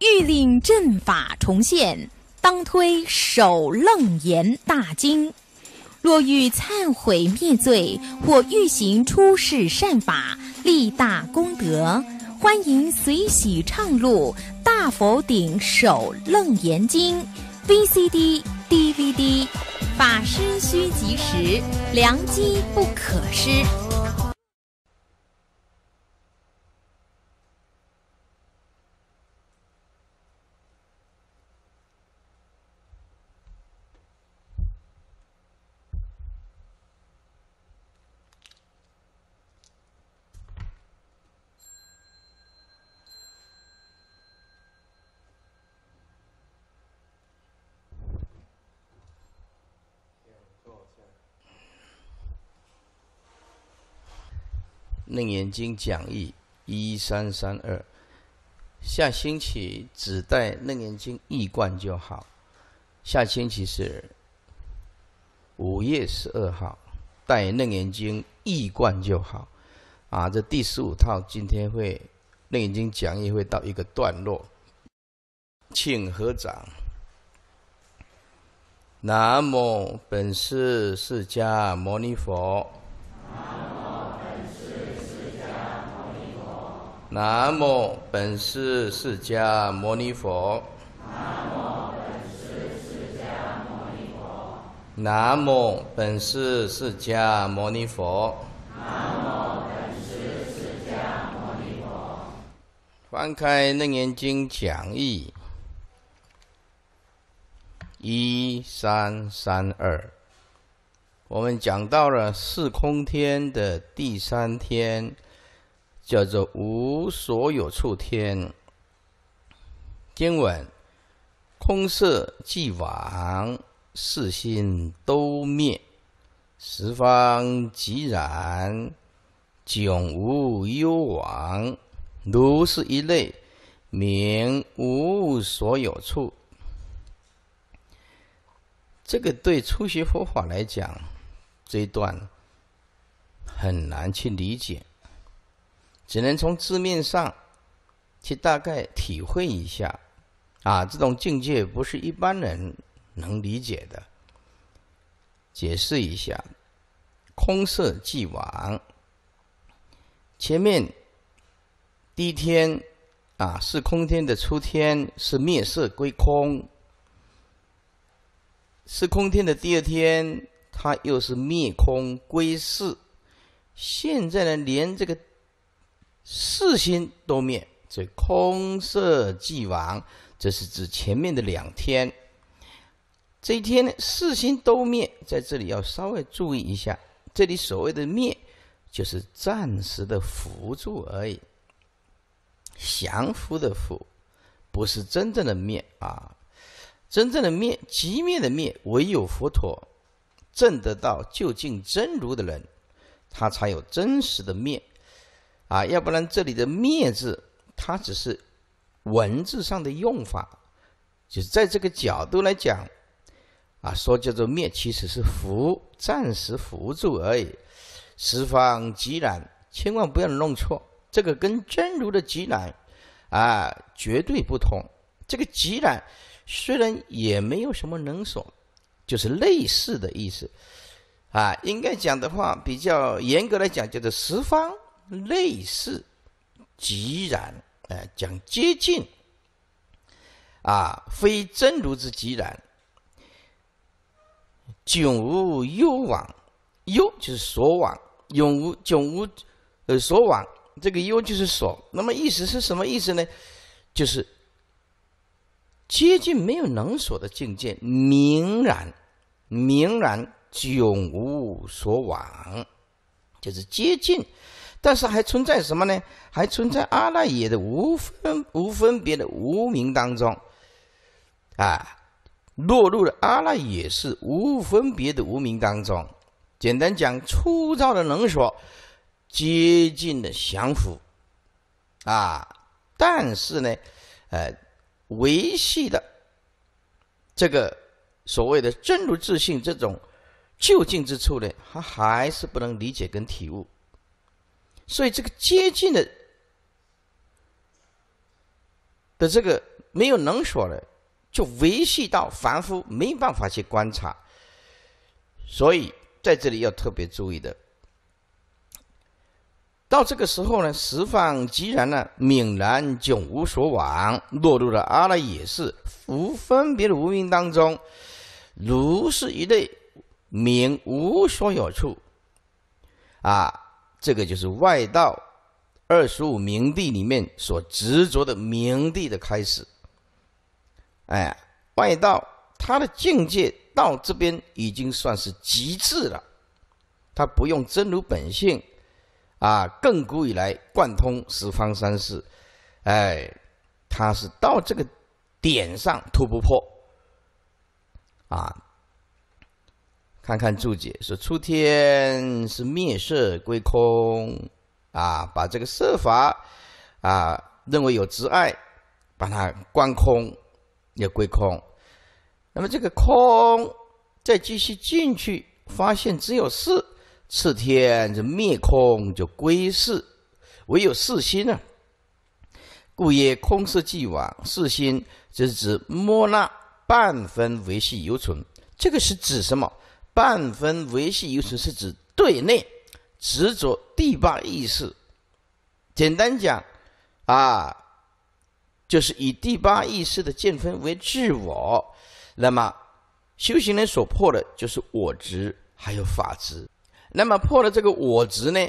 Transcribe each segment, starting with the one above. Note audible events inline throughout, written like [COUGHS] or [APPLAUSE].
欲令阵法重现，当推《首楞严大经》；若欲忏悔灭罪，或欲行出世善法，立大功德，欢迎随喜唱录《大佛顶首楞严经》VCD、DVD。法师需及时，良机不可失。楞严经讲义一三三二，下星期只带楞严经一贯就好。下星期是五月十二号，带楞严经一贯就好。啊，这第十五套今天会楞严经讲义会到一个段落，请合掌。南无本师释迦牟尼佛。南无本师释迦牟尼佛。南无本师释迦牟尼佛。南无本师释迦牟尼佛。南无本师释迦牟尼佛。翻开《楞严经》讲义一三三二，我们讲到了四空天的第三天。叫做无所有处天，今闻空色既往，四心都灭，十方即然，迥无忧王。如是一类，名无所有处。这个对初学佛法来讲，这一段很难去理解。只能从字面上去大概体会一下，啊，这种境界不是一般人能理解的。解释一下，空色即亡。前面第一天，啊，是空天的初天，是灭色归空；是空天的第二天，它又是灭空归世。现在呢，连这个。四心多灭，这空色既亡，这是指前面的两天。这一天呢，四心都灭，在这里要稍微注意一下。这里所谓的灭，就是暂时的扶助而已，降伏的伏，不是真正的灭啊。真正的灭，即灭的灭，唯有佛陀证得到究竟真如的人，他才有真实的灭。啊，要不然这里的“灭”字，它只是文字上的用法，就是在这个角度来讲，啊，说叫做“灭”，其实是扶，暂时扶住而已。十方极难，千万不要弄错，这个跟真如的极难，啊，绝对不同。这个极难，虽然也没有什么能所，就是类似的意思，啊，应该讲的话，比较严格来讲，叫做十方。类似，即然，呃，讲接近，啊，非真如之即然，迥无忧往，忧就是所往，永无迥无，呃，所往，这个忧就是所，那么意思是什么意思呢？就是接近没有能所的境界，明然，明然迥无所往，就是接近。但是还存在什么呢？还存在阿赖耶的无分、无分别的无名当中，啊，落入了阿赖耶是无分别的无名当中。简单讲，粗糙的能说接近的降伏，啊，但是呢，呃，维系的这个所谓的真如自信这种就近之处呢，他还是不能理解跟体悟。所以这个接近的的这个没有能所的，就维系到凡夫没办法去观察，所以在这里要特别注意的。到这个时候呢，十方既然呢泯然迥无所往，落入了阿赖耶识无分别的无明当中，如是一类名无所有处，啊。这个就是外道二十五明地里面所执着的明地的开始。哎，外道他的境界到这边已经算是极致了，他不用真如本性，啊，亘古以来贯通十方三世，哎，他是到这个点上突破，啊。看看注解，说初天是灭色归空，啊，把这个色法，啊，认为有执爱，把它观空，也归空。那么这个空，再继续进去，发现只有四次天就灭空就归四，唯有四心啊。故曰空色既往，四心就是指莫那半分为系犹存。这个是指什么？半分维系有损，是指对内执着第八意识。简单讲，啊，就是以第八意识的见分为自我。那么，修行人所破的就是我执，还有法执。那么破了这个我执呢？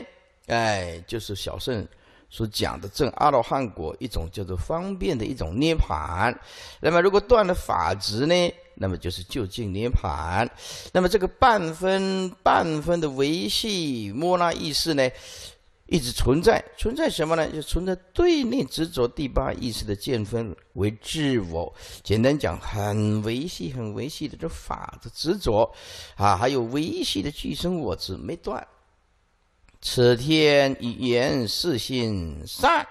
哎，就是小圣所讲的正阿罗汉果一种叫做方便的一种涅槃。那么如果断了法执呢？那么就是就近涅盘，那么这个半分半分的维系摩那意识呢，一直存在，存在什么呢？就存在对内执着第八意识的见分为自我。简单讲，很维系，很维系的这法的执着啊，还有维系的俱生我执没断。此天语言四心善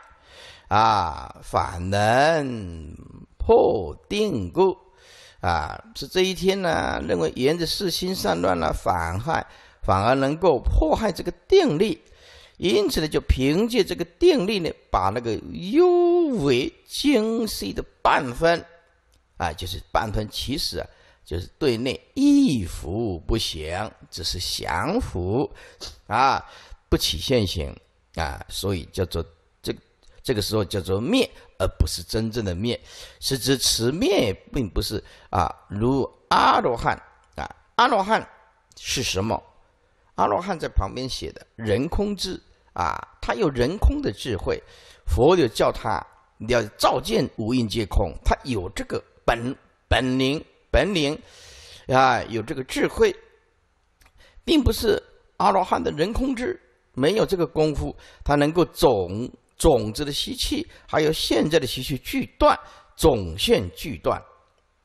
啊，法能破定故。啊，是这一天呢，认为沿着四心散乱了反害，反而能够破害这个定力，因此呢，就凭借这个定力呢，把那个尤为精细的半分，啊，就是半分，其实啊，就是对内一伏不行，只是降伏，啊，不起现行，啊，所以叫做这这个时候叫做灭。而不是真正的灭，是指此灭，并不是啊。如阿罗汉啊，阿罗汉是什么？阿罗汉在旁边写的“人空智”啊，他有人空的智慧，佛就叫他你要照见五蕴皆空，他有这个本本领本领，啊，有这个智慧，并不是阿罗汉的人空智没有这个功夫，他能够总。种子的吸气，还有现在的吸气句断，总现句断。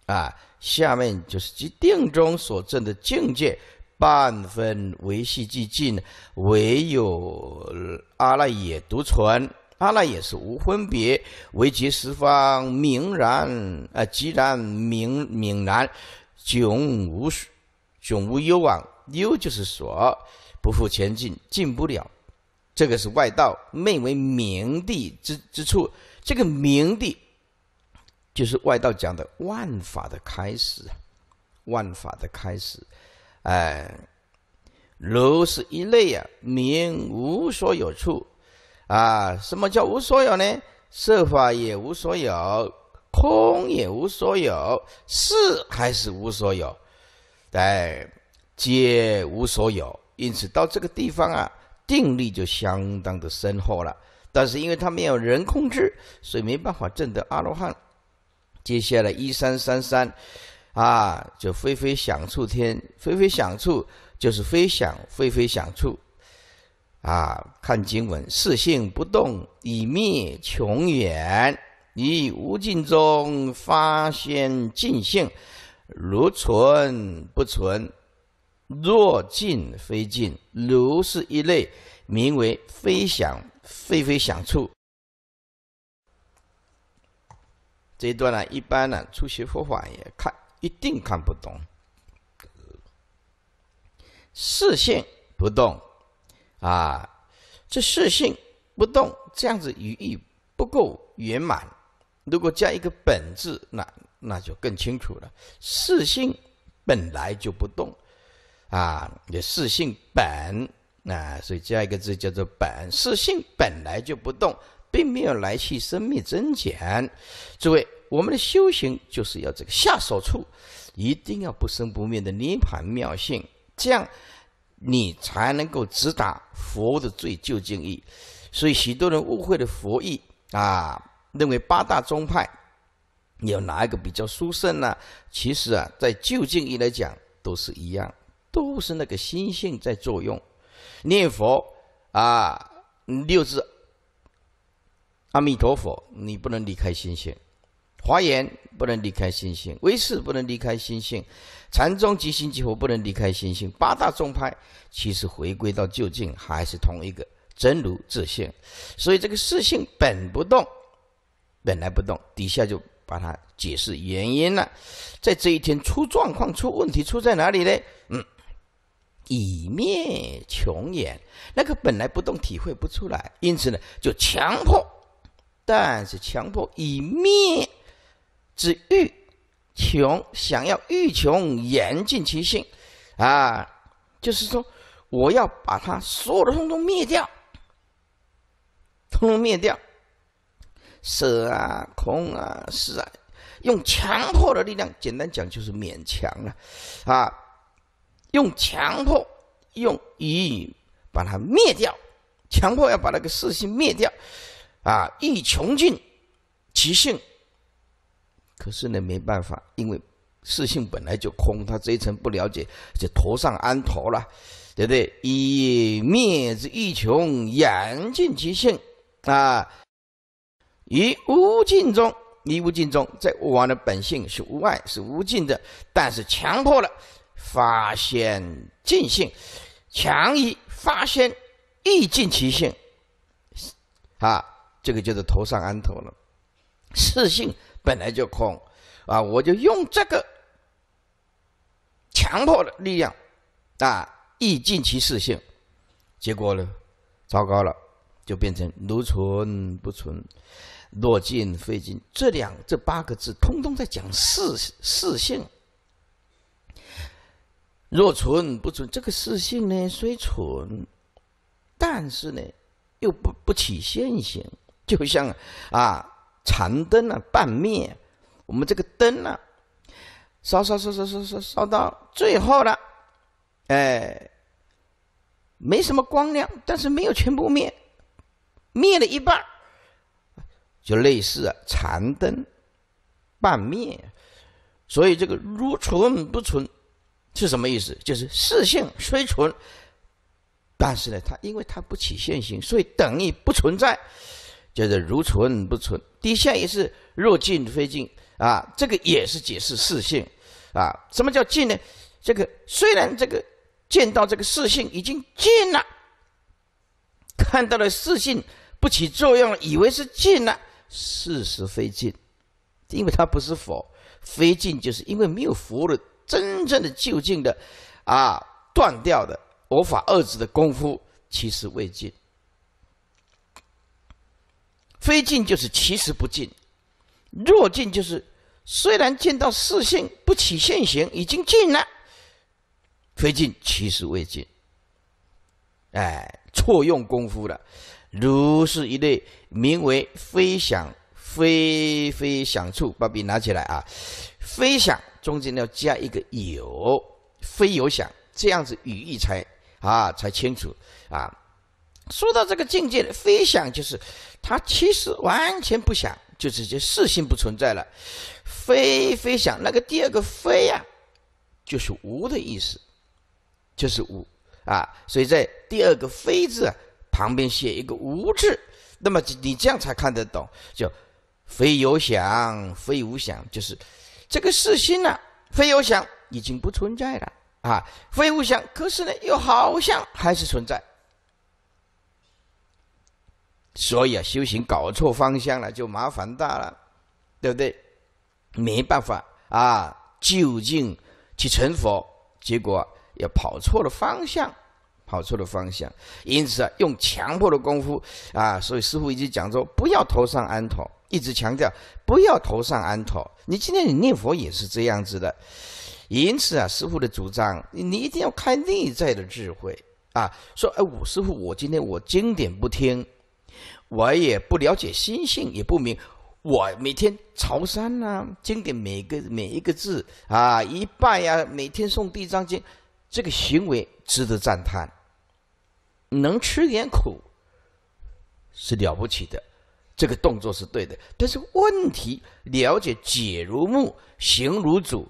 啊，下面就是即定中所证的境界，半分维系寂尽，唯有阿赖耶独存。阿赖耶是无分别，唯即十方明然啊，即然明明然，迥无迥无忧啊，忧就是说不复前进，进不了。这个是外道，名为明地之之处。这个明地，就是外道讲的万法的开始万法的开始。哎，如是一类啊，名无所有处啊。什么叫无所有呢？色法也无所有，空也无所有，是还是无所有？哎，皆无所有。因此到这个地方啊。定力就相当的深厚了，但是因为他没有人控制，所以没办法证得阿罗汉。接下来一三三三，啊，就非非想处天，非非想处就是非想，非非想处，啊，看经文，四性不动，以灭穷远，以无尽中发现尽性，如存不存。若尽非尽，如是一类，名为非想非非想处。这一段呢，一般呢，初学佛法也看一定看不懂。四性不动，啊，这四性不动，这样子语义不够圆满。如果加一个本字，那那就更清楚了。四性本来就不动。啊，也四性本啊，所以加一个字叫做本。四性本来就不动，并没有来去、生命增减。诸位，我们的修行就是要这个下手处，一定要不生不灭的涅盘妙性，这样你才能够直达佛的最究竟义。所以，许多人误会的佛义啊，认为八大宗派有哪一个比较殊胜呢？其实啊，在究竟义来讲，都是一样。都是那个心性在作用，念佛啊，六字阿弥陀佛，你不能离开心性；华严不能离开心性，唯识不能离开心性，禅宗即心即佛，不能离开心性。八大宗派其实回归到究竟还是同一个真如自性，所以这个四性本不动，本来不动，底下就把它解释原因了。在这一天出状况、出问题，出在哪里呢？嗯。以灭穷也，那个本来不动，体会不出来。因此呢，就强迫，但是强迫以灭，之欲穷，想要欲穷，严尽其性，啊，就是说，我要把它所有的通通灭掉，通通灭掉，色啊，空啊，是啊，用强迫的力量，简单讲就是勉强了，啊。用强迫，用意把它灭掉，强迫要把那个四性灭掉，啊，欲穷尽其性，可是呢没办法，因为四性本来就空，他这一层不了解，就头上安头了，对不对？以灭之欲穷，远尽其性啊，于无尽中，于无尽中，在无王的本性是无爱，是无尽的，但是强迫了。发现尽性，强以发现易尽其性，啊，这个就是头上安头了。四性本来就空，啊，我就用这个强迫的力量，啊，易尽其四性，结果呢，糟糕了，就变成如存不存，若尽非尽，这两这八个字，通通在讲四四性。若存不存，这个事性呢，虽存，但是呢，又不不起现行。就像啊，长灯啊，半灭。我们这个灯呢，烧烧烧烧烧烧烧到最后了，哎，没什么光亮，但是没有全部灭，灭了一半就类似啊，长灯半灭。所以这个如存不存。是什么意思？就是四性虽存，但是呢，它因为它不起现行，所以等于不存在，就是如存不存。底下也是若尽非尽啊，这个也是解释四性啊。什么叫尽呢？这个虽然这个见到这个四性已经尽了，看到了四性不起作用，以为是尽了，事实非尽，因为它不是否非尽就是因为没有佛了。真正的就近的，啊，断掉的、无法遏制的功夫，其实未尽。非尽就是其实不尽，若尽就是虽然见到四性不起现行，已经尽了，非尽其实未尽。哎，错用功夫了。如是一类名为非想非非想处，把笔拿起来啊，非想。中间要加一个有，非有想，这样子语义才啊才清楚啊。说到这个境界，非想就是他其实完全不想，就直接事性不存在了。非非想那个第二个非呀，就是无的意思，就是无啊。所以在第二个非字旁边写一个无字，那么你这样才看得懂，叫非有想，非无想，就是。这个四心呢，非有想已经不存在了啊，非无想，可是呢又好像还是存在，所以啊修行搞错方向了就麻烦大了，对不对？没办法啊，究竟去成佛，结果也跑错了方向，跑错了方向，因此啊用强迫的功夫啊，所以师傅一直讲说不要头上安头。一直强调不要头上安头，你今天你念佛也是这样子的，因此啊，师傅的主张，你一定要开内在的智慧啊。说哎，我师傅，我今天我经典不听，我也不了解心性，也不明。我每天朝山呐，经典每个每一个字啊一拜呀，每天诵地藏经，这个行为值得赞叹，能吃点苦是了不起的。这个动作是对的，但是问题，了解解如目，行如足，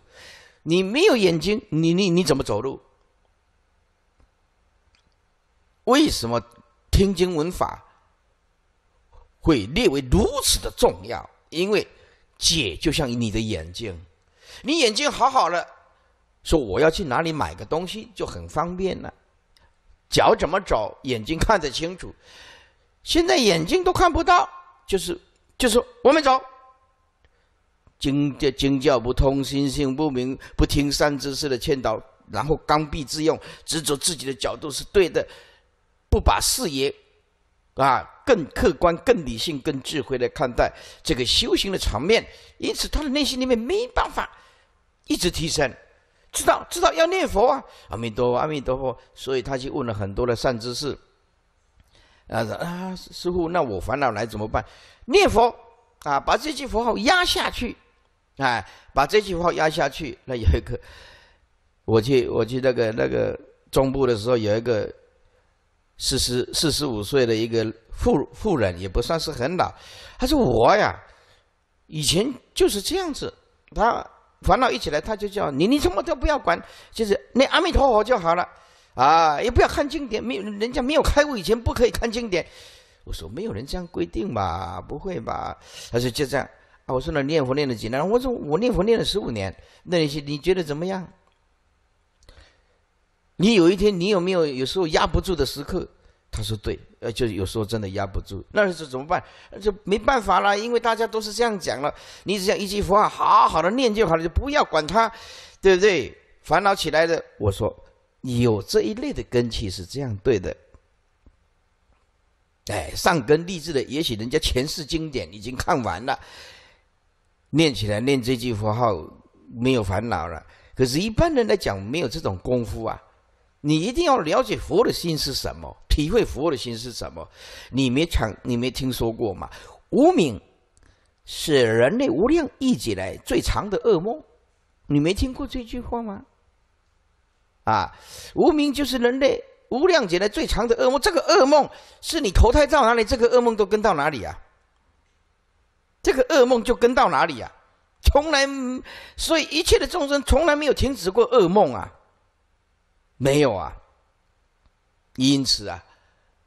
你没有眼睛，你你你怎么走路？为什么听经闻法会列为如此的重要？因为解就像你的眼睛，你眼睛好好了，说我要去哪里买个东西就很方便了，脚怎么走，眼睛看得清楚，现在眼睛都看不到。就是就是我们走，惊惊叫不通，心性不明，不听善知识的劝导，然后刚愎自用，执着自己的角度是对的，不把视野啊更客观、更理性、更智慧来看待这个修行的场面，因此他的内心里面没办法一直提升，知道知道要念佛啊，阿弥陀佛，阿弥陀佛，所以他去问了很多的善知识。啊，啊，师傅，那我烦恼来怎么办？念佛啊，把这句佛号压下去，哎，把这句话压下去。那有一个，我去，我去那个那个中部的时候，有一个四十四十五岁的一个妇妇人，也不算是很老。他说我呀，以前就是这样子，他烦恼一起来，他就叫你你什么都不要管，就是念阿弥陀佛就好了。啊，也不要看经典，没有人家没有开悟以前不可以看经典。我说没有人这样规定吧？不会吧？他说就这样。我说那念佛念了几年？我说我念佛念了十五年。那你你觉得怎么样？你有一天你有没有有时候压不住的时刻？他说对，呃，就有时候真的压不住。那是怎么办？就没办法啦，因为大家都是这样讲了。你只要一句佛号好好的念就好了，就不要管他，对不对？烦恼起来的，我说。有这一类的根器是这样对的，哎，上根立志的，也许人家前世经典已经看完了，念起来念这句佛号没有烦恼了。可是，一般人来讲没有这种功夫啊。你一定要了解佛的心是什么，体会佛的心是什么。你没抢，你没听说过吗？无名是人类无量亿劫来最长的噩梦，你没听过这句话吗？啊，无名就是人类无量劫来最长的噩梦。这个噩梦是你投胎到哪里，这个噩梦都跟到哪里啊？这个噩梦就跟到哪里啊？从来，所以一切的众生从来没有停止过噩梦啊，没有啊。因此啊，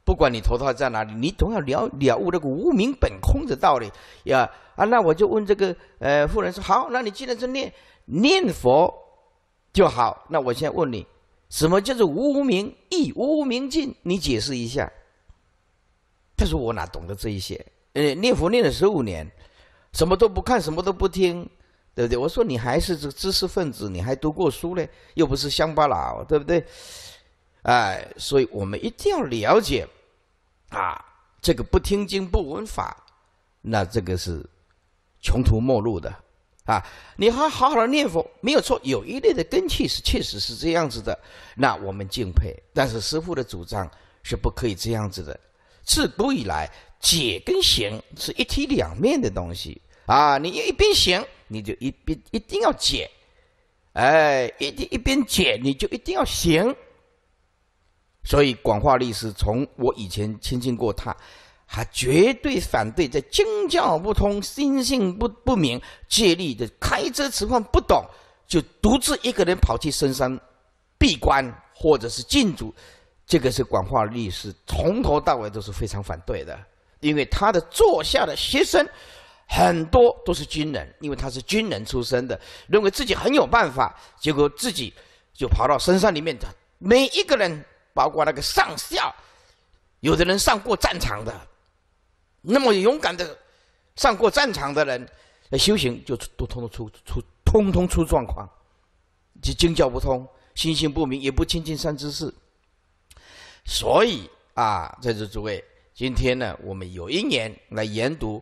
不管你投胎在哪里，你总要了了悟这个无名本空的道理呀。啊，那我就问这个呃富人说：好，那你既然是念念佛。就好，那我先问你，什么叫做无明亦无明尽？你解释一下。他说我哪懂得这一些？呃，念佛念了十五年，什么都不看，什么都不听，对不对？我说你还是这知识分子，你还读过书嘞，又不是乡巴佬，对不对？哎，所以我们一定要了解，啊，这个不听经不闻法，那这个是穷途末路的。啊，你还好好的念佛没有错，有一类的根器是确实是这样子的，那我们敬佩。但是师父的主张是不可以这样子的。自古以来，解跟行是一体两面的东西啊，你一边行，你就一边一定要解；，哎，一定一边解，你就一定要行。所以广化律师从我以前亲近过他。他绝对反对在经教不通、心性不不明、借力的开车情况不懂，就独自一个人跑去深山闭关或者是禁足。这个是广化律师从头到尾都是非常反对的，因为他的座下的学生很多都是军人，因为他是军人出身的，认为自己很有办法，结果自己就跑到深山里面的每一个人，包括那个上校，有的人上过战场的。那么勇敢的上过战场的人修行，就都通通出出通通出状况，就经教不通，心性不明，也不亲近三知识。所以啊，在座诸位，今天呢，我们有一年来研读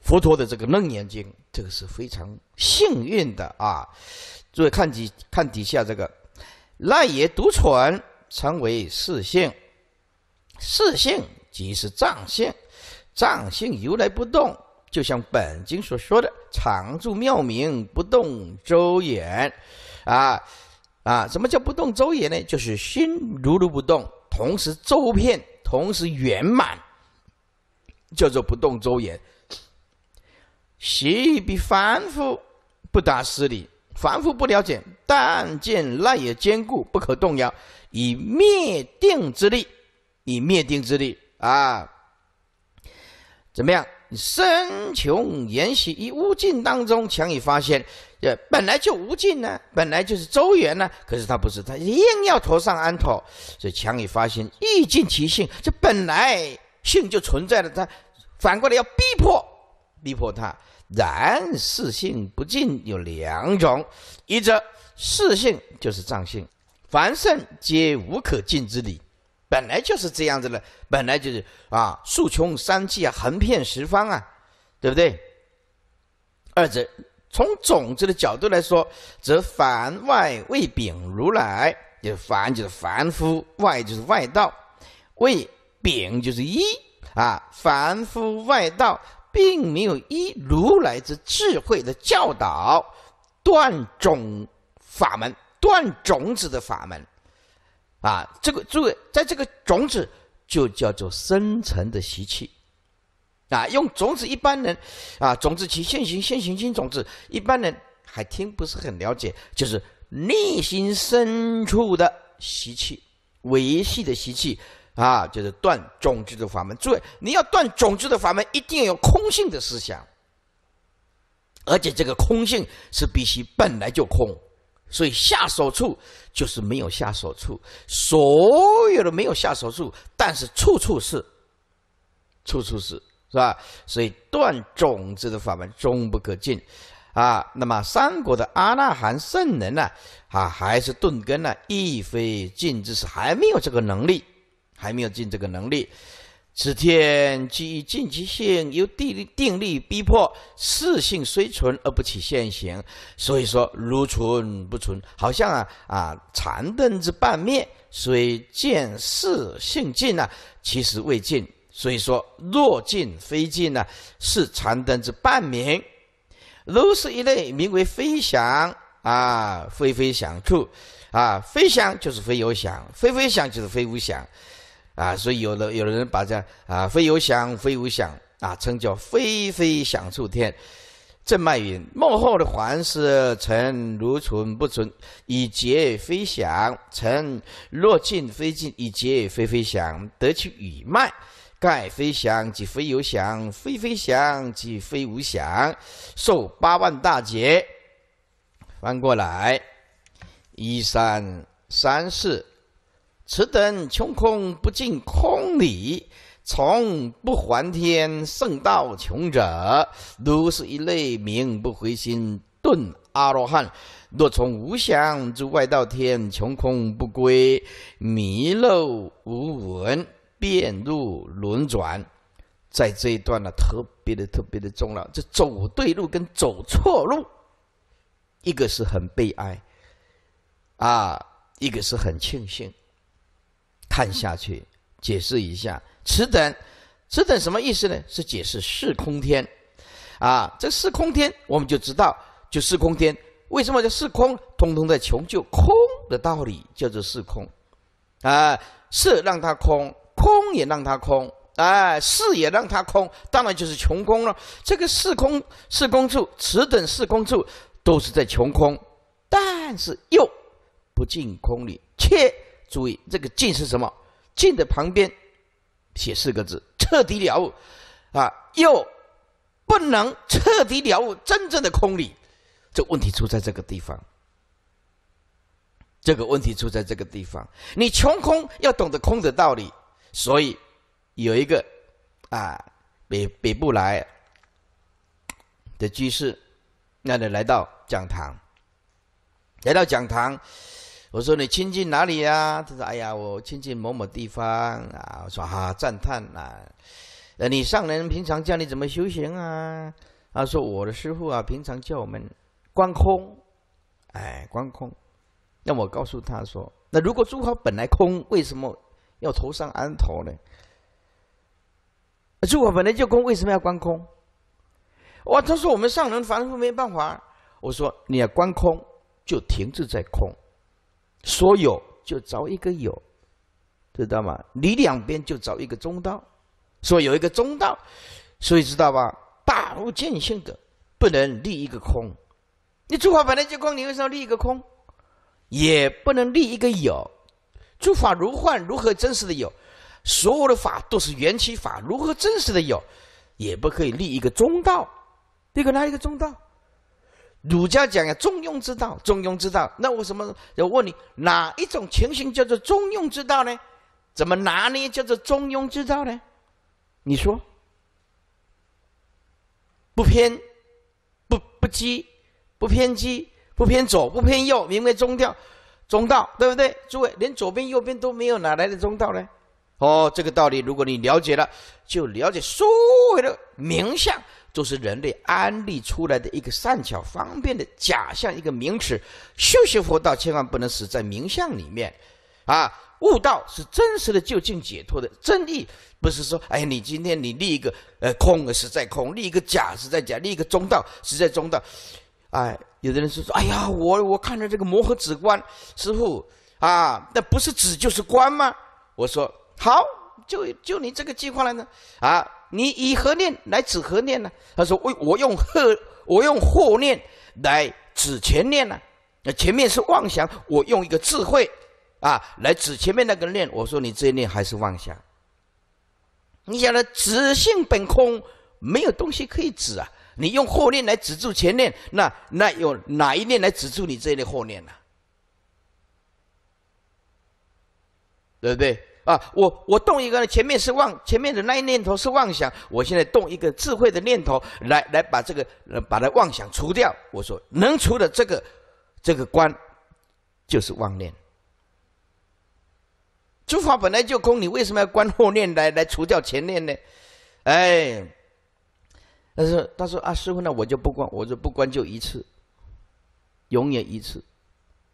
佛陀的这个《楞严经》，这个是非常幸运的啊。诸位看底看底下这个，赖也独存，成为四性，四性即是藏性。藏性由来不动，就像本经所说的“常住妙明不动周眼”，啊啊，什么叫不动周眼呢？就是心如如不动，同时周遍，同时圆满，叫做不动周眼。习比凡夫不达实理，凡夫不了解，但见赖也坚固不可动摇，以灭定之力，以灭定之力啊。怎么样？身穷言喜，于无尽当中强以发现，呃，本来就无尽呢，本来就是周圆呢。可是他不是，他硬要头上安头，以强以发现，欲尽其性，这本来性就存在的，他反过来要逼迫，逼迫他。然四性不尽有两种，一则四性就是藏性，凡圣皆无可尽之理。本来就是这样子的，本来就是啊，树穷三际啊，横遍十方啊，对不对？二者从种子的角度来说，则凡外未禀如来，也凡就是凡夫，外就是外道，为禀就是一啊，凡夫外道并没有依如来之智慧的教导断种法门，断种子的法门。啊，这个位，在这个种子就叫做深层的习气，啊，用种子一般人，啊，种子其现行现行性种子一般人还听不是很了解，就是内心深处的习气、维系的习气，啊，就是断种子的法门。注，你要断种子的法门，一定要有空性的思想，而且这个空性是必须本来就空。所以下手处就是没有下手处，所有的没有下手处，但是处处是，处处是，是吧？所以断种子的法门终不可尽，啊，那么三国的阿那含圣人呢，啊，还是顿根呢，亦非尽之，是还没有这个能力，还没有尽这个能力。此天即以尽其性，由地力定力逼迫，四性虽存而不起现行，所以说如存不存，好像啊啊残灯之半灭，虽见四性尽呢，其实未尽，所以说若尽非尽呢，是残灯之半明。如是一类名为飞翔啊非飞翔处，啊飞翔就是非有想，非非想就是非无想。啊，所以有的有的人把这啊非有想非无想啊称叫非非想处天正脉云，幕后的环视成如存不存以结非想，成若尽非尽以结非非想，得其与脉，盖非想即非有想，非非想即非无想，受八万大劫。翻过来，一三三四。此等穷空不尽空理，从不还天圣道穷者，都是一类名不回心顿阿罗汉。若从无相之外道天穷空不归，迷漏无闻，便入轮转。在这一段呢，特别的、特别的重要，就走对路跟走错路，一个是很悲哀，啊，一个是很庆幸。看下去，解释一下，此等，此等什么意思呢？是解释四空天，啊，这四空天我们就知道，就四空天为什么叫四空？通通在穷就空的道理，叫做四空，啊，是让它空，空也让它空，啊，是也让它空，当然就是穷空了。这个四空，四空处，此等四空处都是在穷空，但是又不进空里，切。注意，这个尽是什么？尽的旁边写四个字：彻底了悟。啊，又不能彻底了悟真正的空理，这问题出在这个地方。这个问题出在这个地方。你穷空要懂得空的道理，所以有一个啊北北部来的居士，那里来到讲堂，来到讲堂。我说：“你亲近哪里呀？”他说：“哎呀，我亲近某某地方啊。”我说：“哈，赞叹啊！呃，你上人平常教你怎么修行啊？”他说：“我的师傅啊，平常教我们观空，哎，观空。”那我告诉他说：“那如果诸佛本来空，为什么要头上安头呢？诸佛本来就空，为什么要观空？”哇，他说：“我们上人凡夫没办法。”我说：“你要观空，就停滞在空。”说有就找一个有，知道吗？你两边就找一个中道，说有一个中道，所以知道吧？大如见性的，不能立一个空。你诸法本来就空，你为什么立一个空？也不能立一个有，诸法如幻，如何真实的有？所有的法都是缘起法，如何真实的有？也不可以立一个中道，立个哪一个中道？儒家讲呀，中庸之道，中庸之道。那为什么要问你哪一种情形叫做中庸之道呢？怎么拿捏叫做中庸之道呢？你说，不偏，不不激，不偏激，不偏左，不偏右，名为中调，中道，对不对？诸位，连左边右边都没有，哪来的中道呢？哦，这个道理，如果你了解了，就了解所有的名相。就是人类安利出来的一个善巧方便的假象一个名词，修行佛道千万不能死在名相里面，啊，悟道是真实的究竟解脱的真义，不是说哎，你今天你立一个呃空是在空，立一个假是在假，立一个中道是在中道，哎，有的人说说哎呀，我我看着这个磨合止观师傅啊，那不是止就是观吗？我说好。就就你这个计划了呢？啊，你以何念来指何念呢？他说：我我用惑我用惑念来指前念呢？那前面是妄想，我用一个智慧啊来指前面那个念。我说你这一念还是妄想。你想呢？指性本空，没有东西可以指啊。你用后念来指住前念，那那有哪一念来指住你这一念后念呢？对不对？啊，我我动一个，前面是妄，前面的那一念头是妄想。我现在动一个智慧的念头，来来把这个，把它妄想除掉。我说能除的这个，这个关，就是妄念。诸法本来就空，你为什么要观后念来来除掉前念呢？哎，他说他说啊，师傅那我就不关，我就不关就一次，永远一次，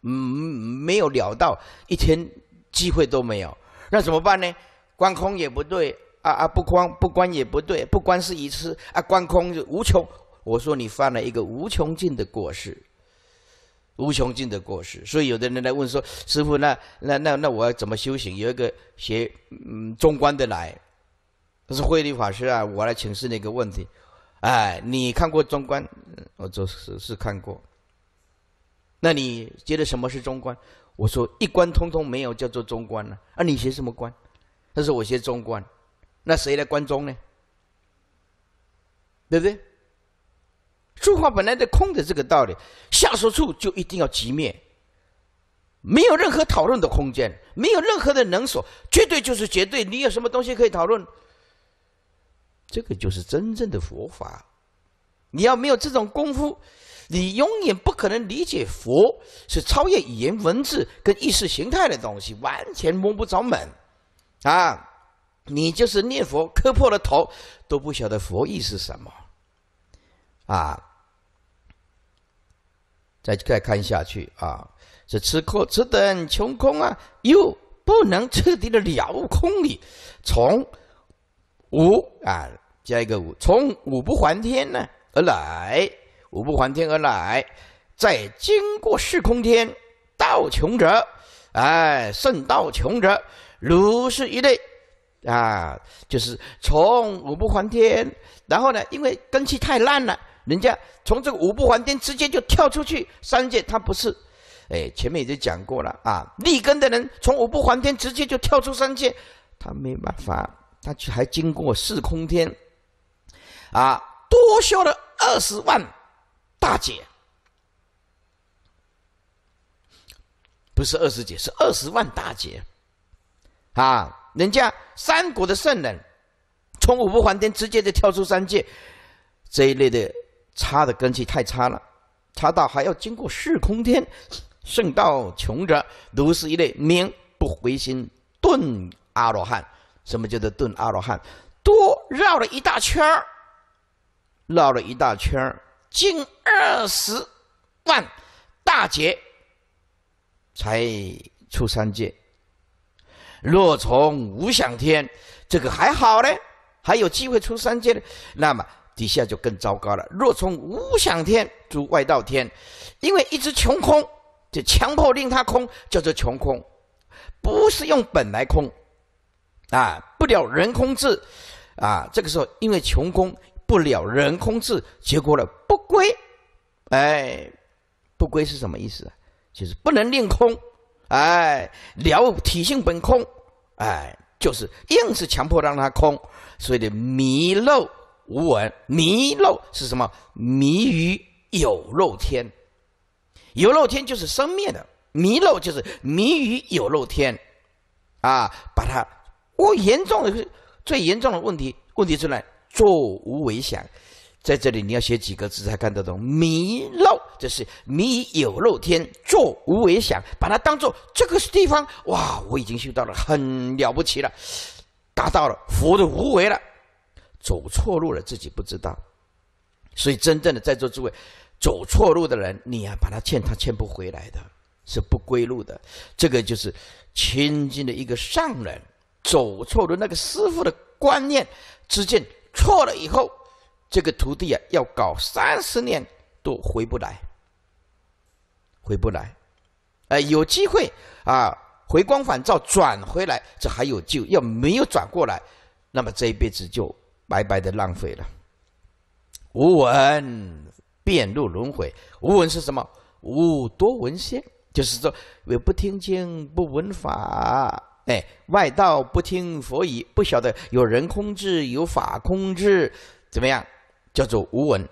嗯，没有了到一天机会都没有。那怎么办呢？观空也不对啊啊，不观不观也不对，不观是一次啊，观空是无穷。我说你犯了一个无穷尽的过失，无穷尽的过失。所以有的人来问说，师傅，那那那那我要怎么修行？有一个学嗯中观的来，他是慧律法师啊，我来请示那个问题。哎，你看过中观？我就是是看过。那你觉得什么是中观？我说一关通通没有，叫做中关了。啊，你学什么关？他说我学中关，那谁来关中呢？对不对？诸法本来在空的这个道理，下手处就一定要即灭，没有任何讨论的空间，没有任何的能所，绝对就是绝对。你有什么东西可以讨论？这个就是真正的佛法。你要没有这种功夫。你永远不可能理解佛是超越语言文字跟意识形态的东西，完全摸不着门，啊！你就是念佛磕破了头都不晓得佛意是什么，啊！再再看下去啊，是吃空吃等穷空啊，又不能彻底的了悟空理，从无啊加一个无，从五不还天呢而来。五不还天而来，在经过四空天道穷者，哎，圣道穷者如是一类，啊，就是从五不还天，然后呢，因为根气太烂了，人家从这个五不还天直接就跳出去三界，他不是，哎，前面已经讲过了啊，立根的人从五不还天直接就跳出三界，他没办法，他去还经过四空天，啊，多修了二十万。大姐，不是二十几，是二十万大姐啊！人家三国的圣人，从五步还天直接就跳出三界，这一类的差的根基太差了，差到还要经过四空天，圣道穷者如是一类，名不回心顿阿罗汉。什么叫做顿阿罗汉？多绕了一大圈绕了一大圈近二十万大劫才出三界。若从无想天，这个还好嘞，还有机会出三界。那么底下就更糟糕了。若从无想天、主外道天，因为一直穷空，就强迫令他空，叫做穷空，不是用本来空，啊，不了人空智，啊，这个时候因为穷空。不了人空智，结果了不归，哎，不归是什么意思？就是不能令空，哎了体性本空，哎就是硬是强迫让他空，所以的迷漏无闻，迷漏是什么？迷于有漏天，有漏天就是生灭的，迷漏就是迷于有漏天，啊，把它，我严重的最严重的问题问题出来。作无为想，在这里你要写几个字才看得懂？迷漏，这是迷有漏天。作无为想，把它当做这个地方。哇，我已经修到了，很了不起了，达到了佛的无为了。走错路了，自己不知道。所以，真正的在座诸位，走错路的人，你呀，把他劝，他劝不回来的，是不归路的。这个就是亲近的一个上人走错路，那个师傅的观念之间。错了以后，这个徒弟啊，要搞三十年都回不来，回不来，哎，有机会啊，回光返照转回来，这还有救；要没有转过来，那么这一辈子就白白的浪费了。无闻，遍入轮回，无闻是什么？无多闻仙，就是说，我不听经，不闻法。哎，外道不听佛语，不晓得有人空智，有法空智，怎么样？叫做无闻，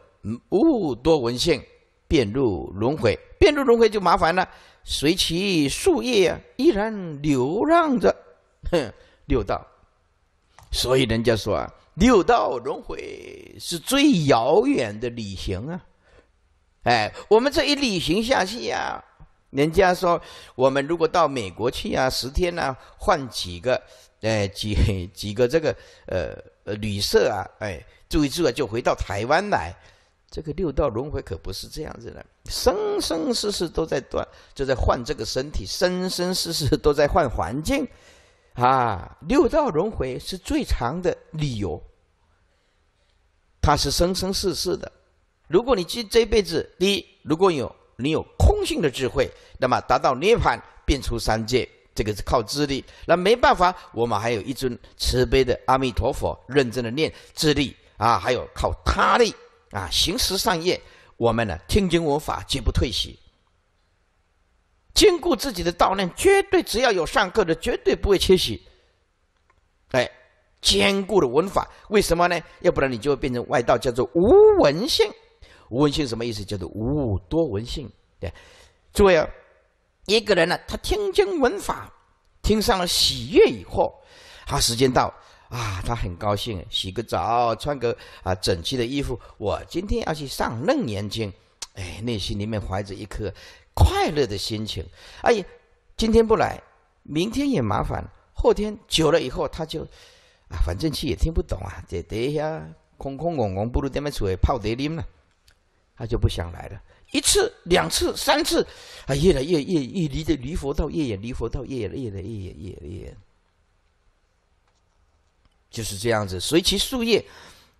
悟多闻性，便入轮回，便入轮回就麻烦了，随其树叶啊，依然流浪着，哼，六道。所以人家说啊，六道轮回是最遥远的旅行啊。哎，我们这一旅行下去呀。人家说，我们如果到美国去啊，十天呢，换几个，哎，几 [LAUGHS] 几个这个，呃，呃，旅社啊，哎，住一住啊，就回到台湾来。这个六道轮回可不是这样子的，生生世世都在断，就在换这个身体，生生世世都在换环境，啊，六道轮回是最长的理由，它是生生世世的。如果你记这辈子第一如果有。你有空性的智慧，那么达到涅槃，变出三界，这个是靠智力。那没办法，我们还有一尊慈悲的阿弥陀佛，认真的念智力啊，还有靠他力啊，行十善业。我们呢，听经闻法绝不退席，坚固自己的道念，绝对只要有上课的，绝对不会缺席。哎，坚固的文法，为什么呢？要不然你就会变成外道，叫做无文性。无闻性什么意思？叫做无多闻性。对，诸位啊，一个人呢，他听经闻法，听上了喜悦以后，好，时间到啊，他很高兴，洗个澡，穿个啊整齐的衣服，我今天要去上楞严经，哎，内心里面怀着一颗快乐的心情。哎，呀，今天不来，明天也麻烦，后天久了以后，他就啊，反正去也听不懂啊，在底下空空拱拱，不如这么出来泡茶啉了。他就不想来了，一次、两次、三次，啊，越来越越越离的离佛道越远，离佛道越远，越来越远，越来越远，就是这样子。随其树叶，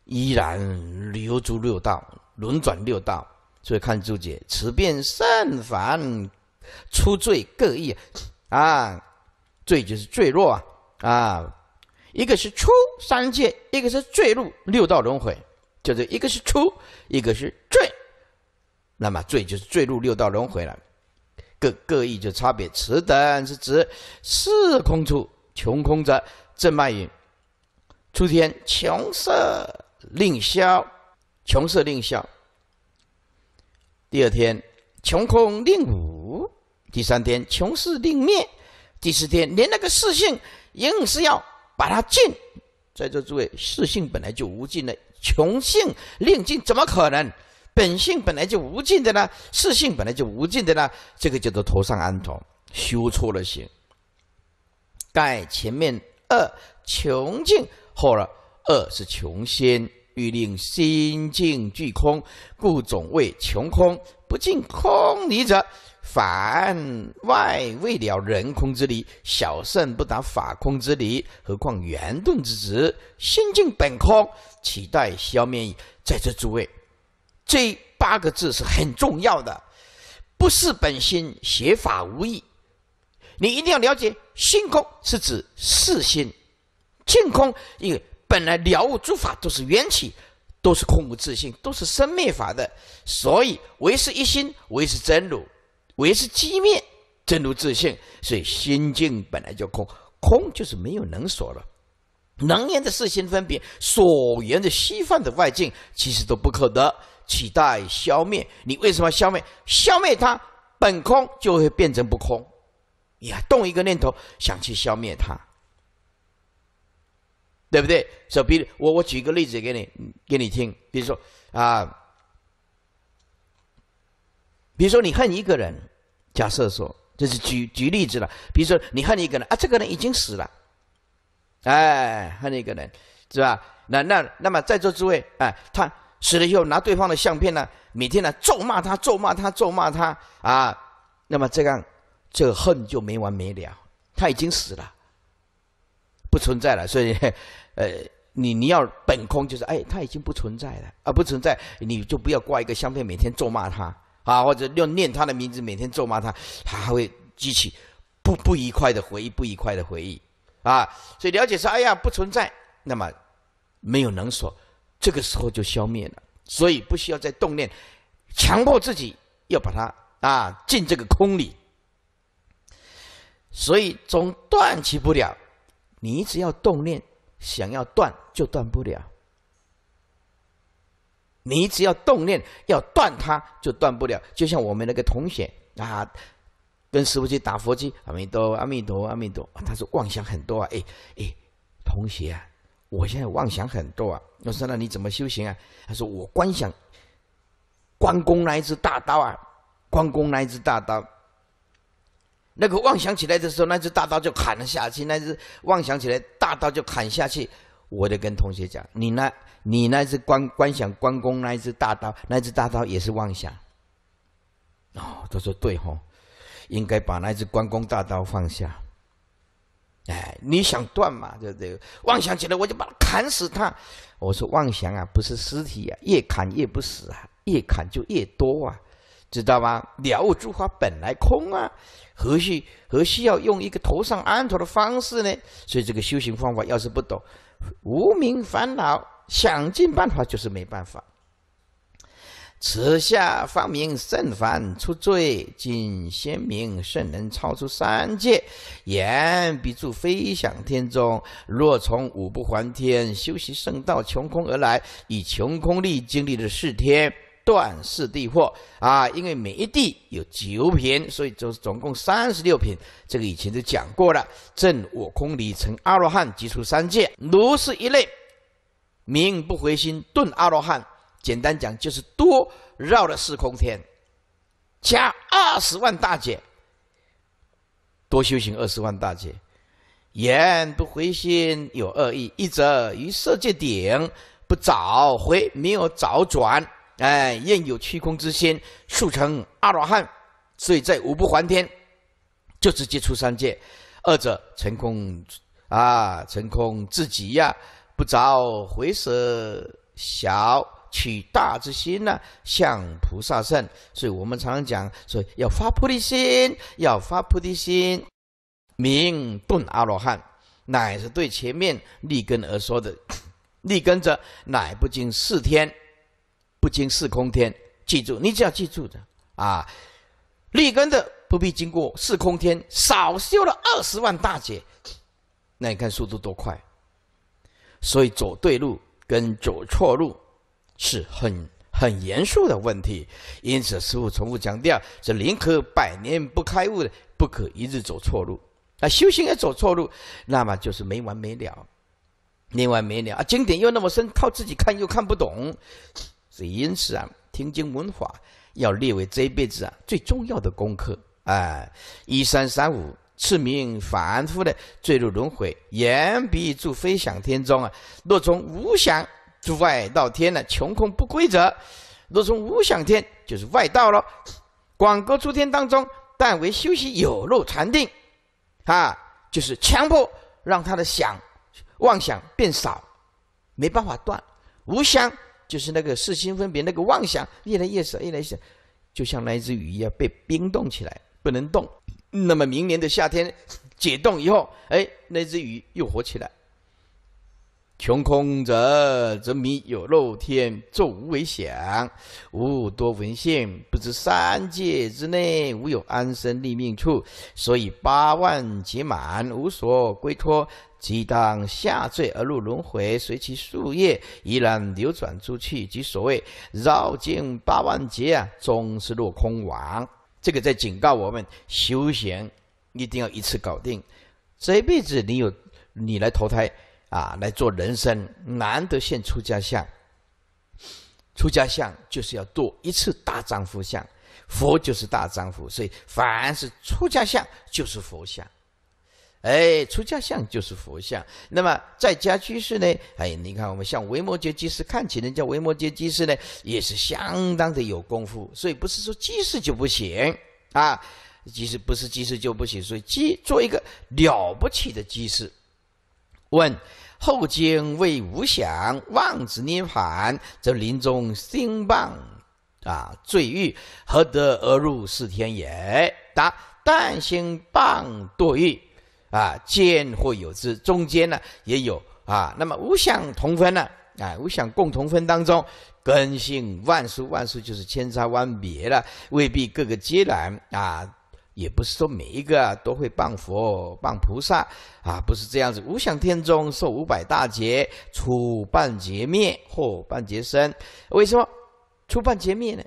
依然流诸六道，轮转六道。所以看注解，此变善凡，出罪各异啊。罪就是坠落啊啊，一个是出三界，一个是坠入六道轮回，就是一个是出，一个是坠。那么坠就是坠入六道轮回了，各各异就差别。此等是指四空处穷空者正脉云，出天穷色令消，穷色令消。第二天穷空令无，第三天穷色令灭，第四天连那个四性硬是要把它尽，在座诸位四性本来就无尽的，穷性令尽怎么可能？本性本来就无尽的呢，世性本来就无尽的呢，这个叫做头上安头，修错了心。盖前面二穷尽，后了二是穷心，欲令心净具空，故总谓穷空，不尽空理者，反外未了人空之理，小圣不达法空之理，何况圆顿之子？心净本空，岂待消灭？在这诸位。这八个字是很重要的，不是本心，写法无益。你一定要了解，性空是指四心，净空因为本来了悟诸法都是缘起，都是空无自性，都是生灭法的。所以唯是一心，唯是真如，唯是寂灭真如自性。所以心净本来就空，空就是没有能所了，能言的四心分别，所言的虚幻的外境，其实都不可得。取代消灭你？为什么消灭消灭它？本空就会变成不空，还动一个念头想去消灭它，对不对？所以，比如我，我举一个例子给你，给你听。比如说啊，比如说你恨一个人，假设说这是举举例子了。比如说你恨一个人啊，这个人已经死了，哎，恨一个人，是吧？那那那么在座诸位，哎，他。死了以后，拿对方的相片呢，每天呢咒骂他，咒骂他，咒骂他啊！那么这样，这个恨就没完没了。他已经死了，不存在了。所以，[LAUGHS] 呃，你你要本空，就是哎，他已经不存在了啊，不存在，你就不要挂一个相片，每天咒骂他啊，或者用念他的名字，每天咒骂他，他还会激起不不愉快的回忆，不愉快的回忆啊。所以了解说，哎呀，不存在，那么没有能说。这个时候就消灭了，所以不需要再动念，强迫自己要把它啊进这个空里，所以总断起不了。你只要动念，想要断就断不了；你只要动念要断它就断不了。就像我们那个同学啊，跟师傅去打佛机，阿弥陀，阿弥陀，阿弥陀，他说妄想很多啊，哎哎，同学啊。我现在妄想很多啊！我说：“那你怎么修行啊？”他说：“我观想关公那一只大刀啊，关公那一只大刀。那个妄想起来的时候，那只大刀就砍了下去。那只妄想起来，大刀就砍下去。”我就跟同学讲：“你那，你那只观观想关公那一只大刀，那只大刀也是妄想。”哦，他说：“对吼，应该把那只关公大刀放下。”哎，你想断嘛？就这个妄想起来，我就把它砍死它。我说妄想啊，不是尸体啊，越砍越不死啊，越砍就越多啊，知道吗？了悟诸法本来空啊，何须何需要用一个头上安头的方式呢？所以这个修行方法要是不懂，无名烦恼想尽办法就是没办法。此下方明圣凡出罪，今先明圣能超出三界，言必著飞翔天中。若从五不还天修习圣道穷空而来，以穷空力经历了四天断四地惑啊！因为每一地有九品，所以是总共三十六品。这个以前就讲过了。正我空里，成阿罗汉，即出三界。如是一类，名不回心顿阿罗汉。简单讲就是多绕了四空天，加二十万大劫，多修行二十万大劫，言不回心有恶意，一则于色界顶不早回，没有早转，哎，愿有虚空之心，速成阿罗汉，所以在五不还天就直接出三界，二者成空啊，成空至极呀，不着回舍小。取大之心呢，向菩萨圣。所以我们常常讲，所以要发菩提心，要发菩提心，明顿阿罗汉，乃是对前面立根而说的。[COUGHS] 立根者，乃不经四天，不经四空天。记住，你只要记住的啊，立根的不必经过四空天，少修了二十万大劫，那你看速度多快。所以走对路跟走错路。是很很严肃的问题，因此师父重复强调：是宁可百年不开悟的，不可一日走错路。那修行也走错路，那么就是没完没了，没完没了啊！经典又那么深，靠自己看又看不懂，所以因此啊，听经闻法要列为这一辈子啊最重要的功课。哎，一三三五，次名反复的坠入轮回，眼必住飞翔天中啊，若从无想。诸外道天呢，穷空不规则，若从无想天就是外道了。广格诸天当中，但为修习有漏禅定，啊，就是强迫让他的想、妄想变少，没办法断。无想就是那个四心分别那个妄想越来越少，越来越少，就像那一只鱼一样被冰冻起来，不能动。那么明年的夏天解冻以后，哎，那只鱼又活起来。穷空者，则迷有漏天，作无为想，无多闻见，不知三界之内无有安身立命处，所以八万劫满，无所归托，即当下坠而入轮回，随其树叶依然流转出去，即所谓绕尽八万劫啊，终是落空亡。这个在警告我们，修行一定要一次搞定，这一辈子你有你来投胎。啊，来做人生难得现出家相。出家相就是要做一次大丈夫相，佛就是大丈夫，所以凡是出家相就是佛相。哎，出家相就是佛相。那么在家居士呢？哎，你看我们像维摩诘居士，看起人家维摩诘居士呢，也是相当的有功夫。所以不是说居士就不行啊，其实不是居士就不行。所以居做一个了不起的居士，问。后经为无想妄执涅盘，则临终心谤啊坠欲，何得而入四天也？答：但心谤堕欲啊，见或有之。中间呢也有啊。那么无想同分呢？啊，无想共同分当中，根性万殊万殊，就是千差万别了，未必各个皆然啊。也不是说每一个都会谤佛谤菩萨啊，不是这样子。无想天中受五百大劫，出半劫灭或半劫生。为什么出半劫灭呢？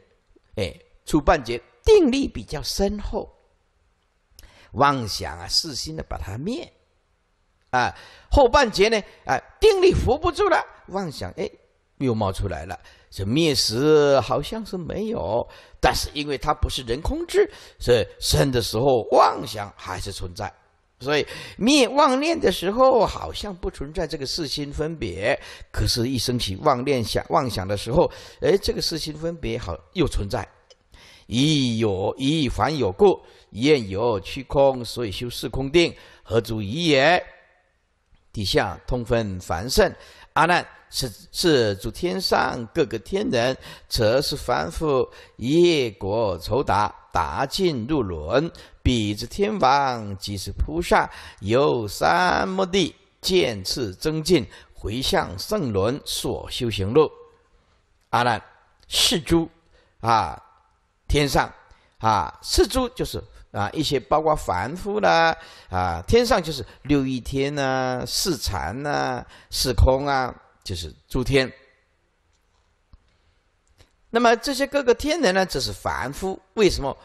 哎，出半劫定力比较深厚，妄想啊四心的把它灭啊。后半劫呢，啊，定力扶不住了，妄想哎又冒出来了。这灭时好像是没有，但是因为它不是人空之，所以生的时候妄想还是存在。所以灭妄念的时候，好像不存在这个四心分别；可是，一升起妄念想妄想的时候，哎，这个四心分别好又存在。一有，一凡有故，一有去空，所以修四空定，何足疑也？底下通分凡圣，阿难。是是诸天上各个天人，则是凡夫业果酬答，达尽入轮；彼之天王即是菩萨，由三摩地渐次增进，回向圣轮所修行路。阿难，世诸啊天上啊是诸就是啊一些包括凡夫啦啊天上就是六一天呐，四禅呐，四空啊。就是诸天，那么这些各个天人呢，就是凡夫。为什么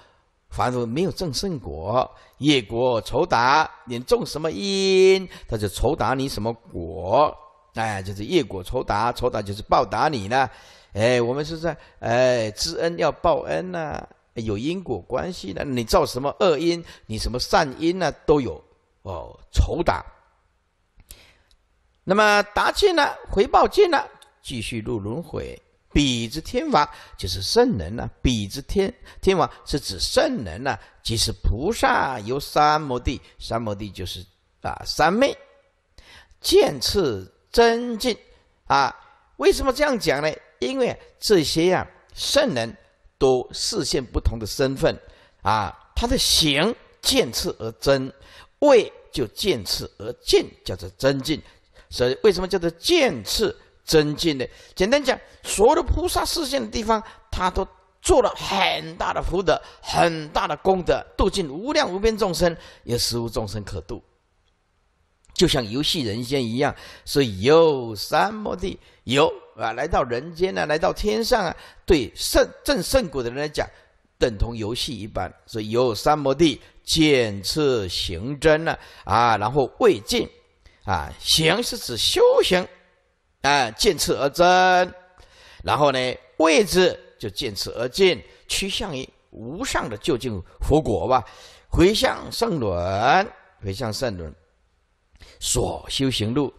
凡夫没有正圣果、业果、酬答？你种什么因，他就酬答你什么果。哎，就是业果酬答，酬答就是报答你呢。哎，我们是在哎知恩要报恩呐，有因果关系的。你造什么恶因，你什么善因呢，都有哦酬答。那么达见了，回报见了，继续入轮回。彼之天王就是圣人呢。彼之天天王是指圣人呢。即是菩萨有三摩地，三摩地就是啊三昧。见次增进啊？为什么这样讲呢？因为这些呀，圣人都视现不同的身份啊。他的行见次而增，位就见次而进，叫做增进。所以，为什么叫做见次增进呢？简单讲，所有的菩萨视线的地方，他都做了很大的福德、很大的功德，度尽无量无边众生，也实无众生可度。就像游戏人间一样，所以有三摩地有啊，来到人间呢，来到天上啊，对圣正圣果的人来讲，等同游戏一般。所以有三摩地见次行真呢啊，然后未尽。啊，行是指修行，啊，见次而增，然后呢，位置就见次而进，趋向于无上的究竟佛果吧，回向圣轮，回向圣轮，所修行路，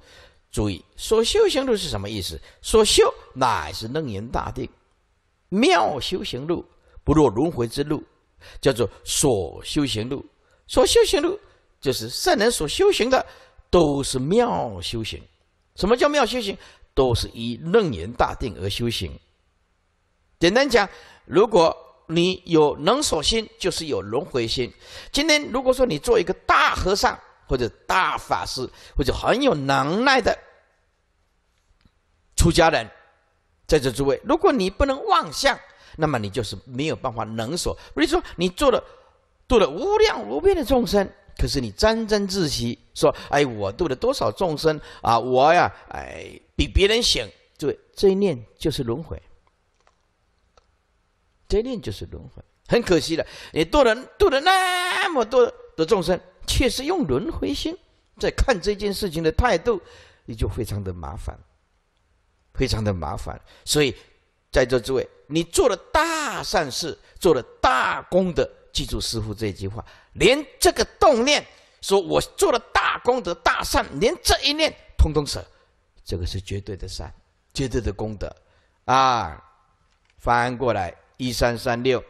注意，所修行路是什么意思？所修乃是楞严大定，妙修行路，不若轮回之路，叫做所修行路，所修行路就是圣人所修行的。都是妙修行，什么叫妙修行？都是以楞严大定而修行。简单讲，如果你有能所心，就是有轮回心。今天如果说你做一个大和尚或者大法师或者很有能耐的出家人，在这诸位，如果你不能妄想，那么你就是没有办法能所。所以说，你做了做了无量无边的众生。可是你沾沾自喜，说：“哎，我度了多少众生啊？我呀，哎，比别人行。”这这一念就是轮回，这一念就是轮回。很可惜了，你度了度了那么多的众生，却是用轮回心在看这件事情的态度，你就非常的麻烦，非常的麻烦。所以，在座诸位，你做了大善事，做了大功德。记住师傅这句话，连这个动念，说我做了大功德、大善，连这一念通通舍，这个是绝对的善，绝对的功德。啊！翻过来一三三六，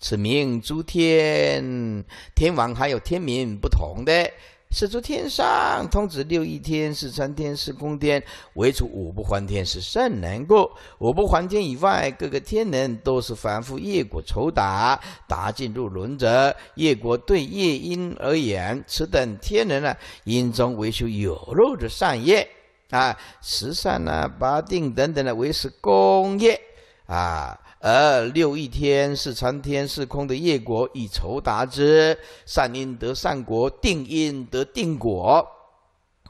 此名诸天天王，还有天民不同的。是诸天上，通指六一天、四三天、四空天，唯除五不还天是甚难过。五不还天以外，各个天人都是凡夫业果酬答，答进入轮者业果。对业因而言，此等天人呢，因中维修有漏的善业啊，慈善啊、八定等等的为是功业啊。而六一天是参天是空的业果以酬答之，善因得善果，定因得定果，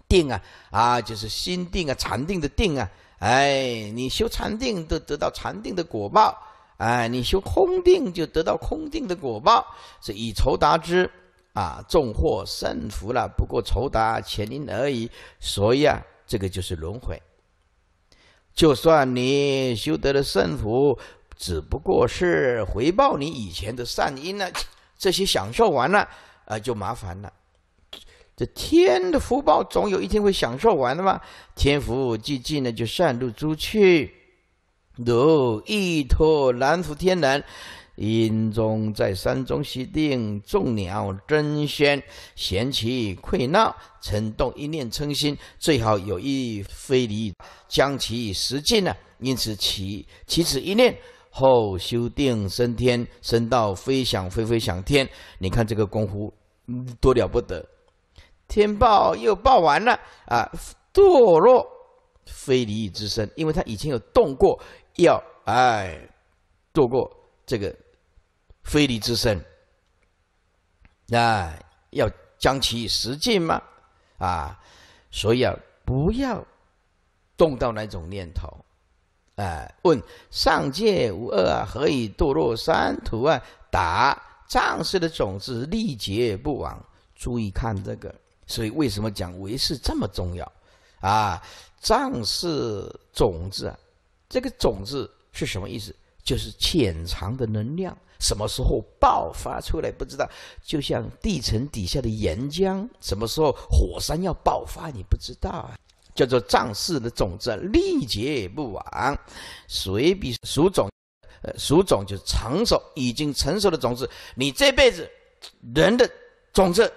定啊啊就是心定啊禅定的定啊，哎你修禅定都得到禅定的果报，哎你修空定就得到空定的果报，是以酬答之啊，众获圣福了，不过酬答前因而已，所以啊这个就是轮回，就算你修得了圣福。只不过是回报你以前的善因呢，这些享受完了，啊，就麻烦了。这天的福报总有一天会享受完的嘛。天福既尽呢，就善露出去。如一托南福天人，阴中在山中习定，众鸟争喧，闲其溃闹，尘动一念称心，最好有意非离，将其实尽呢。因此其其此一念。后修定升天，升到飞翔飞飞翔天，你看这个功夫多了不得。天报又报完了啊，堕落非离欲之身，因为他以前有动过，要哎堕过这个非离之身，那要将其实尽吗？啊，所以啊，不要动到那种念头。哎，问上界无恶，何以堕落三途啊？答：藏事的种子历劫不亡，注意看这个。所以为什么讲为是这么重要？啊，藏事种子，这个种子是什么意思？就是潜藏的能量，什么时候爆发出来不知道。就像地层底下的岩浆，什么时候火山要爆发，你不知道啊。叫做仗势的种子，历劫也不亡。水比属种，呃，属种就是成熟已经成熟的种子。你这辈子人的种子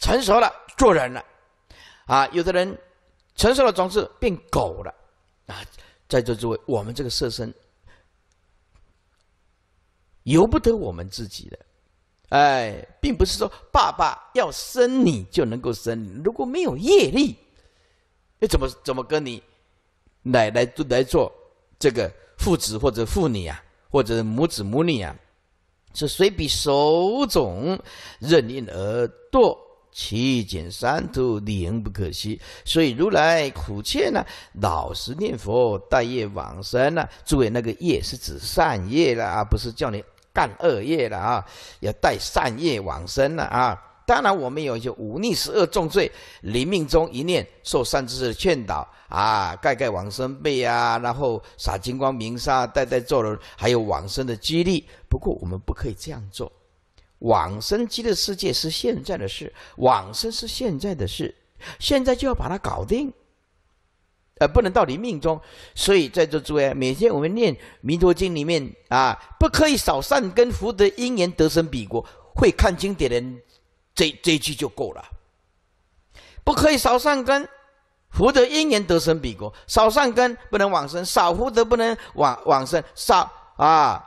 成熟了，做人了啊。有的人成熟的种子变狗了啊。在座诸位，我们这个色身由不得我们自己的，哎，并不是说爸爸要生你就能够生，如果没有业力。怎么怎么跟你奶奶都来做这个父子或者父女啊，或者母子母女啊？是随彼手种，任运而堕，其减三途，理不可惜。所以如来苦切呢，老实念佛，待业往生呢。诸位那个业是指善业了啊，不是叫你干恶业了啊，要带善业往生了啊。当然，我们有一些忤逆十恶重罪，临命中一念受善知识的劝导啊，盖盖往生被啊，然后撒金光明沙，代代做人，还有往生的激励。不过，我们不可以这样做，往生极乐世界是现在的事，往生是现在的事，现在就要把它搞定，呃，不能到临命中。所以，在座诸位，每天我们念弥陀经里面啊，不可以少善根福德因缘得生彼国。会看经典的人。这这一句就够了，不可以少善根，福德因缘得生彼国。少善根不能往生，少福德不能往往生，少啊，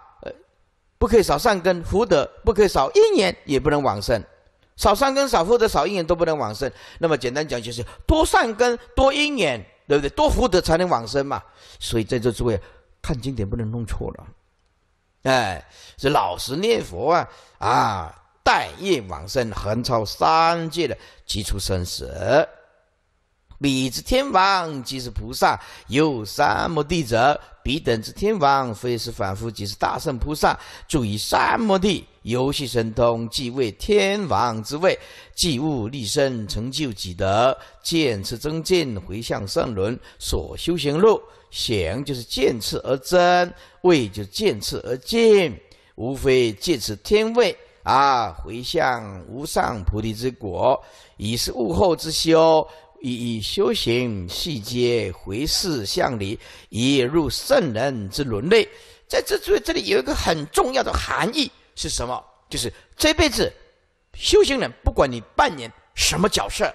不可以少善根福德，不可以少因缘也不能往生。少善根、少福德、少因缘都不能往生。那么简单讲就是，多善根、多因缘，对不对？多福德才能往生嘛。所以在这诸位看经典不能弄错了，哎，这老实念佛啊，啊。待业往生，横超三界的极出生死。彼之天王即是菩萨，有三摩地者，彼等之天王非是凡夫，即是大圣菩萨，住于三摩地，游戏神通，即为天王之位，积物立身，成就己德，见次增进，回向圣轮所修行路。显就是见次而增，位就见次而进，无非借此天位。啊！回向无上菩提之果，以是悟后之修；以修行细节回事向理，以入圣人之伦类。在这这这里有一个很重要的含义是什么？就是这辈子修行人，不管你扮演什么角色，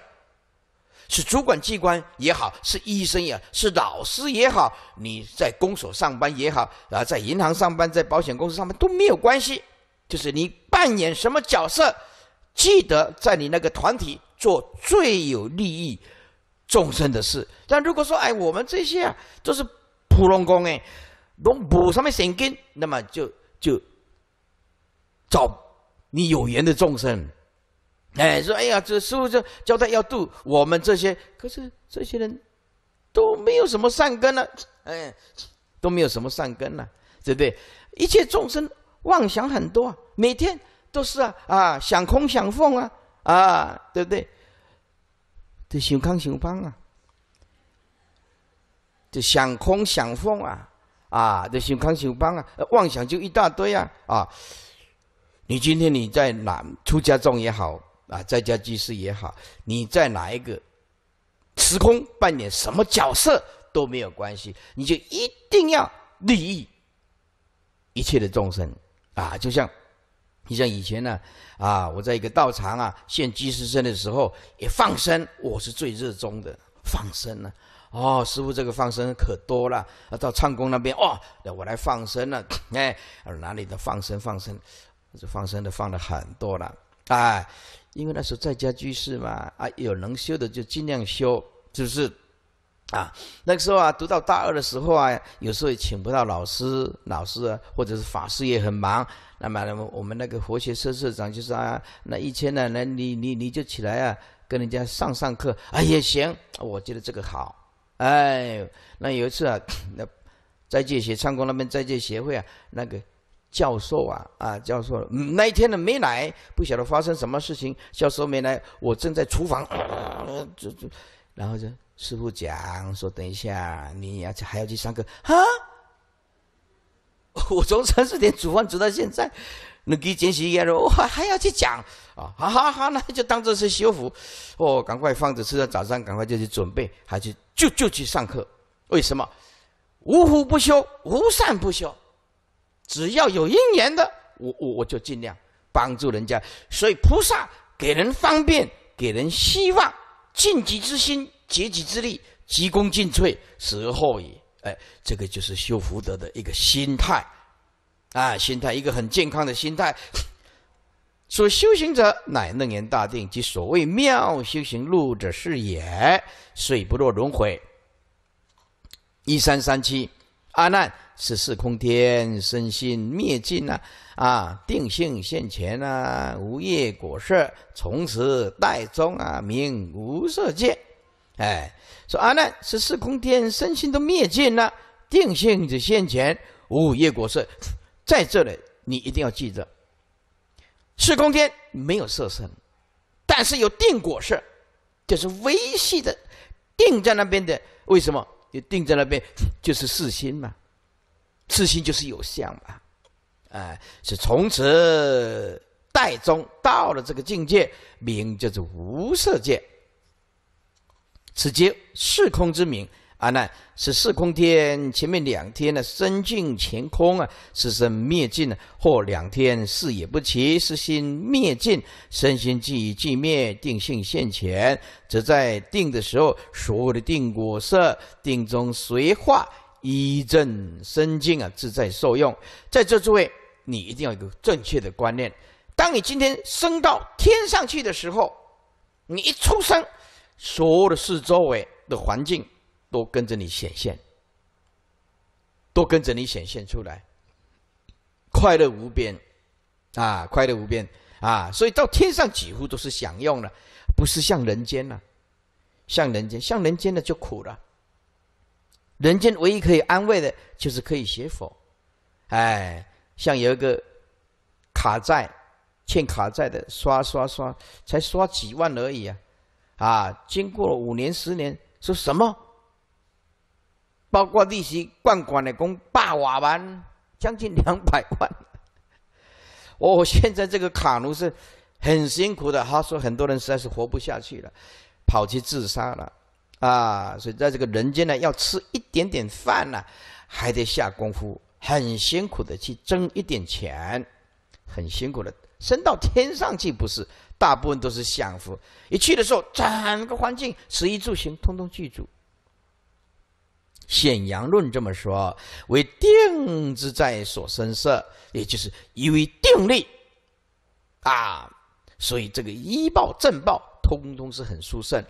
是主管机关也好，是医生也好，是老师也好，你在公所上班也好，啊，在银行上班，在保险公司上班都没有关系。就是你扮演什么角色，记得在你那个团体做最有利益众生的事。但如果说，哎，我们这些啊，都是普通工哎，弄补上面神经，那么就就找你有缘的众生。哎，说，哎呀，这师傅就交代要度我们这些，可是这些人都没有什么善根了，哎，都没有什么善根了，对不对？一切众生。妄想很多，每天都是啊啊，想空想凤啊啊，对不对？这想康想帮啊，这想空想凤啊啊，这想康想帮啊，妄想就一大堆啊啊！你今天你在哪出家众也好啊，在家居士也好，你在哪一个时空扮演什么角色都没有关系，你就一定要利益一切的众生。啊，就像，你像以前呢，啊，我在一个道场啊，现居士身的时候，也放生，我是最热衷的放生呢。哦，师傅这个放生可多了，到唱功那边哦，我来放生了，哎，哪里的放生放生，这放生的放了很多了，哎，因为那时候在家居士嘛，啊，有能修的就尽量修，是不是？啊，那个时候啊，读到大二的时候啊，有时候也请不到老师，老师啊、或者是法师也很忙。那么，我们那个佛学社社长就是啊，那一千呢，那你你你就起来啊，跟人家上上课，啊也行，我觉得这个好。哎，那有一次啊，[COUGHS] 那在建协唱功那边，在建协会啊，那个教授啊啊教授，那一天呢没来，不晓得发生什么事情，教授没来，我正在厨房，这这，然后就。师傅讲说：“等一下，你也要还要去上课啊！[LAUGHS] 我从三四点煮饭煮到现在，你给捡起烟服，我还要去讲啊！好好好，那就当做是修复。哦，赶快放着吃了早上赶快就去准备，还去就就去上课。为什么？无福不修，无善不修。只要有因缘的，我我我就尽量帮助人家。所以菩萨给人方便，给人希望，尽级之心。”竭己之力，急功尽瘁，死而后已。哎，这个就是修福德的一个心态啊，心态一个很健康的心态。[COUGHS] 所修行者，乃楞严大定，即所谓妙修行路者是也。水不落轮回。一三三七，阿难，十四空天，身心灭尽啊！啊，定性现前啊，无业果色，从此代宗啊，名无色界。哎，说阿难，是四空天，身心都灭尽了，定性之现前，无业果色，在这里你一定要记得，四空天没有色身，但是有定果色，就是微细的，定在那边的，为什么？你定在那边就是四心嘛，四心就是有相嘛，哎，是从此代宗到了这个境界，名叫做无色界。此皆是空之名啊，那是是空天。前面两天呢，身尽、前空啊，是身灭尽或两天事也不齐，是心灭尽，身心即已寂灭，定性现前，则在定的时候，所有的定果色定中随化，依正身尽啊，自在受用。在这诸位，你一定要有个正确的观念。当你今天升到天上去的时候，你一出生。所有的四周围的环境都跟着你显现，都跟着你显现出来，快乐无边，啊，快乐无边，啊，所以到天上几乎都是享用了，不是像人间了，像人间，像人间的就苦了。人间唯一可以安慰的，就是可以写佛，哎，像有一个卡债，欠卡债的刷刷刷，才刷几万而已啊。啊，经过五年、十年，说什么？包括利息、罐罐的工，霸瓦万，将近两百万。哦，现在这个卡奴是很辛苦的。他说，很多人实在是活不下去了，跑去自杀了。啊，所以在这个人间呢，要吃一点点饭呢，还得下功夫，很辛苦的去挣一点钱，很辛苦的。升到天上去不是？大部分都是享福，一去的时候，整个环境、食衣住行，通通具足。显阳论这么说，为定之在所生色，也就是因为定力啊，所以这个依报正报通通是很殊胜，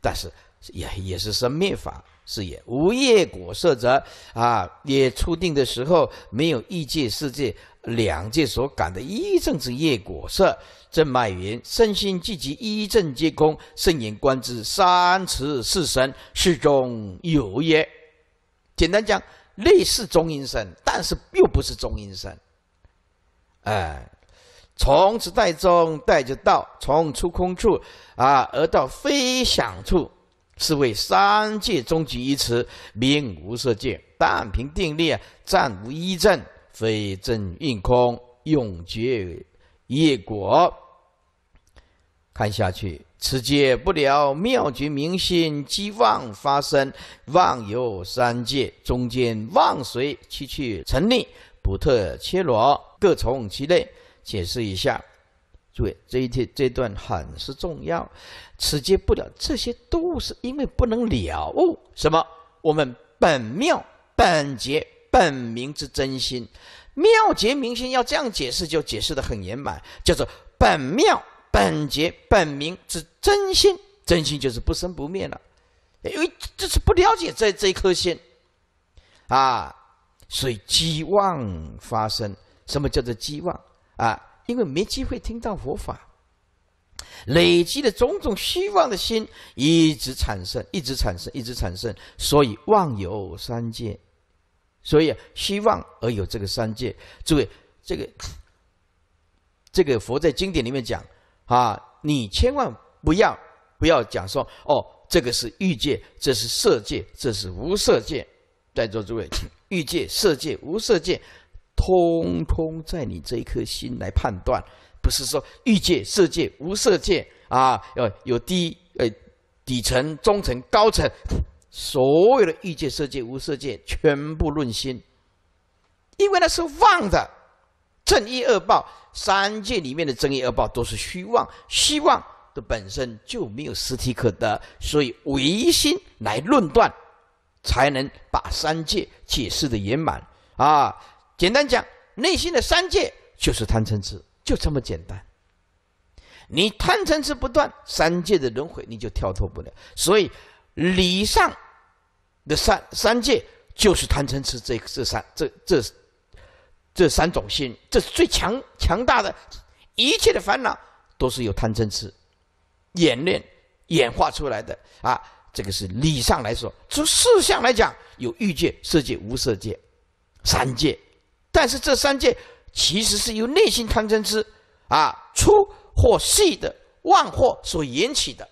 但是也也是生灭法，是也。无业果色者啊，也初定的时候没有异界世界。两界所感的一正之业果色正脉云身心聚集一正皆空圣人观之三慈四神，是中有也，简单讲类似中阴身，但是又不是中阴身。哎，从此带中带着道，从出空处啊而到非想处，是为三界终极一词，名无色界，但凭定力暂无一正。非正运空，永绝业果。看下去，此劫不了，妙觉明心即妄发生，妄有三界中间，妄随起去成立，不特切罗各从其类。解释一下，注意这一题这段很是重要。此劫不了，这些都是因为不能了悟什么？我们本妙本劫。本名之真心，妙觉明心，要这样解释，就解释的很圆满，叫做本妙、本觉、本名之真心。真心就是不生不灭了，因为这是不了解这这一颗心啊，所以积望发生。什么叫做积望啊？因为没机会听到佛法，累积的种种虚妄的心，一直产生，一直产生，一直产生，所以妄有三界。所以，希望而有这个三界，诸位，这个，这个佛在经典里面讲啊，你千万不要不要讲说哦，这个是欲界，这是色界，这是无色界。在座诸位，欲界、色界、无色界，通通在你这一颗心来判断，不是说欲界、色界、无色界啊，要有低呃底层、中层、高层。所有的欲界、色界、无色界，全部论心，因为那是妄的，正义恶报，三界里面的正义恶报都是虚妄，虚妄的本身就没有实体可得，所以唯心来论断，才能把三界解释的圆满。啊，简单讲，内心的三界就是贪嗔痴，就这么简单。你贪嗔痴不断，三界的轮回你就跳脱不了，所以。理上的三三界就是贪嗔痴这这三这这这三种心，这是最强强大的，一切的烦恼都是由贪嗔痴演练演化出来的啊！这个是理上来说，从事相来讲，有欲界、色界、无色界三界，但是这三界其实是由内心贪嗔痴啊粗或细的妄惑所引起的。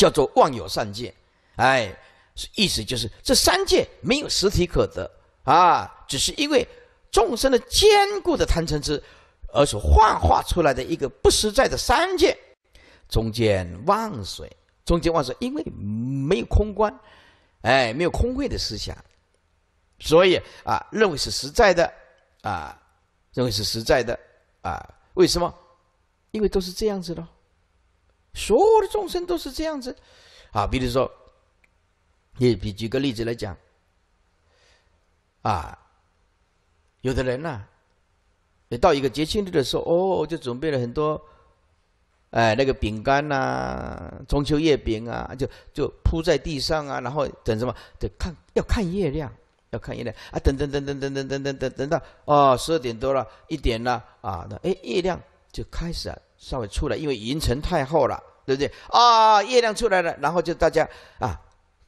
叫做妄有善界，哎，意思就是这三界没有实体可得啊，只是因为众生的坚固的贪嗔痴而所幻化出来的一个不实在的三界。中间妄水，中间妄水，因为没有空观，哎，没有空慧的思想，所以啊，认为是实在的啊，认为是实在的啊，为什么？因为都是这样子的。所有的众生都是这样子，啊，比如说，也比举个例子来讲，啊，有的人呐，也到一个节庆日的时候，哦，就准备了很多，哎，那个饼干呐，中秋月饼啊，就就铺在地上啊，然后等什么？等看要看月亮，要看月亮啊，等等等等等等等等，等到哦，十二点多了，一点了啊，那哎，月亮就开始了。稍微出来，因为云层太厚了，对不对？啊，月亮出来了，然后就大家啊，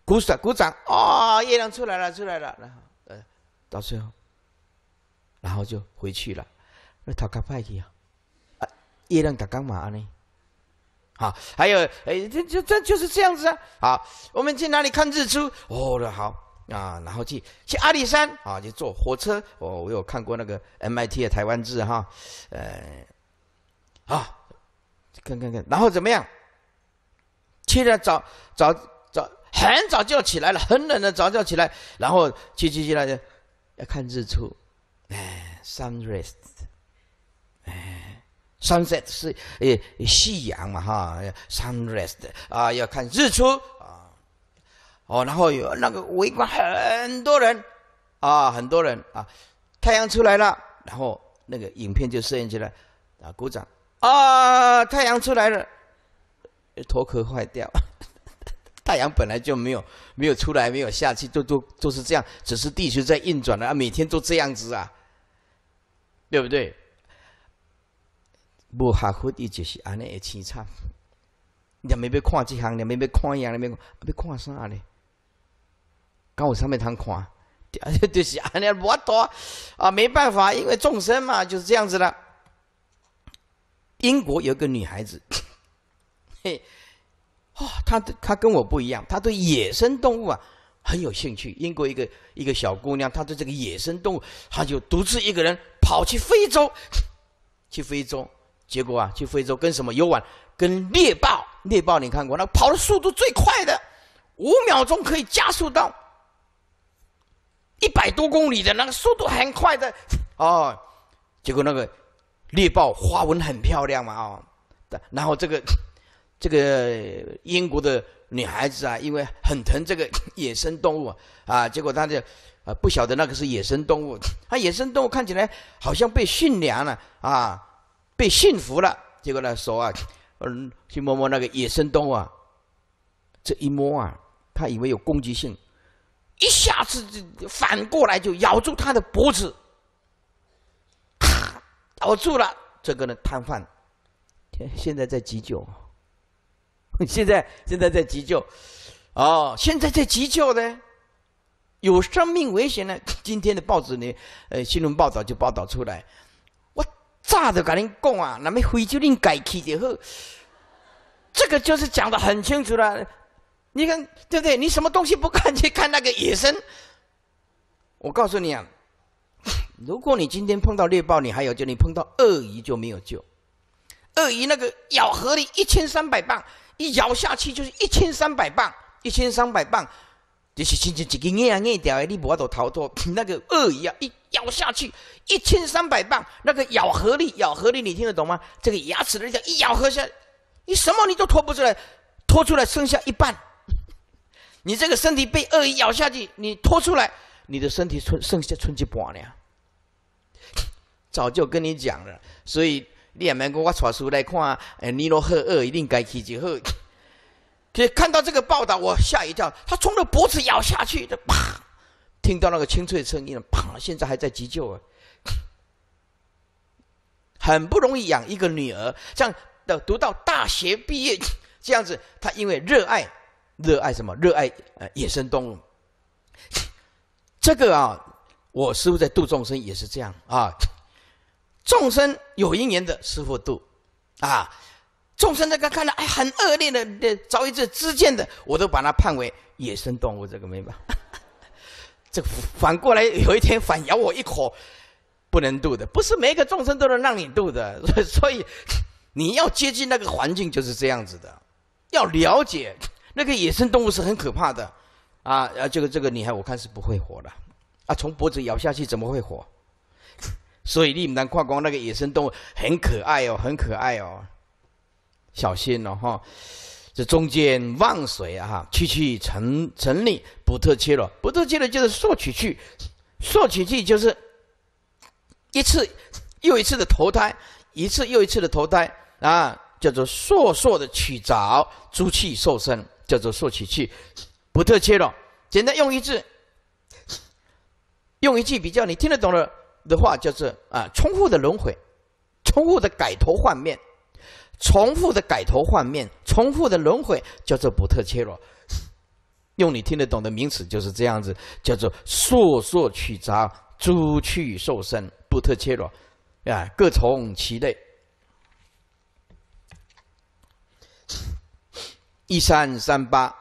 鼓掌鼓掌啊，月亮出来了，出来了，然后呃，到最后，然后就回去了，那逃开派去啊，啊，月亮刚刚嘛呢，好，还有哎，这就这就是这样子啊，好，我们去哪里看日出？哦，那好啊，然后去去阿里山啊，就坐火车。哦，我有看过那个 MIT 的台湾字哈，呃，啊，看看看，然后怎么样？起来早，早早，很早就要起来了，很冷的，早就要起来，然后去去去，那要看日出，哎，sunrise，哎，sunset 是呃夕阳嘛哈，sunrise 啊，要看日出啊，哦，然后有那个围观很多人啊，很多人啊，太阳出来了，然后那个影片就摄影起来，啊，鼓掌。啊！太阳出来了，头壳坏掉。[LAUGHS] 太阳本来就没有没有出来，没有下去，都都都是这样，只是地球在运转了啊，每天都这样子啊，对不对？不，合乎的就是安尼的凄惨。你没要看这项，你没要看样，你没要看啥嘞？敢有啥物通看？[LAUGHS] 就是安尼无多，啊，没办法，因为众生嘛就是这样子的。英国有个女孩子，[LAUGHS] 嘿，啊，她她跟我不一样，她对野生动物啊很有兴趣。英国一个一个小姑娘，她对这个野生动物，她就独自一个人跑去非洲，去非洲，结果啊，去非洲跟什么游玩？跟猎豹，猎豹你看过？那跑的速度最快的，五秒钟可以加速到一百多公里的那个速度，很快的哦。结果那个。猎豹花纹很漂亮嘛，哦，然后这个 [COUGHS] 这个英国的女孩子啊，因为很疼这个野生动物啊，结果她就啊不晓得那个是野生动物，她 [COUGHS] 野生动物看起来好像被驯良了啊，被驯服了，结果呢手啊嗯去摸摸那个野生动物，啊，这一摸啊，她以为有攻击性，一下子就反过来就咬住他的脖子。熬住了这个呢，瘫痪。现在在急救，[LAUGHS] 现在现在在急救，哦，现在在急救呢，有生命危险呢。今天的报纸呢，呃，新闻报道就报道出来，我炸的赶紧讲啊，那么灰就恁改去就好，这个就是讲的很清楚了，你看对不对？你什么东西不看去看那个野生？我告诉你啊。如果你今天碰到猎豹，你还有救；你碰到鳄鱼就没有救。鳄鱼那个咬合力一千三百磅，一咬下去就是一千三百磅，一千三百磅，就是轻轻一个眼眼掉，你无法度逃脱。[LAUGHS] 那个鳄鱼啊，一咬下去一千三百磅，那个咬合力，咬合力，你听得懂吗？这个牙齿的力，一咬合下，你什么你都拖不出来，拖出来剩下一半。你这个身体被鳄鱼咬下去，你拖出来，你的身体剩剩下剩一半了。早就跟你讲了，所以你也别跟我传书来看。哎，尼罗赫鳄一定该去就好。可看到这个报道，我吓一跳。他冲着脖子咬下去，就啪！听到那个清脆的声音了，啪！现在还在急救啊。很不容易养一个女儿，这样的读到大学毕业这样子。他因为热爱，热爱什么？热爱呃野生动物。这个啊，我师傅在度众生也是这样啊。众生有一年的师傅度，啊，众生这个看到哎很恶劣的，遭遇这之间的，我都把它判为野生动物，这个没办法。[LAUGHS] 这反过来有一天反咬我一口，不能度的，不是每一个众生都能让你度的，[LAUGHS] 所以你要接近那个环境就是这样子的，要了解那个野生动物是很可怕的，啊，啊，这个这个女孩我看是不会活的，啊，从脖子咬下去怎么会活？所以，你姆当跨光那个野生动物很可爱哦，很可爱哦。小心哦，哈！这中间万水啊，去去成成立不特切了，不特切了就是索取去，索取去就是一次又一次的投胎，一次又一次的投胎啊，叫做烁烁的取着诸气受身，叫做索取去不特切了。简单用一字，用一句比较，你听得懂了？的话叫做啊，重复的轮回，重复的改头换面，重复的改头换面，重复的轮回叫做布特切罗。用你听得懂的名词就是这样子，叫做烁烁取杂诸趣受身，布特切罗，啊，各从其类。一三三八，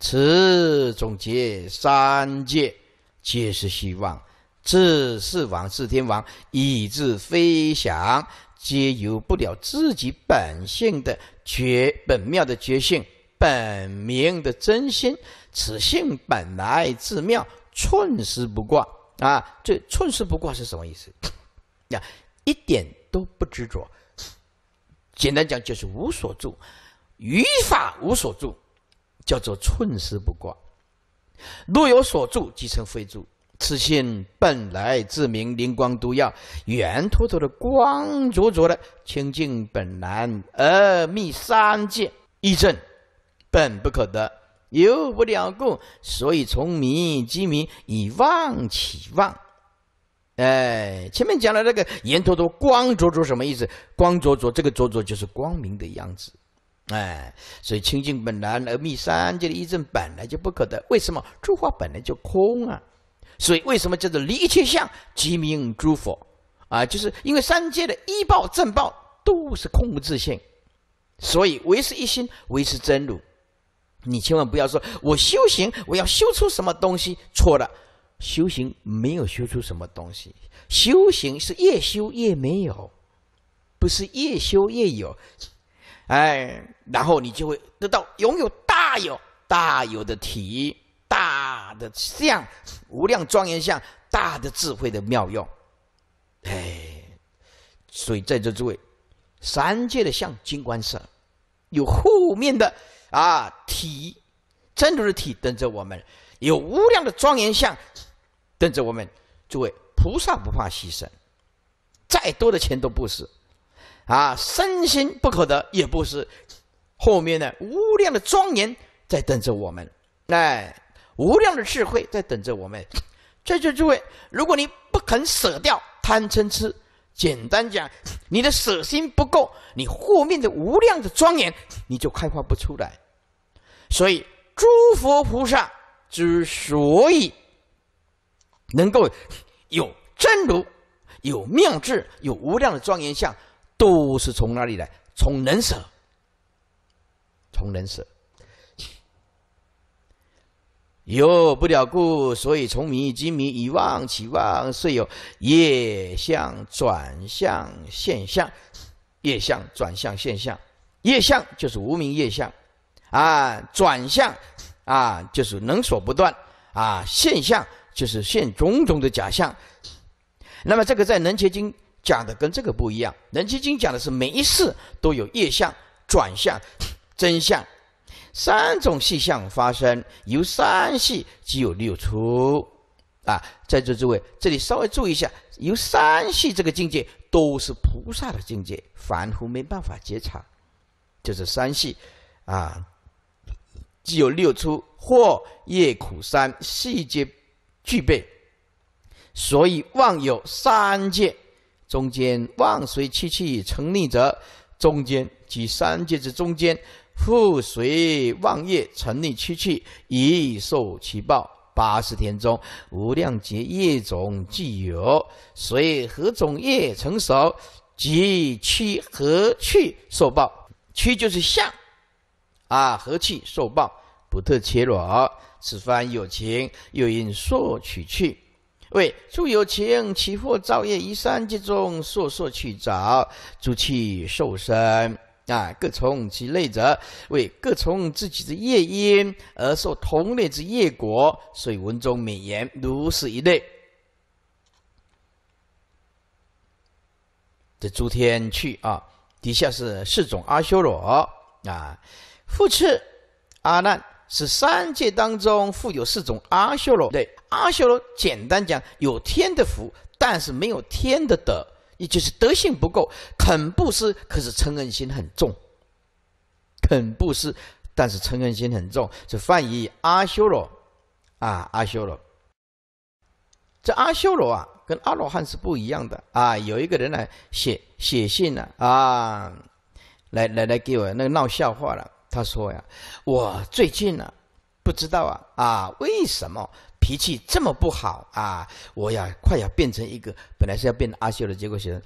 此总结三界，皆是希望。自是王、自天王，以至飞翔，皆由不了自己本性的觉本妙的觉性、本明的真心。此性本来自妙，寸丝不挂啊！这寸丝不挂是什么意思？[COUGHS] 呀，一点都不执着。简单讲就是无所住，于法无所住，叫做寸丝不挂。若有所住，即成非住。此心本来自明，灵光独耀，圆脱脱的光灼灼的清净本来，而密三界一正，本不可得，有不了故，所以从迷即迷，以妄起妄。哎，前面讲了那个圆脱脱、光灼灼什么意思？光灼灼，这个灼灼就是光明的样子。哎，所以清净本来，而密三界的义正本来就不可得。为什么？诸法本来就空啊。所以，为什么叫做离一切相即名诸佛？啊，就是因为三界的依报正报都是空无自性，所以维持一心，维持真如。你千万不要说我修行，我要修出什么东西？错了，修行没有修出什么东西，修行是越修越没有，不是越修越有。哎，然后你就会得到拥有大有大有的体。大的相，无量庄严相，大的智慧的妙用，哎，所以在这诸位，三界的相金观色，有后面的啊体，真如的体等着我们，有无量的庄严相等着我们，诸位菩萨不怕牺牲，再多的钱都不是，啊，身心不可得也不是。后面的无量的庄严在等着我们，哎。无量的智慧在等着我们，在座诸位，如果你不肯舍掉贪嗔痴，简单讲，你的舍心不够，你护命的无量的庄严，你就开发不出来。所以，诸佛菩萨之所以能够有真如、有妙智、有无量的庄严相，都是从哪里来？从能舍，从能舍。有不了故，所以从迷及迷，以妄起妄，是有业相转向现象，业相转向现象，业相就是无名业相，啊转向，啊就是能所不断，啊现象就是现种种的假象。那么这个在《能结经》讲的跟这个不一样，《能结经》讲的是每一世都有业相转向真相。三种细相发生，由三系即有六出啊，在座诸位，这里稍微注意一下，由三系这个境界都是菩萨的境界，凡夫没办法觉察，就是三系啊，即有六出或业苦三细节具备，所以妄有三界，中间妄随七气成立者，中间即三界之中间。复随妄业成立区去，以受其报。八十天中，无量劫业种既有，随何种业成熟，即趣何去受报。趣就是相，啊，何去受报？不特切裸，此番有情，又因受取去。为诸有情其或造业于三界中，受受取找，诸气受身。啊，各从其类者，为各从自己的业因而受同类之业果，所以文中美言如是。一类这诸天去啊，底下是四种阿修罗啊，复次阿难是三界当中富有四种阿修罗。对，阿修罗简单讲，有天的福，但是没有天的德。也就是德性不够，肯布斯可是嗔恨心很重，肯布斯但是嗔恨心很重。是翻译阿修罗啊，阿修罗，这阿修罗啊跟阿罗汉是不一样的啊。有一个人来写写信了啊，来来来给我那个闹笑话了。他说呀，我最近呢不知道啊啊为什么。脾气这么不好啊！我呀，快要变成一个本来是要变阿修罗，结果写成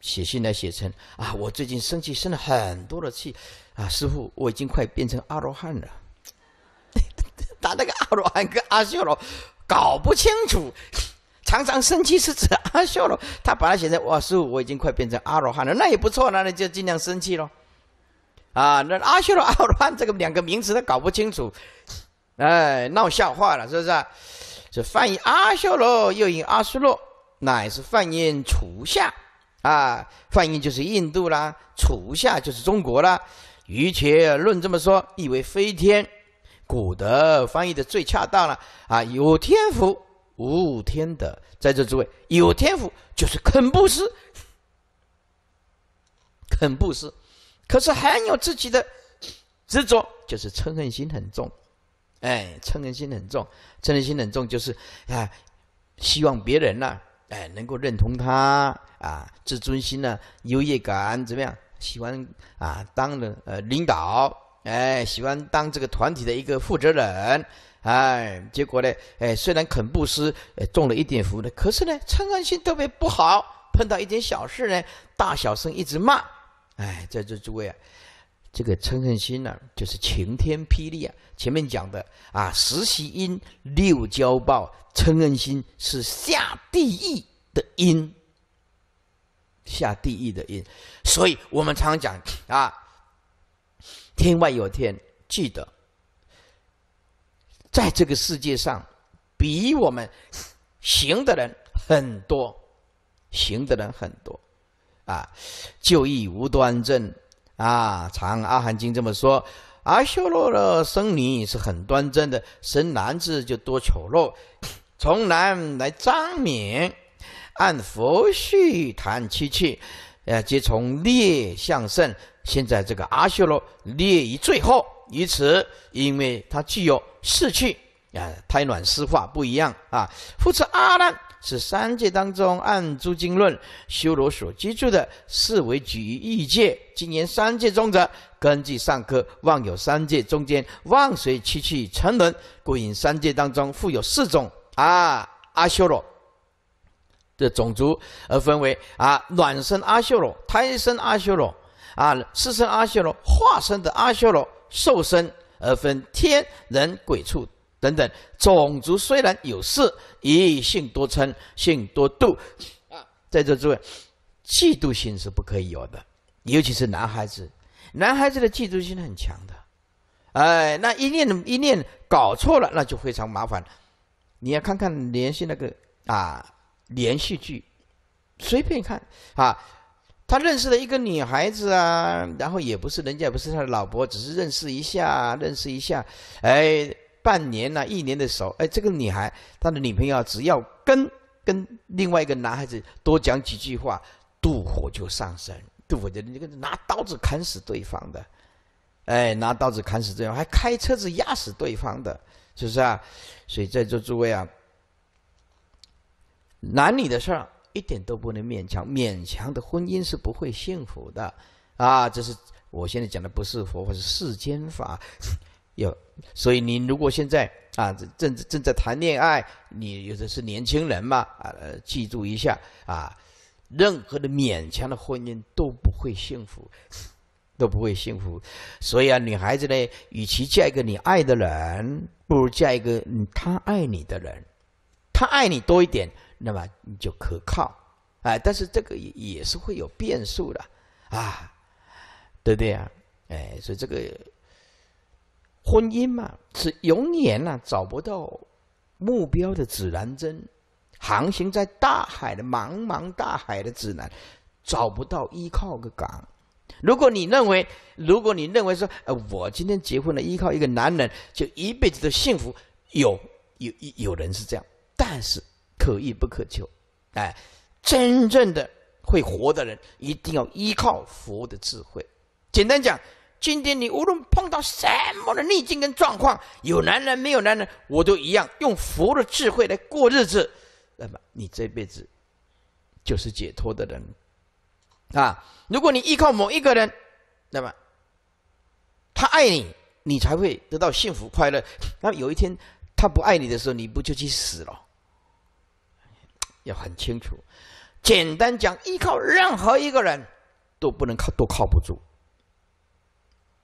写信来写成啊！我最近生气生了很多的气，啊，师傅，我已经快变成阿罗汉了。他 [LAUGHS] 那个阿罗汉跟阿修罗搞不清楚，常常生气是指阿修罗，他把他写成哇，师傅，我已经快变成阿罗汉了，那也不错，那你就尽量生气咯。啊，那阿修罗、阿罗汉这个两个名词他搞不清楚。哎，闹笑话了，是不是？这梵音阿修罗又译阿修罗，乃是梵音楚夏啊。梵音就是印度啦，楚夏就是中国啦。于且论这么说，意为飞天。古德翻译的最恰当了啊，有天赋无天德，在这诸位有天赋就是肯布斯，肯布斯，可是很有自己的执着，就是嗔恨心很重。哎，称人心很重，称人心很重就是啊，希望别人呢，哎，能够认同他啊，自尊心呢，优越感怎么样？喜欢啊，当了呃领导，哎，喜欢当这个团体的一个负责人，哎，结果呢，哎，虽然肯布斯中了一点福的，可是呢，称人心特别不好，碰到一点小事呢，大小声一直骂，哎，在这诸位。啊，这个嗔恨心呢，就是晴天霹雳啊！前面讲的啊，十习因六交报，嗔恨心是下地狱的因，下地狱的因。所以我们常常讲啊，天外有天，记得，在这个世界上，比我们行的人很多，行的人很多，啊，就义无端正。啊，常阿含经这么说，阿修罗的生女是很端正的，生男子就多丑陋。从男来彰冕，按佛序谈七趣，呃，皆从劣向胜。现在这个阿修罗劣于最后，于此，因为它具有四气，啊，胎卵湿化不一样啊。复次阿难。是三界当中按诸经论，修罗所居住的四维局一界。今年三界中者，根据上科望有三界中间万水屈气沉沦，故引三界当中富有四种啊阿修罗的种族，而分为啊卵生阿修罗、胎生阿修罗、啊湿生阿修罗、化身的阿修罗、兽身，而分天、人、鬼、畜。等等，种族虽然有色，一性多嗔，性多妒，啊，在座诸位，嫉妒心是不可以有的，尤其是男孩子，男孩子的嫉妒心很强的，哎，那一念一念搞错了，那就非常麻烦。你要看看连续那个啊连续剧，随便看啊，他认识了一个女孩子啊，然后也不是人家，也不是他的老婆，只是认识一下，认识一下，哎。半年呐，一年的时候，哎，这个女孩，她的女朋友只要跟跟另外一个男孩子多讲几句话，妒火就上升，妒火就那个拿刀子砍死对方的，哎，拿刀子砍死对方，还开车子压死对方的，是不是啊？所以在座诸位啊，男女的事儿一点都不能勉强，勉强的婚姻是不会幸福的，啊，这是我现在讲的不是佛法，是世间法。有，所以你如果现在啊正正在谈恋爱，你有的是年轻人嘛啊，记住一下啊，任何的勉强的婚姻都不会幸福，都不会幸福。所以啊，女孩子呢，与其嫁一个你爱的人，不如嫁一个他爱你的人，他爱你多一点，那么你就可靠。哎，但是这个也是会有变数的啊，对不对啊？哎，所以这个。婚姻嘛，是永远呢找不到目标的指南针，航行在大海的茫茫大海的指南，找不到依靠的港。如果你认为，如果你认为说，呃，我今天结婚了，依靠一个男人，就一辈子的幸福，有有有人是这样，但是可遇不可求。哎，真正的会活的人，一定要依靠佛的智慧。简单讲。今天你无论碰到什么的逆境跟状况，有男人没有男人，我都一样用佛的智慧来过日子。那么你这辈子就是解脱的人啊！如果你依靠某一个人，那么他爱你，你才会得到幸福快乐。那有一天他不爱你的时候，你不就去死了？要很清楚，简单讲，依靠任何一个人都不能靠，都靠不住。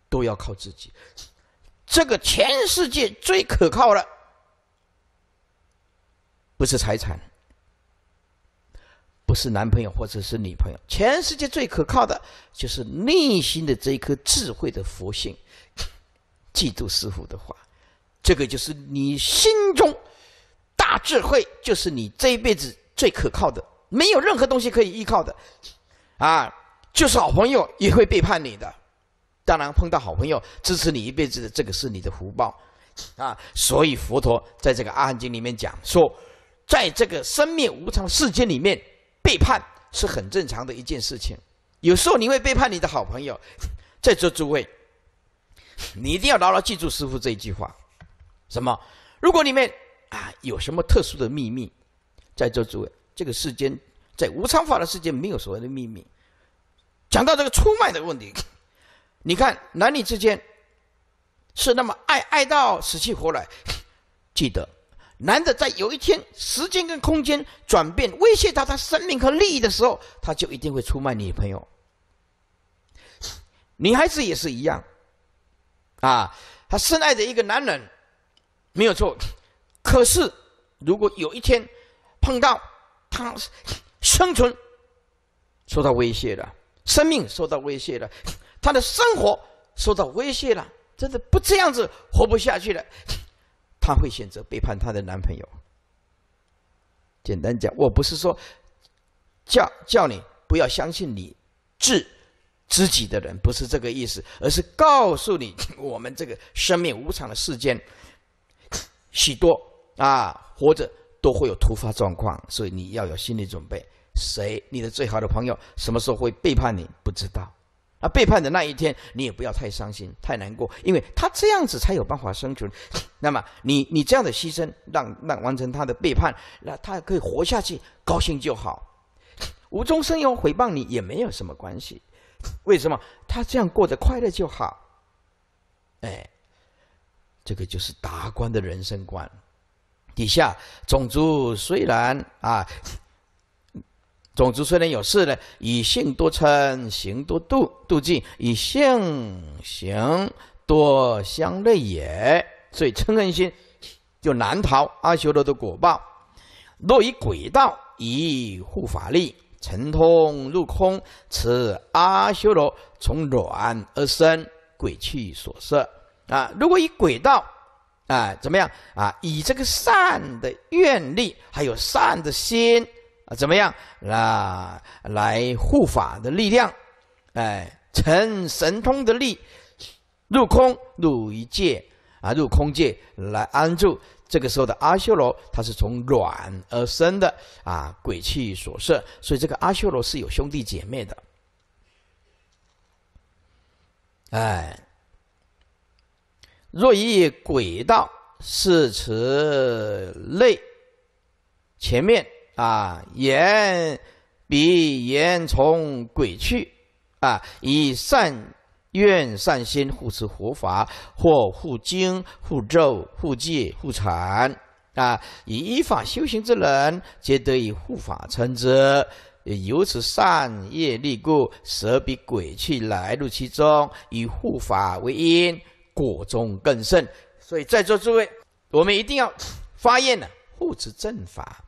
都要靠自己。这个全世界最可靠的，不是财产，不是男朋友或者是女朋友，全世界最可靠的就是内心的这一颗智慧的佛性。记住师傅的话，这个就是你心中大智慧，就是你这一辈子最可靠的，没有任何东西可以依靠的。啊，就是好朋友也会背叛你的。当然，碰到好朋友支持你一辈子的，这个是你的福报，啊！所以佛陀在这个《阿含经》里面讲说，在这个生灭无常世界里面，背叛是很正常的一件事情。有时候你会背叛你的好朋友，在座诸位，[LAUGHS] 你一定要牢牢记住师傅这一句话：什么？如果你们啊有什么特殊的秘密，在座诸位，这个世间在无常法的世界没有所谓的秘密。讲到这个出卖的问题。你看，男女之间是那么爱爱到死去活来。[LAUGHS] 记得，男的在有一天时间跟空间转变威胁到他生命和利益的时候，他就一定会出卖女朋友。[LAUGHS] 女孩子也是一样，啊，她深爱着一个男人，没有错。可是，如果有一天碰到他 [LAUGHS] 生存受到威胁了，生命受到威胁了。她的生活受到威胁了，真的不这样子活不下去了，她 [LAUGHS] 会选择背叛她的男朋友。简单讲，我不是说叫叫你不要相信你自知己的人，不是这个意思，而是告诉你我们这个生命无常的世间，[LAUGHS] 许多啊活着都会有突发状况，所以你要有心理准备。谁你的最好的朋友什么时候会背叛你，不知道。背叛的那一天，你也不要太伤心、太难过，因为他这样子才有办法生存。[LAUGHS] 那么，你你这样的牺牲，让让完成他的背叛，那他可以活下去，高兴就好。无中生有毁谤你也没有什么关系，为什么他这样过得快乐就好？哎，这个就是达官的人生观。底下种族虽然啊。种之虽然有事呢，以性多嗔，行多度，度尽以性行多相类也，所以嗔恨心就难逃阿修罗的果报。若以轨道，以护法力，神通入空，此阿修罗从卵而生，鬼气所摄啊。如果以轨道啊，怎么样啊？以这个善的愿力，还有善的心。啊，怎么样？那来护法的力量，哎，成神通的力，入空入一界啊，入空界来安住。这个时候的阿修罗，他是从卵而生的啊，鬼气所摄，所以这个阿修罗是有兄弟姐妹的。哎，若以鬼道是此类前面。啊，言比言从鬼去，啊，以善愿、善心护持佛法，或护经、护咒、护戒、护禅，啊，以依法修行之人，皆得以护法称之。由此善业力故，舍彼鬼去来入其中，以护法为因，果中更胜。所以在座诸位，我们一定要发愿呢，护持正法。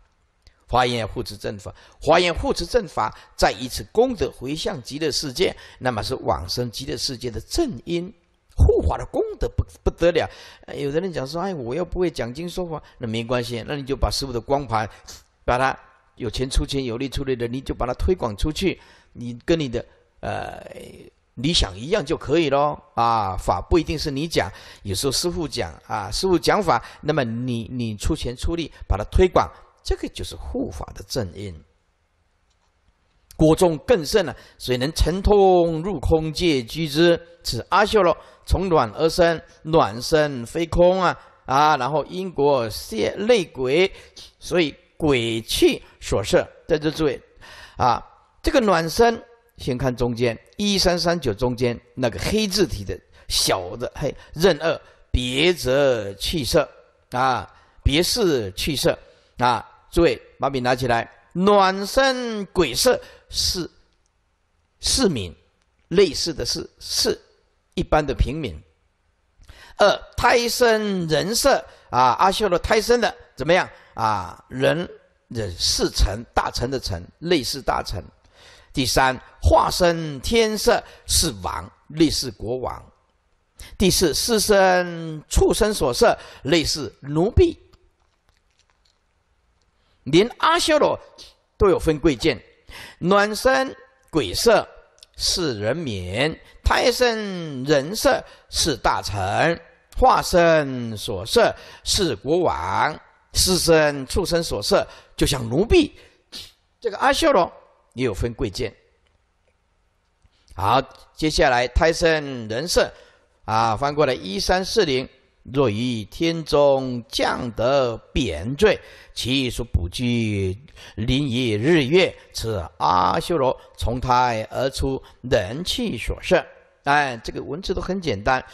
华严护持正法，华严护持正法，再一次功德回向极乐世界，那么是往生极乐世界的正因，护法的功德不不得了。有的人讲说：“哎，我又不会讲经说法，那没关系，那你就把师傅的光盘，把它有钱出钱，有力出力的，你就把它推广出去，你跟你的呃理想一样就可以咯。啊！法不一定是你讲，有时候师傅讲啊，师傅讲法，那么你你出钱出力把它推广。”这个就是护法的正因，果中更甚了、所以能沉通入空界居之。此阿修罗从卵而生，卵生非空啊啊！然后因果泄内鬼，所以鬼气所摄。在这诸位啊，这个卵生，先看中间一三三九中间那个黑字体的小的黑任二别则气色啊，别是气色啊。诸位，把笔拿起来。暖生鬼色是市民，类似的是是一般的平民。二胎生人色啊，阿修罗胎生的怎么样啊？人人是臣大臣的臣，类似大臣。第三化身天色是王，类似国王。第四尸生畜生所色类似奴婢。连阿修罗都有分贵贱，暖身鬼色是人民，胎生人色是大臣，化身所色是国王，尸身畜生所色就像奴婢。这个阿修罗也有分贵贱。好，接下来胎生人色，啊，翻过来一三四零。若于天中降得贬罪，其所不居，临以日月，此阿修罗从胎而出，人气所生。哎，这个文字都很简单，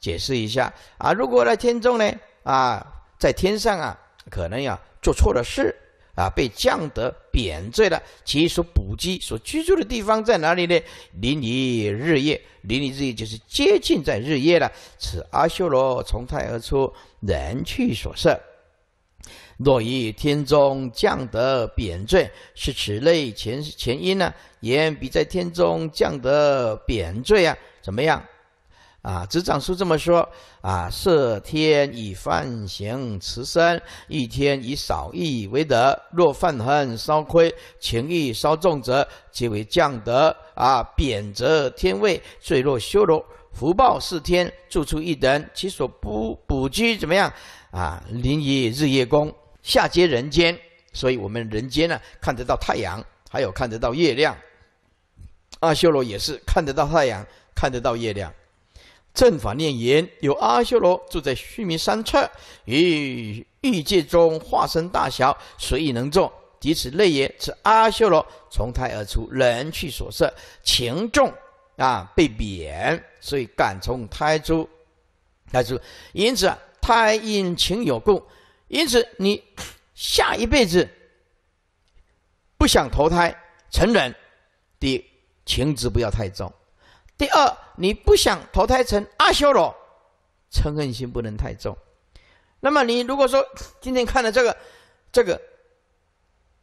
解释一下啊。如果在天中呢，啊，在天上啊，可能要做错了事。啊，被降德贬罪了，其所补给、所居住的地方在哪里呢？离沂日夜，离沂日夜就是接近在日夜了。此阿修罗从胎而出，人去所摄，若于天中降德贬罪，是此类前前因呢？言彼在天中降德贬罪啊，怎么样？啊，执掌书这么说啊，色天以犯行持身，一天以少义为德。若犯恨、稍亏情欲稍重者，即为降德啊，贬谪天位，坠落修罗。福报是天住出一等，其所不不居怎么样啊？临以日夜宫，下接人间。所以我们人间呢，看得到太阳，还有看得到月亮。阿修罗也是看得到太阳，看得到月亮。正法念言，有阿修罗住在须弥山侧，于欲界中化身大小，随意能作。即此类也。此阿修罗从胎而出，人去所摄，情重啊，被贬，所以敢从胎出，胎出。因此啊，胎因情有故。因此，你下一辈子不想投胎成人的情执不要太重。第二，你不想投胎成阿修罗，嗔恨心不能太重。那么你如果说今天看了这个，这个《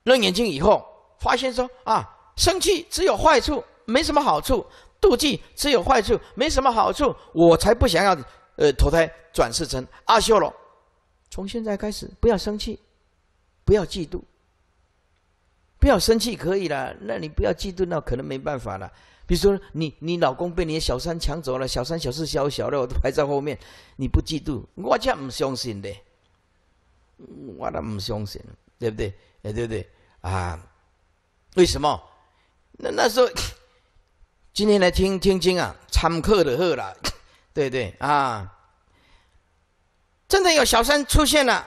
楞眼睛以后，发现说啊，生气只有坏处，没什么好处；妒忌只有坏处，没什么好处。我才不想要，呃，投胎转世成阿修罗。从现在开始，不要生气，不要嫉妒，不要生气可以了。那你不要嫉妒，那可能没办法了。你说你你老公被你的小三抢走了，小三小四小小了，我都排在后面，你不嫉妒？我才唔相信的，我都唔相信，对不对？哎，对不对？啊，为什么？那那时候，今天来听听经啊，参课的课了，对对啊，真的有小三出现了，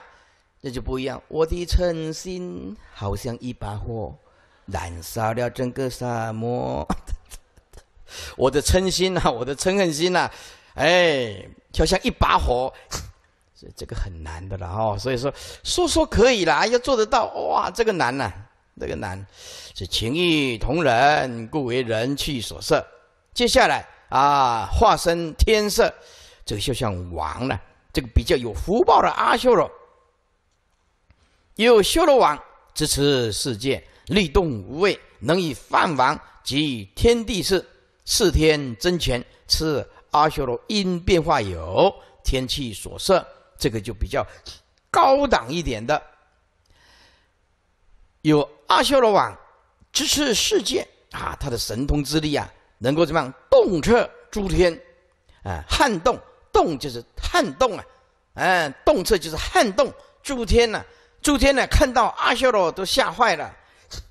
那就不一样。我的真心好像一把火，燃烧了整个沙漠。我的嗔心呐，[LAUGHS] 我的嗔恨心呐，哎，就像一把火，这 [LAUGHS] 这个很难的了哈。所以说说说可以啦，要做得到哇，这个难呐，这个难。是情欲同人，故为人气所摄。接下来啊，化身天色，这个就像王了，这个比较有福报的阿修罗，有修罗王支持世界，力动无畏，能以饭王及天地事。四天真前是阿修罗因变化有天气所色，这个就比较高档一点的。有阿修罗王支持世界啊，他的神通之力啊，能够怎么样动彻诸天，啊撼动动就是撼动啊，嗯，动彻就是撼动诸天呢，诸天呢看到阿修罗都吓坏了，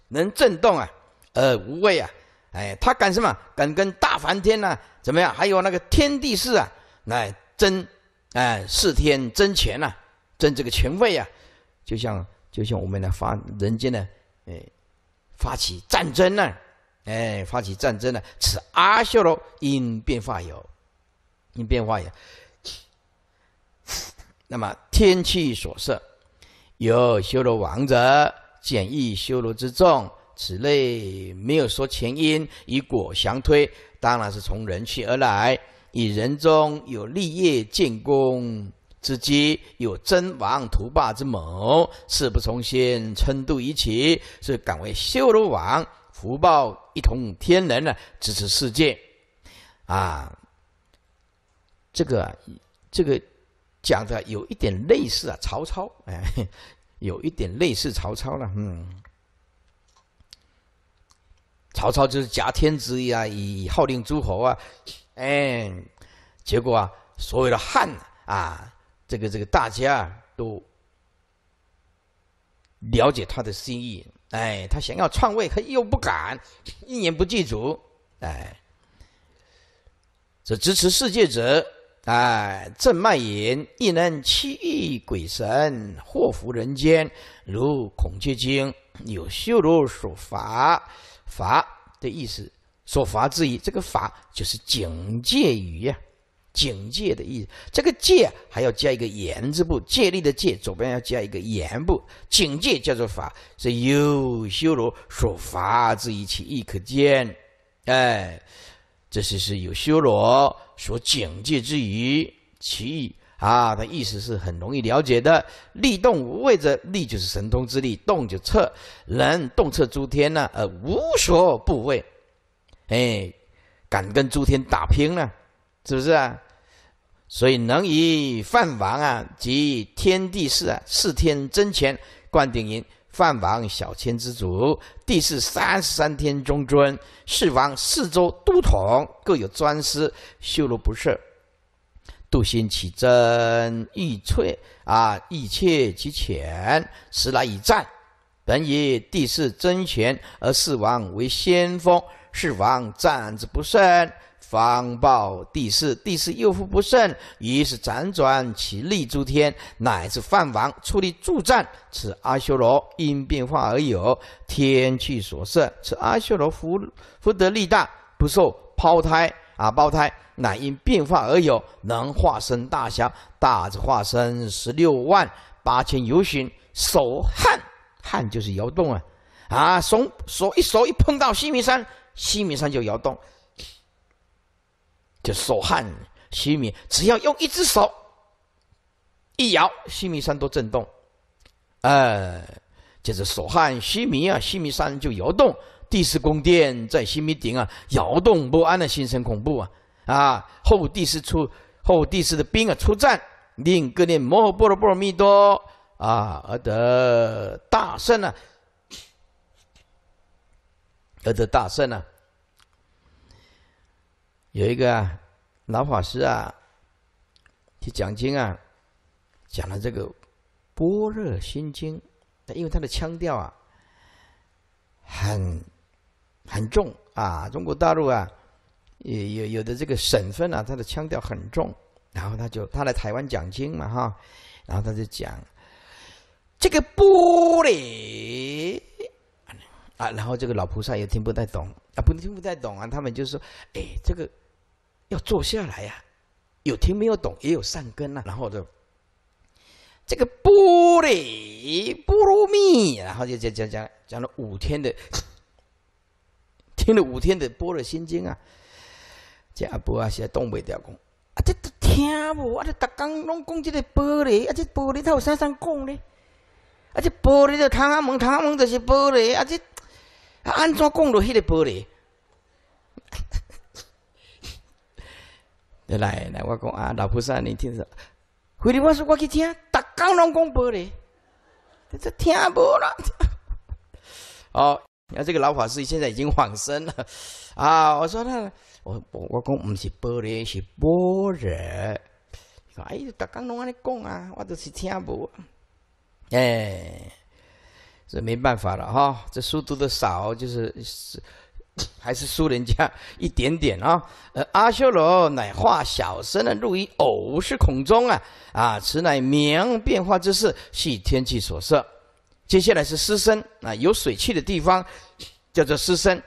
能震动啊，呃无畏啊。哎，他敢什么？敢跟大梵天呐？怎么样？还有那个天地士啊，来争哎，四天争权呐，争这个权位啊，就像就像我们呢发人间呢哎，发起战争呢，哎，发起战争呢。此阿修罗因变化有，因变化有，那么天气所摄，有修罗王者简易修罗之众。此类没有说前因，以果相推，当然是从人去而来。以人中有立业建功之机，有争王图霸之谋，事不从心，称度一起，是敢为修罗王，福报一统天人呢，支持世界。啊，这个这个讲的有一点类似啊，曹操哎，有一点类似曹操了，嗯。曹操就是假天子啊，以以号令诸侯啊，哎，结果啊，所有的汉啊，这个这个大家都了解他的心意，哎，他想要篡位，可又不敢，一言不具主，哎，这支持世界者，哎，正蔓延亦能欺异鬼神，祸福人间，如孔雀精有修罗所法。法的意思，所法之意，这个法就是警戒语呀，警戒的意思。这个戒还要加一个言字部，戒律的戒，左边要加一个言部，警戒叫做法。所有修罗所法之以，其意可见。哎，这是是有修罗所警戒之意，其意。啊，他意思是很容易了解的。力动无畏者，力就是神通之力，动就彻人，动彻诸天呢，而无所不畏。哎，敢跟诸天打拼呢，是不是啊？所以能以范王啊，及天地四啊，四天真前灌顶云：范王小千之主，地是三十三天中尊，四王四周都统，各有专司，修罗不赦。度心其真欲脆啊，欲切其浅，时来以战。本以第四真权而四王为先锋，四王战之不胜，方报第四。第四又复不胜，于是辗转其力诸天，乃至范王出力助战。此阿修罗因变化而有，天气所摄。此阿修罗福福德力大，不受抛胎。啊！胞胎乃因变化而有，能化身大侠，大则化身十六万八千游巡。手汗汗就是摇动啊！啊，手手一手一碰到西米山，西米山就摇动，就手汗西米。只要用一只手一摇，西米山都震动。呃，就是手汗西米啊，西米山就摇动。第四宫殿在西米顶啊，摇动不安的心生恐怖啊啊！后帝师出后帝师的兵啊出战，令各念摩诃波罗波罗蜜多啊而得大胜啊，而得大胜啊！有一个啊、老法师啊，去讲经啊，讲了这个《般若心经》，因为他的腔调啊，很。很重啊！中国大陆啊，有有有的这个省份啊，他的腔调很重。然后他就他来台湾讲经嘛，哈，然后他就讲这个玻璃啊，然后这个老菩萨也听不太懂啊，不听不太懂啊，他们就说：哎，这个要坐下来呀，有听没有懂也有善根呐。然后就这个玻璃波罗蜜，然后就讲讲讲讲了五天的。听了五天的《般若心经》啊，这阿婆啊是冻袂掉讲，啊这都听无，我这逐工拢讲即个玻璃，啊这玻璃他有啥啥讲呢？啊这玻璃的窗啊门，窗啊门就是玻璃，啊这啊安怎讲落迄个玻璃？[LAUGHS] 来来来，我讲啊，老菩萨，你听说？回来我说我去听，逐工拢讲玻璃，这听无啦。[LAUGHS] 哦。你看这个老法师现在已经往生了啊！我说他，我我我讲不是玻璃，是般若。哎，大家拢安尼讲啊，我都是听无。哎，这没办法了哈，这书读的少，就是 [COUGHS] 还是输人家一点点啊。呃，阿修罗乃化小身的，入于偶是孔中啊啊，此乃明变化之事，系天气所设。接下来是湿身啊，有水气的地方叫做湿身。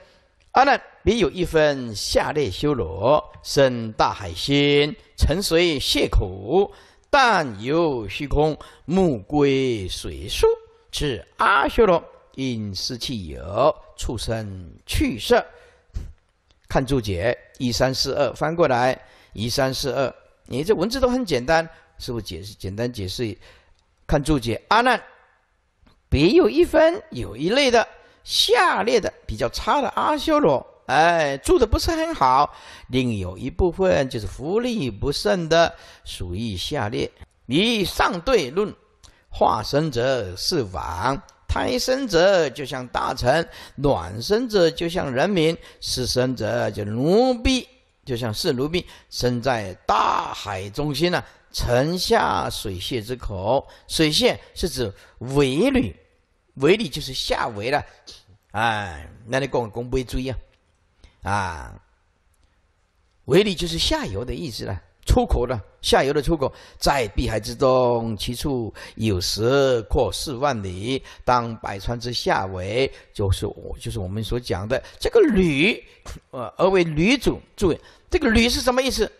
阿难，别有一分下列修罗生大海心，沉水泄苦，但游虚空，目归水树，是阿修罗因湿气有畜生去色。看注解一三四二，翻过来一三四二，你这文字都很简单，不是解释简单解释，看注解阿难。别有一分有一类的，下列的比较差的阿修罗，哎，住的不是很好。另有一部分就是福利不甚的，属于下列。以上对论，化身者是王，胎生者就像大臣，卵生者就像人民，湿生者就奴婢，就像是奴婢，生在大海中心呢。城下水泄之口，水泄是指尾闾，尾闾就是下围了。哎，那你公公不会注意啊？啊，尾闾就是下游的意思了。出口了，下游的出口在碧海之中，其处有时阔四万里，当百川之下为，就是我就是我们所讲的这个吕”，呃，而为吕主。注意，这个吕”是什么意思？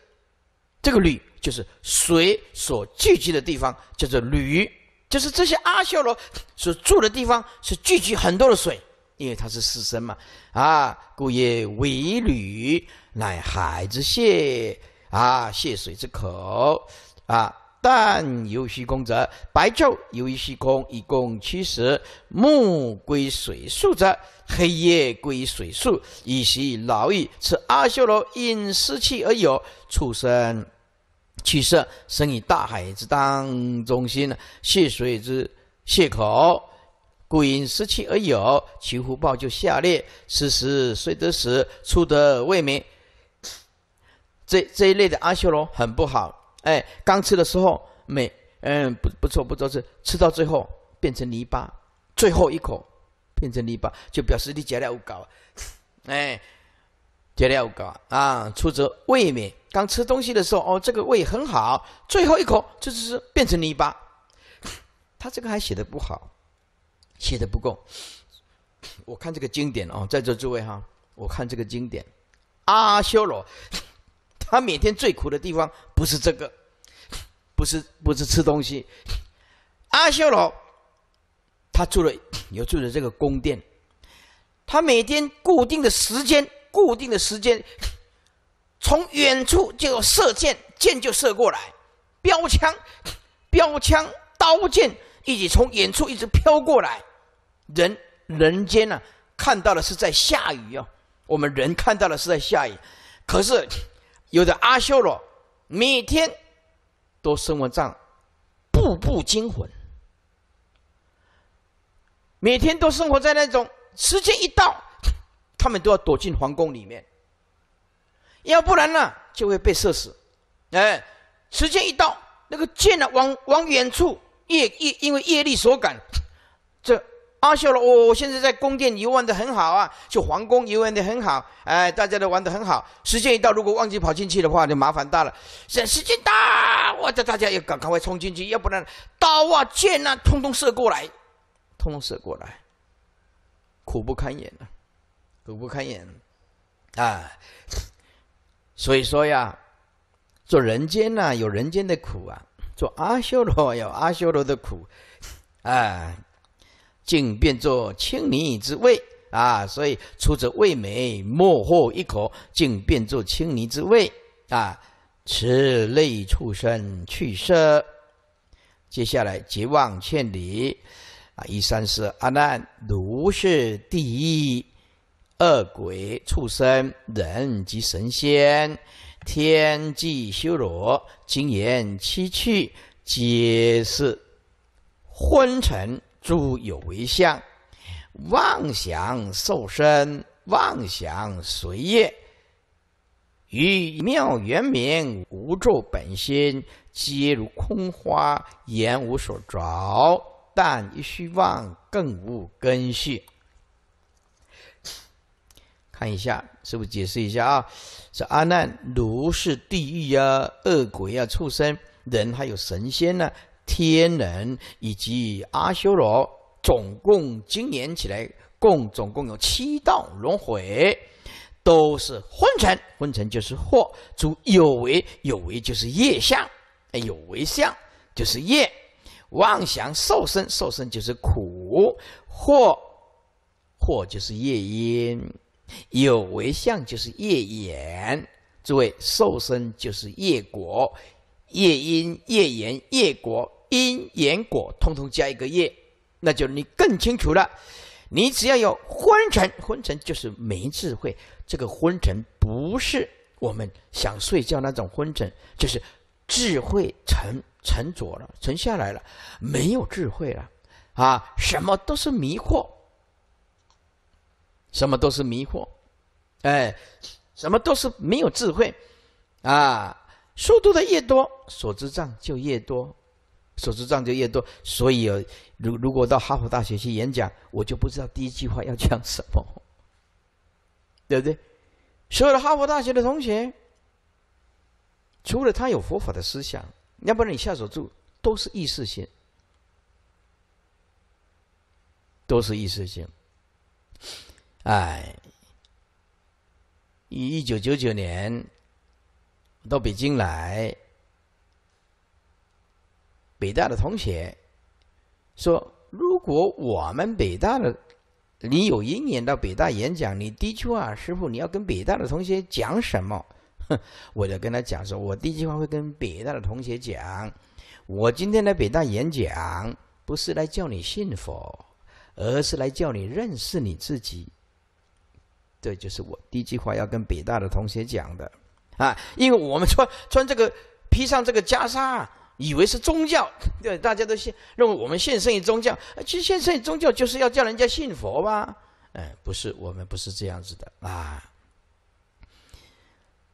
这个“吕”就是水所聚集的地方，叫做“吕”，就是这些阿修罗所住的地方是聚集很多的水，因为它是湿身嘛，啊，故曰为吕，乃海之泄，啊，泄水之口，啊。但有虚空者，白昼由于虚空，一共七十。木归水宿者，黑夜归水宿，以息劳逸。此阿修罗因失气而有畜生去色，生于大海之当中心，泄水之泄口，故因失气而有其福报。就下列：时时虽得食，出得未眠。这这一类的阿修罗很不好。哎，刚吃的时候美，嗯，不不错不错，吃吃到最后变成泥巴，最后一口变成泥巴，就表示你节料不高，哎，节料不高啊，出则味美。刚吃东西的时候，哦，这个胃很好，最后一口就是变成泥巴，他这个还写的不好，写的不够。我看这个经典哦，在座诸位哈，我看这个经典，阿修罗。他每天最苦的地方不是这个，不是不是吃东西。阿修罗，他住了有住的这个宫殿，他每天固定的时间，固定的时间，从远处就射箭，箭就射过来，标枪、标枪、刀剑一起从远处一直飘过来，人人间呢看到的是在下雨哦，我们人看到的是在下雨，可是。有的阿修罗每天都身活在步步惊魂，每天都生活在那种时间一到，他们都要躲进皇宫里面，要不然呢就会被射死。哎，时间一到，那个箭呢往往远处，业业因为业力所感，这。阿修罗，我我现在在宫殿游玩的很好啊，就皇宫游玩的很好，哎，大家都玩的很好。时间一到，如果忘记跑进去的话，就麻烦大了。时间到，我叫大家要赶快冲进去，要不然刀啊剑啊通通射过来，通通射过来，苦不堪言呐，苦不堪言啊。所以说呀，做人间呐，有人间的苦啊；做阿修罗，有阿修罗的苦啊。竟变作青泥之味啊！所以出者味美，莫获一口，竟变作青泥之味啊！此类畜生去色。接下来绝望千里啊！一三四阿难，如是第一恶鬼、畜生、人及神仙、天际修罗，今言七去，皆是昏沉。诸有为相，妄想受身，妄想随业，与妙圆明无著本心，皆如空花，言无所着。但一虚妄，更无根续。看一下，是不是解释一下啊？是阿难，如是地狱啊，恶鬼啊，畜生、人，还有神仙呢。天人以及阿修罗，总共经年起来，共总共有七道轮回，都是昏沉。昏沉就是惑，诸有为，有为就是业相。有为相就是业，妄想受身，受身就是苦，惑，惑就是业因，有为相就是业眼。诸位受身就是业果，业因、业缘、业果。因缘果，通通加一个业，那就你更清楚了。你只要有昏沉，昏沉就是没智慧。这个昏沉不是我们想睡觉那种昏沉，就是智慧沉沉着了，沉下来了，没有智慧了，啊，什么都是迷惑，什么都是迷惑，哎，什么都是没有智慧，啊，速度的越多，所知障就越多。手持杖就越多，所以，有，如如果到哈佛大学去演讲，我就不知道第一句话要讲什么，对不对？所有的哈佛大学的同学，除了他有佛法的思想，要不然你下手住都是意识性，都是意识性。哎，一九九九年，到北京来。北大的同学说：“如果我们北大的，你有一年到北大演讲，你第一句话，师傅你要跟北大的同学讲什么？” [LAUGHS] 我就跟他讲说：“我第一句话会跟北大的同学讲，我今天来北大演讲，不是来叫你信佛，而是来叫你认识你自己。这就是我第一句话要跟北大的同学讲的啊！因为我们穿穿这个，披上这个袈裟。”以为是宗教，[LAUGHS] 对，大家都信，认为我们献身于宗教。其实献身于宗教就是要叫人家信佛吧？哎，不是，我们不是这样子的啊。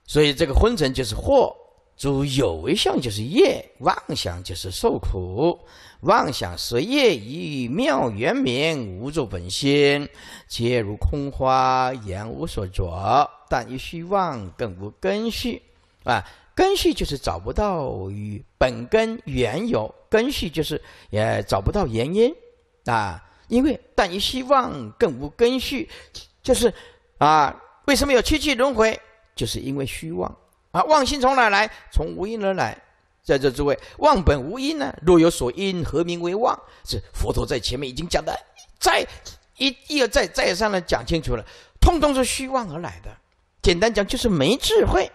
所以这个昏沉就是惑，主有为相就是业妄想，就是受苦。妄想是业以妙圆明无著本心，皆如空花，言无所着，但于虚妄更无根须啊。根系就是找不到与本根缘由，根系就是也找不到原因，啊，因为但一希望更无根系，就是，啊，为什么有七七轮回？就是因为虚妄，啊，妄心从哪来？从无因而来。在这诸位妄本无因呢？若有所因，何名为妄？是佛陀在前面已经讲的，再一一而再再而三的讲清楚了，通通是虚妄而来的。简单讲，就是没智慧。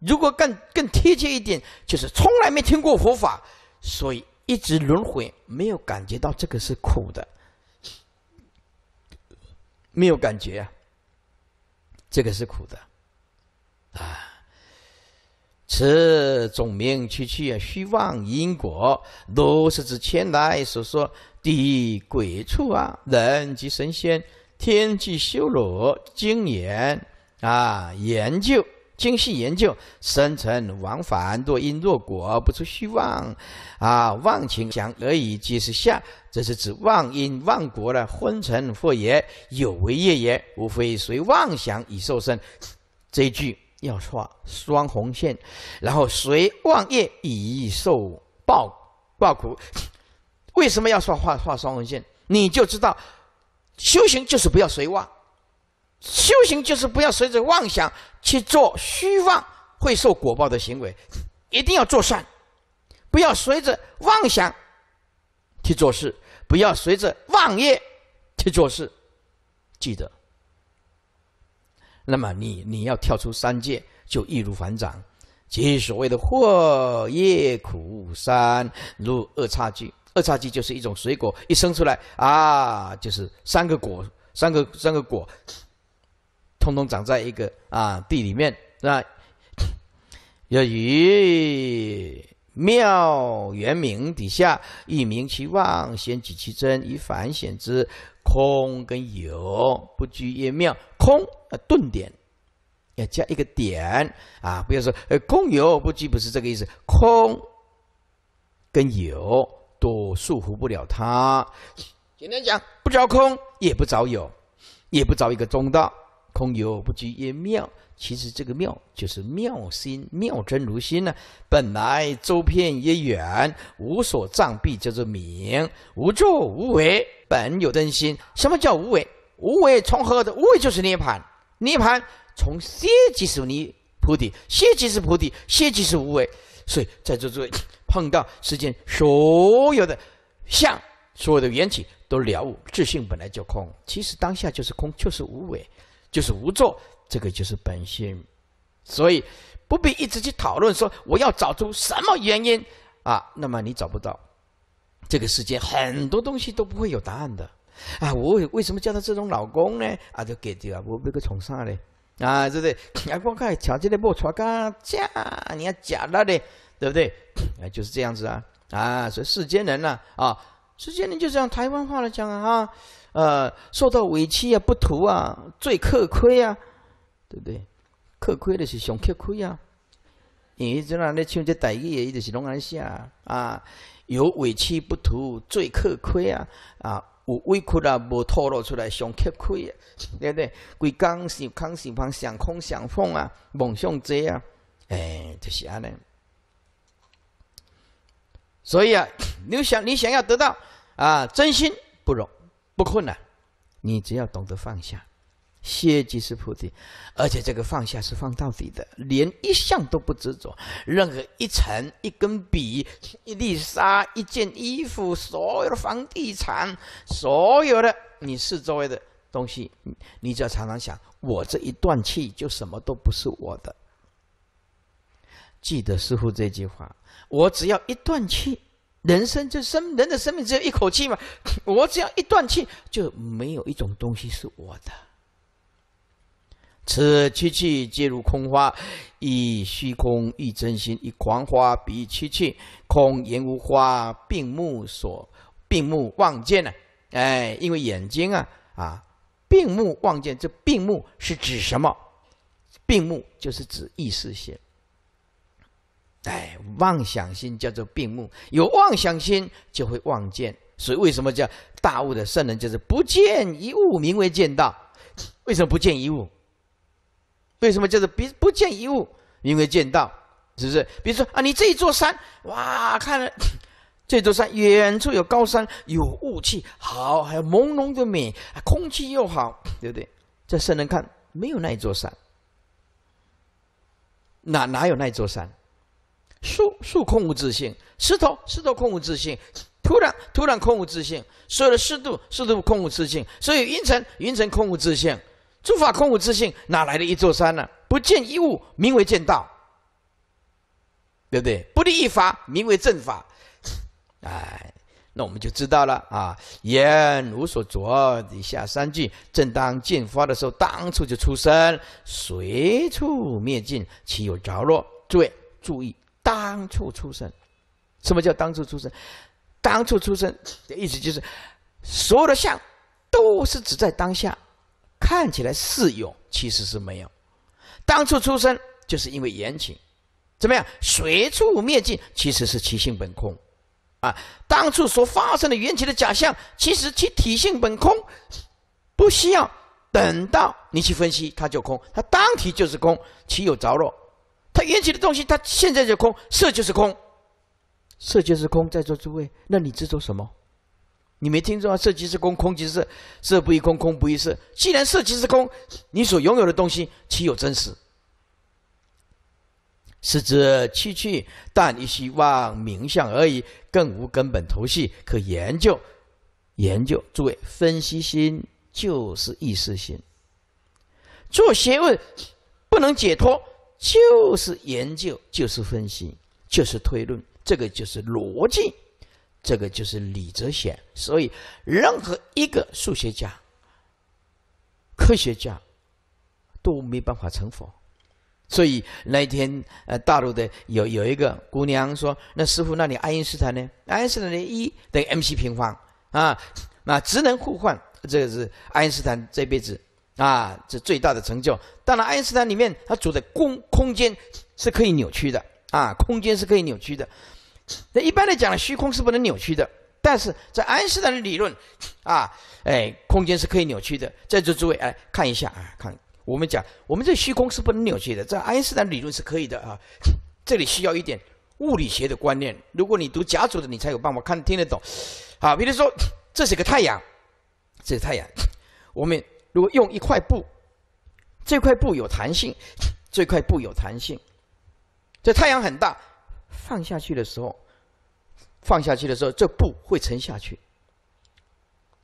如果更更贴切一点，就是从来没听过佛法，所以一直轮回，没有感觉到这个是苦的，没有感觉，啊，这个是苦的，啊，此种名区区啊，虚妄因果，都是之前来所说，地鬼畜啊，人及神仙，天际修罗，经言啊，研究。精细研究，生尘往返，若因若果，不出虚妄，啊，妄情想而已，及是下，这是指妄因妄果的昏沉或也有为业也，无非随妄想以受身。这一句要画双红线，然后随妄业以受报报苦。为什么要说画画双红线？你就知道，修行就是不要随妄，修行就是不要随着妄想。去做虚妄会受果报的行为，一定要做善，不要随着妄想去做事，不要随着妄业去做事，记得。那么你你要跳出三界就易如反掌，即所谓的祸业苦三如二叉戟。二叉戟就是一种水果，一生出来啊，就是三个果，三个三个果。通通长在一个啊地里面，是吧？以妙圆明底下，以明其妄，显举其真，以反显之空跟有，不拘一妙。空啊，顿点要加一个点啊，不要说呃空有不拘，不是这个意思。空跟有都束缚不了他。今天讲不着空，也不着有，也不着一个中道。空有不拘一妙，其实这个妙就是妙心妙真如心呢。本来周遍也远，无所障蔽，叫做明。无作无为，本有真心。什么叫无为？无为从何？的无为就是涅槃。涅槃从歇即是尼菩提，歇即是菩提，歇即是无为。所以在座诸位碰到世间所有的相，所有的缘起都了悟，自性本来就空。其实当下就是空，就是无为。就是无作，这个就是本性，所以不必一直去讨论说我要找出什么原因啊，那么你找不到，这个世界很多东西都不会有答案的。啊，我为什么叫他这种老公呢？啊，就给这个我那个从啥嘞？啊，对不对？[COUGHS] 啊，光看瞧这里假，你要假了的，对不对？[COUGHS] 啊，就是这样子啊，啊，所以世间人呐，啊。直接你就样，台湾话来讲啊，呃，受到委屈啊，不图啊，最可亏啊，对不对？可亏的是上可亏啊。你怎啊？你像这台语，伊直是拢安写啊，有委屈不图，最可亏啊啊，有委屈啊，无透露出来上可亏啊，对不对？规工是空是方，想空想缝啊，梦想济啊，哎，就是安尼。所以啊，[COUGHS] 你想，你想要得到啊，真心不容不困难，你只要懂得放下，歇即是菩提，而且这个放下是放到底的，连一项都不执着，任何一尘、一根笔、一粒沙、一件衣服、所有的房地产、所有的你四周的东西，你只要常常想，我这一断气，就什么都不是我的，记得师傅这句话。我只要一断气，人生就生人的生命只有一口气嘛。[LAUGHS] 我只要一断气，就没有一种东西是我的。此七气皆如空花，以虚空喻真心，以狂花比七气。空言无花，病目所病目望见呢？哎，因为眼睛啊啊，病目望见这病目是指什么？病目就是指意识性。哎，妄想心叫做病目，有妄想心就会妄见，所以为什么叫大悟的圣人就是不见一物，名为见到？为什么不见一物？为什么叫做不不见一物，名为见到？是不是？比如说啊，你这一座山，哇，看了 [COUGHS] 这座山，远处有高山，有雾气，好，还有朦胧的美，空气又好，对不对？这圣人看，没有那一座山，哪哪有那一座山？树树空无自性，石头石头空无自性，土壤土壤空无自性，所有的湿度湿度空无自性，所有云层云层空无自性，诸法空无自性，哪来的一座山呢？不见一物，名为见道，对不对？不立一法，名为正法。哎，那我们就知道了啊！言无所着，底下三句，正当见发的时候，当处就出生，随处灭尽，岂有着落？诸位注意。当初出生，什么叫当初出生？当初出生的意思就是，所有的相都是只在当下，看起来是有，其实是没有。当初出生就是因为缘起，怎么样？随处灭尽，其实是其性本空。啊，当初所发生的缘起的假象，其实其体性本空，不需要等到你去分析，它就空，它当体就是空，其有着落？它缘起的东西，它现在就空，色就是空，色就是空。在座诸位，那你执着什么？你没听错啊，色即是空，空即是色，色不异空，空不异色。既然色即是空，你所拥有的东西，岂有真实？是知去去，但希望名相而已，更无根本头绪可研究。研究，诸位，分析心就是意识心。做学问不能解脱。就是研究，就是分析，就是推论，这个就是逻辑，这个就是理则显。所以，任何一个数学家、科学家都没办法成佛。所以那一天，呃，大陆的有有一个姑娘说：“那师傅，那你爱因斯坦呢？爱因斯坦的 E 等于 mc 平方啊，那职能互换，这个是爱因斯坦这辈子。”啊，这最大的成就。当然，爱因斯坦里面他主的空空间是可以扭曲的啊，空间是可以扭曲的。那一般来讲，虚空是不能扭曲的。但是在爱因斯坦的理论，啊，哎，空间是可以扭曲的。在座诸位，哎，看一下啊，看我们讲，我们这虚空是不能扭曲的，在爱因斯坦理论是可以的啊。这里需要一点物理学的观念，如果你读甲组的，你才有办法看听得懂。好，比如说这是个太阳，这是太阳，我们。如果用一块布，这块布有弹性，这块布有弹性。这太阳很大，放下去的时候，放下去的时候，这布会沉下去。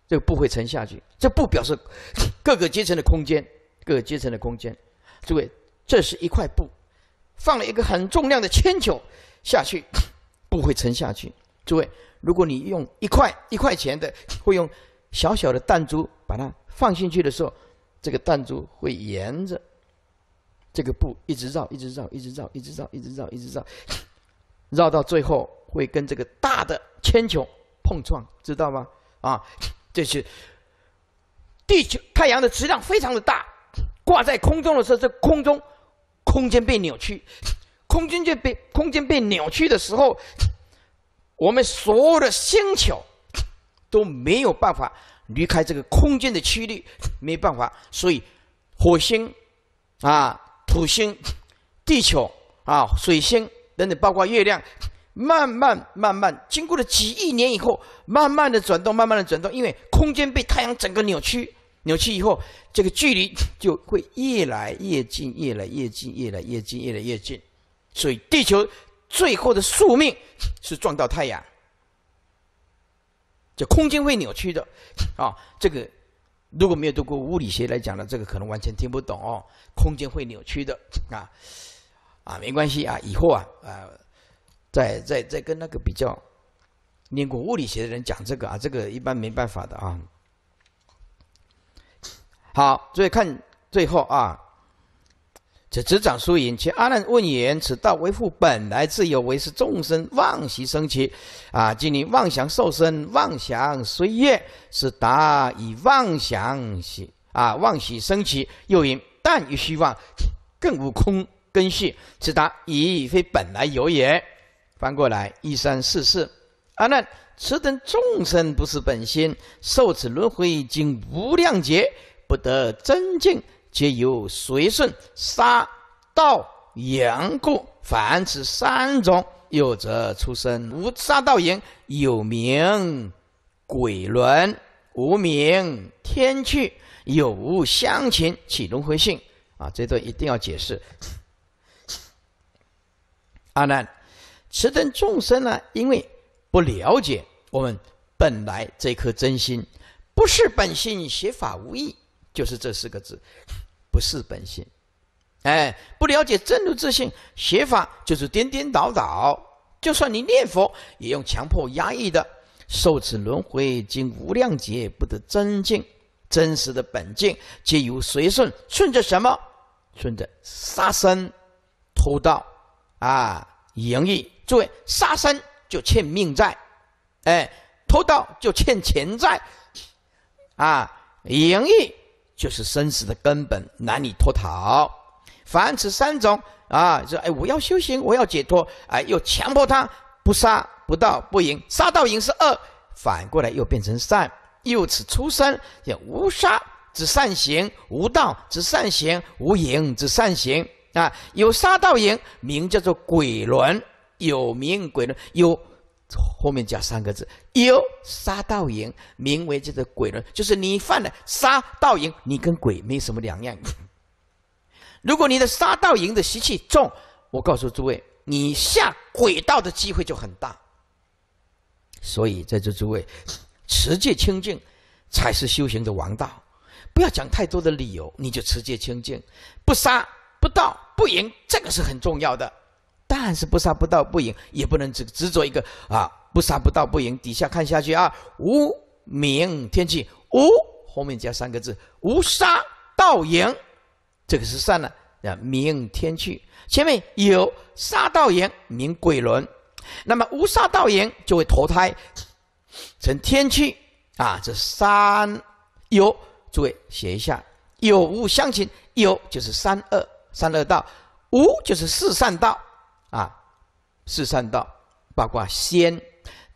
这个布会沉下去，这不表示 [SNIFFS] 各个阶层的空间，各个阶层的空间。诸位，这是一块布，放了一个很重量的铅球下去，[SNIFFS] 布会沉下去。诸位，如果你用一块一块钱的，会用小小的弹珠把它。放进去的时候，这个弹珠会沿着这个布一直绕，一直绕，一直绕，一直绕，一直绕，一直绕，[LAUGHS] 绕到最后会跟这个大的铅球碰撞，知道吗？啊，这是地球太阳的质量非常的大，挂在空中的时候，这空中空间被扭曲，空间就被空间被扭曲的时候，我们所有的星球都没有办法。离开这个空间的区域，[LAUGHS] 没办法。所以，火星、啊土星、[COUGHS] 地球、啊水星等等，包括月亮，[COUGHS] 慢慢慢慢，经过了几亿年以后，慢慢的转动，慢慢的转动，因为空间被太阳整个扭曲扭曲以后，这个距离 [COUGHS] 就会越来越近，越来越近，越来越近，越来越近。所以，地球最后的宿命是撞到太阳。就空间会扭曲的，啊，这个如果没有读过物理学来讲的，这个可能完全听不懂哦。空间会扭曲的，啊，啊，没关系啊，以后啊，啊，再再再跟那个比较，念过物理学的人讲这个啊，这个一般没办法的啊。好，注意看最后啊。此执掌输赢。其阿难问言：“此道为父本来自有为是众生妄习生起？啊，今你妄想受身，妄想随业，是达以妄想喜啊，妄喜生起。又云：但于虚妄，更无空根系，此达以非本来有也。”翻过来一三四四。阿难，此等众生不是本心，受此轮回，经无量劫，不得真净。皆由随顺杀道言故，凡此三种有则出生；无杀道言，有名鬼轮；无名天趣，有无相情，起轮回性。啊，这都一定要解释。阿难，此等众生呢，因为不了解我们本来这颗真心，不是本性，邪法无益，就是这四个字。不是本性，哎，不了解真如自性，学法就是颠颠倒倒。就算你念佛，也用强迫压抑的，受此轮回经无量劫，不得真境。真实的本境，皆由随顺顺着什么？顺着杀生、偷盗啊、淫欲。诸位，杀生就欠命债，哎，偷盗就欠钱债，啊，淫欲。就是生死的根本，难以脱逃。凡此三种啊，说哎，我要修行，我要解脱，哎，又强迫他不杀不道不淫，杀道淫是恶，反过来又变成善。又此出生也无杀，之善行；无道之善行；无淫，之善行。啊，有杀道淫，名叫做鬼轮，有名鬼轮有。后面加三个字：有杀盗淫，名为这个鬼轮，就是你犯了杀盗淫，你跟鬼没什么两样。[LAUGHS] 如果你的杀盗淫的习气重，我告诉诸位，你下鬼道的机会就很大。所以在这诸位，持戒清净才是修行的王道。不要讲太多的理由，你就持戒清净，不杀、不盗、不淫，这个是很重要的。但是不杀不道不赢，也不能执执着一个啊！不杀不道不赢。底下看下去啊，无名天气，无后面加三个字，无杀道赢，这个是善了啊。名天气前面有杀道赢名鬼轮，那么无杀道赢就会投胎成天气啊。这三有，诸位写一下，有无相亲，有就是三二三二道，无就是四善道。啊，四善道包括仙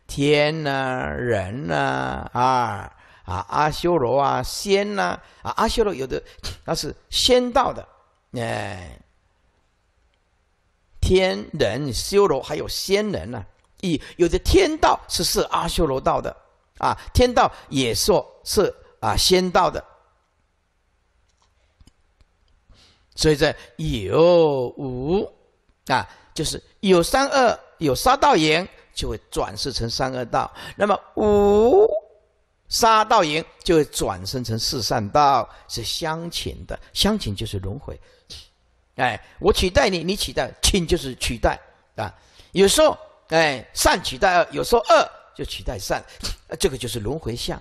天呐、人呐、啊啊阿修罗啊、仙呐啊阿修罗有的那是仙道的，哎，天人修罗还有仙人呢，一有的天道是是阿修罗道的啊，天道也说是啊仙道的，所以在有无啊。就是有三恶有杀道缘，就会转世成三恶道；那么无杀道缘，就会转生成四善道。是相请的，相请就是轮回。哎，我取代你，你取代，请就是取代啊。有时候，哎，善取代恶；有时候恶就取代善。这个就是轮回相。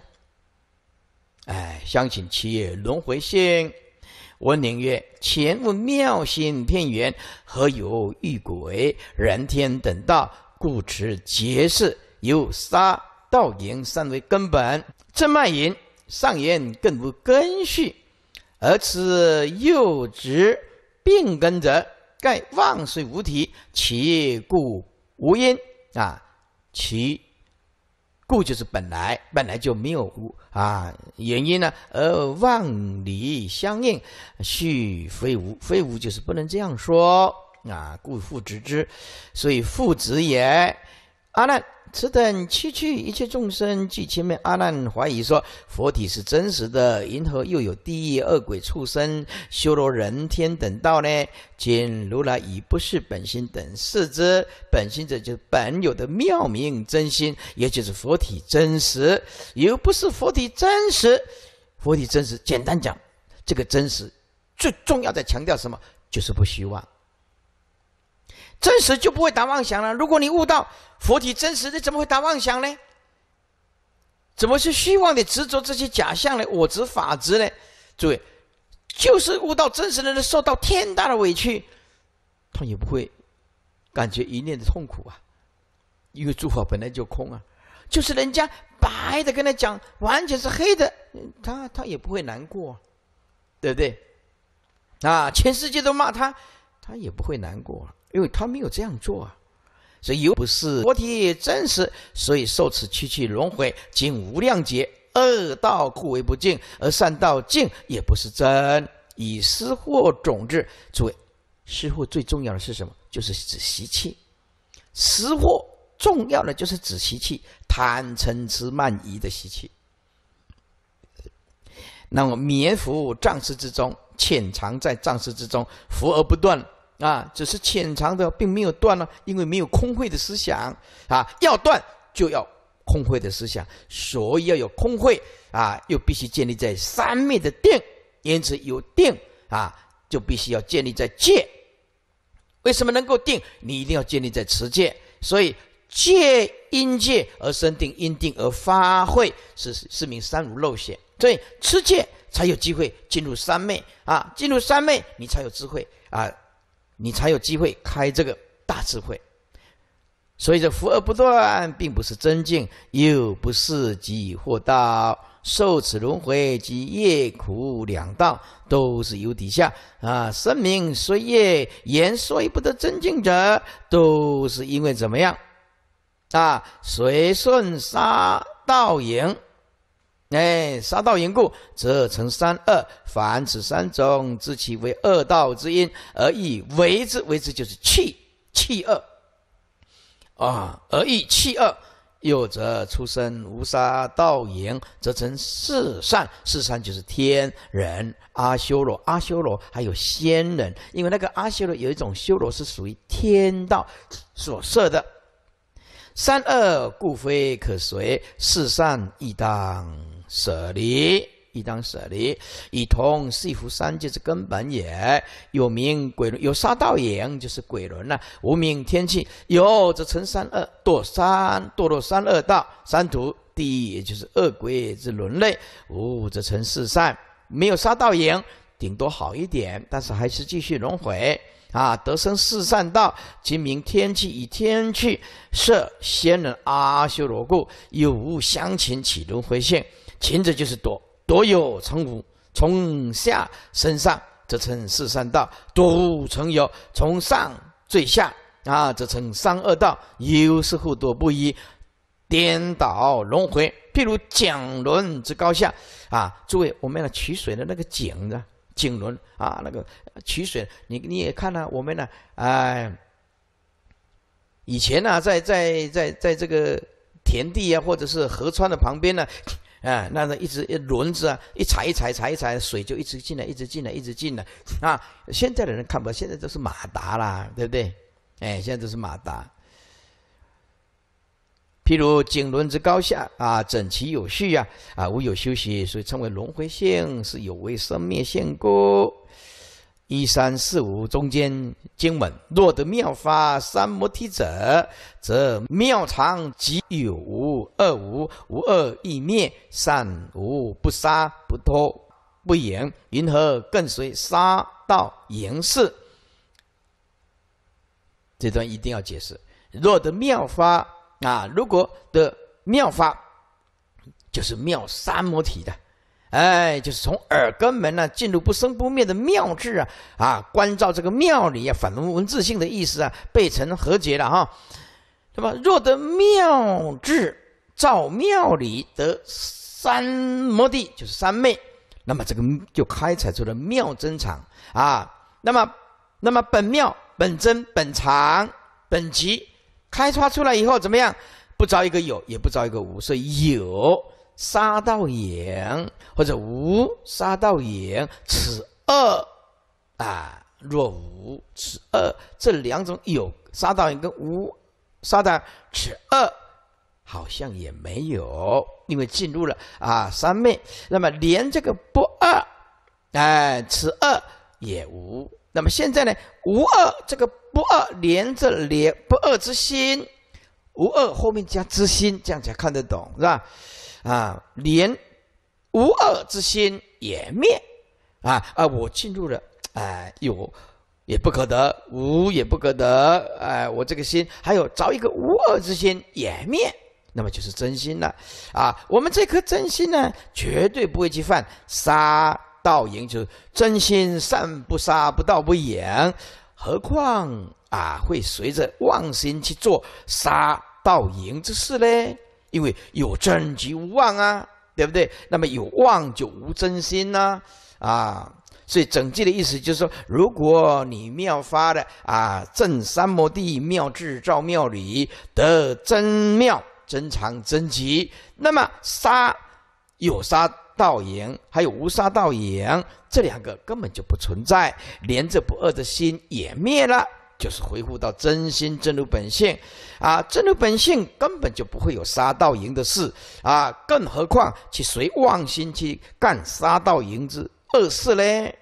哎，相请企业轮回性。文宁曰：“前无妙心片源，何有欲鬼、人天等道？故此皆是有杀道、言善为根本。正骂淫，上言更无根续，而此又直病根者，盖万岁无体，其故无因啊，其。”故就是本来本来就没有无啊原因呢，而万里相应，续非无非无就是不能这样说啊。故复执之，所以复执也。阿难。此等区区一切众生，即前面阿难怀疑说佛体是真实的。银何又有地狱恶鬼畜生修罗人天等道呢？今如来已不是本心等四之本心者，就是本有的妙明真心，也就是佛体真实。又不是佛体真实，佛体真实。简单讲，这个真实，最重要的强调什么？就是不虚妄。真实就不会打妄想了。如果你悟到佛体真实，你怎么会打妄想呢？怎么是虚妄的执着这些假象呢？我执法执呢？诸位，就是悟到真实的，人受到天大的委屈，他也不会感觉一念的痛苦啊。因为诸法本来就空啊，就是人家白的跟他讲，完全是黑的，他他也不会难过，对不对？啊，全世界都骂他，他也不会难过。因为他没有这样做啊，所以又不是佛的真实，所以受此七趣轮回，尽无量劫，恶道苦为不净，而善道净也不是真。以失惑种子，诸位失惑最重要的是什么？就是指习气。失货重要的就是指习气，贪嗔痴慢疑的习气。那么绵伏藏识之中，潜藏在藏识之中，伏而不断。啊，只是浅藏的，并没有断了，因为没有空慧的思想啊。要断，就要空慧的思想，所以要有空慧啊，又必须建立在三昧的定。因此有定啊，就必须要建立在戒。为什么能够定？你一定要建立在持戒。所以戒因戒而生定，因定而发慧，是是名三无漏显。所以持戒才有机会进入三昧啊，进入三昧，你才有智慧啊。你才有机会开这个大智慧，所以这福而不断，并不是增进，又不是即获道，受此轮回及业苦两道，都是有底下啊，生命随业，言虽不得真境者，都是因为怎么样啊？随顺杀道缘。哎，杀道缘故，则成三恶。凡此三种，知其为恶道之因，而以为之，为之就是气气恶啊！而以气恶，又则出生无杀道缘，则成四善。四善就是天人、阿修罗、阿修罗，还有仙人。因为那个阿修罗有一种修罗是属于天道所设的。三恶故非可随，四善亦当。舍离，亦当舍离，以通四福三界之根本也。有名鬼有杀道眼，就是鬼轮呐。无名天气有，则成三恶堕三堕落三恶道三途，地也就是恶鬼之轮类。无，则成四善，没有杀道眼，顶多好一点，但是还是继续轮回啊。得生四善道，今明天气以天气摄仙人阿修罗故，有无相情起轮回性。前者就是躲躲有成无，从下身上则称四三道；躲无成有，从上最下啊，则称三二道。有时互躲不一，颠倒轮回。譬如井轮之高下啊，诸位，我们要取水的那个井呢，井轮啊，那个取水，你你也看了，我们呢，哎，以前呢，在在在在这个田地啊，或者是河川的旁边呢。啊，那那一直一轮子啊，一踩一踩踩一踩，水就一直进来，一直进来，一直进来。啊，现在的人看不到，现在都是马达啦，对不对？哎，现在都是马达。譬如井轮之高下啊，整齐有序呀，啊，无有休息，所以称为轮回性，是有为生灭性故。一三四五中间经文，若得妙法三摩提者，则妙常即有无二无无二亦灭，善无不杀不脱不言，云何更随杀道言是？这段一定要解释。若得妙法啊，如果得妙法，就是妙三摩提的。哎，就是从耳根门呢进入不生不灭的妙智啊，啊，关照这个妙理啊，反文自性的意思啊，被成和解了哈，那么若得妙智照妙理，得三摩地，就是三昧，那么这个就开采出了妙真常啊。那么，那么本妙、本真、本常、本极，开叉出来以后怎么样？不着一个有，也不着一个无，所以有。杀道眼或者无杀道眼，此二啊若无此二，这两种有杀道眼跟无杀的此二好像也没有，因为进入了啊三昧。那么连这个不二哎，此二也无。那么现在呢，无二这个不二连着连不二之心，无二后面加之心，这样才看得懂是吧？啊，连无恶之心也灭啊啊！我进入了哎，有也不可得，无也不可得哎！我这个心还有找一个无恶之心也灭，那么就是真心了啊！我们这颗真心呢，绝对不会去犯杀、盗、淫，就是真心善不杀，不盗不淫，何况啊，会随着妄心去做杀、盗、淫之事呢？因为有真即无妄啊，对不对？那么有妄就无真心呐，啊！所以整句的意思就是说，如果你妙发的啊正三摩地妙智照妙理得真妙真常真寂，那么杀有杀道眼，还有无杀道眼这两个根本就不存在，连这不二的心也灭了。就是回复到真心真如本性，啊，真如本性根本就不会有杀道营的事，啊，更何况去随妄心去干杀道营之恶事嘞？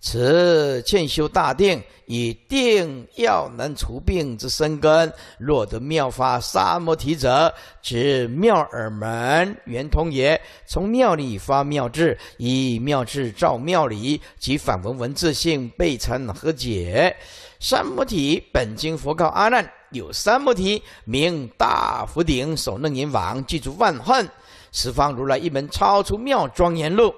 此欠修大定，以定要能除病之生根。若得妙法三摩提者，指妙耳门圆通也。从妙里发妙智，以妙智照妙理，即反闻文字性，备成和解。三摩提本经佛告阿难：有三摩提名大福顶，守楞严王，具足万恨。十方如来一门超出妙庄严路。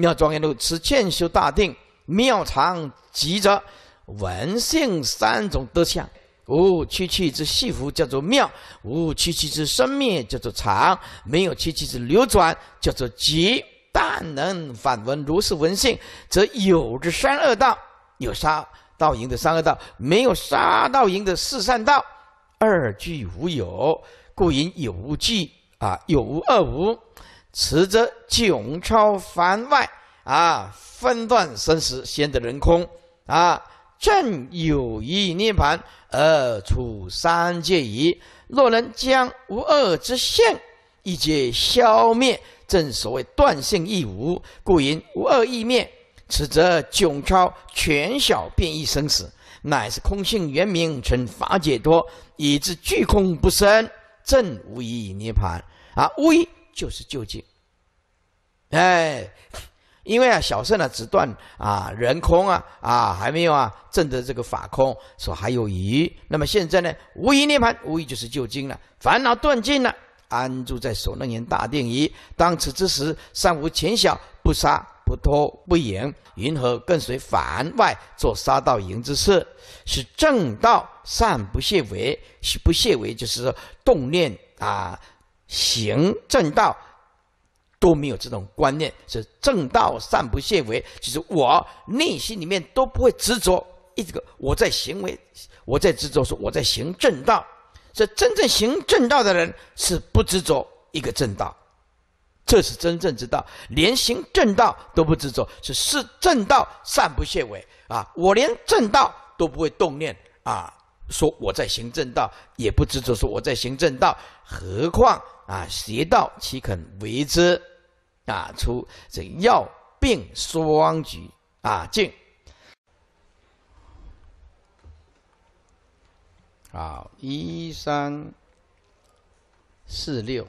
妙庄严路持渐修大定，妙常集者，文性三种德相。无七去之系福叫做妙；无七去之生灭，叫做常；没有七去之流转，叫做集。但能反闻如是文性，则有之三恶道，有杀道、营的三恶道；没有杀道、营的四善道，二俱无有。故云有无俱啊，有无二无。此则迥超凡外，啊，分断生死，先得人空，啊，正有意涅盘而处三界矣。若能将无二之性一皆消灭，正所谓断性亦无，故云无二亦灭。此则迥超全小变异生死，乃是空性原名称法解脱，以致具空不生，正无疑涅盘啊，无就是究竟，哎，因为啊，小圣呢只断啊人空啊，啊还没有啊证得这个法空，所还有余。那么现在呢，无余涅盘，无余就是究竟了，烦恼断尽了，安住在所能言大定矣。当此之时，善无前小，不杀不脱不淫，云何跟随凡外做杀道淫之事？是正道，善不懈为，不懈为就是说动念啊。行正道都没有这种观念，是正道善不谢为，其实我内心里面都不会执着一个我在行为，我在执着说我在行正道，这真正行正道的人是不执着一个正道，这是真正之道。连行正道都不执着，是是正道善不懈为啊！我连正道都不会动念啊，说我在行正道也不执着说我在行正道，何况。啊，邪道岂肯为之？啊，出这药病双举啊，进。好，一三四六，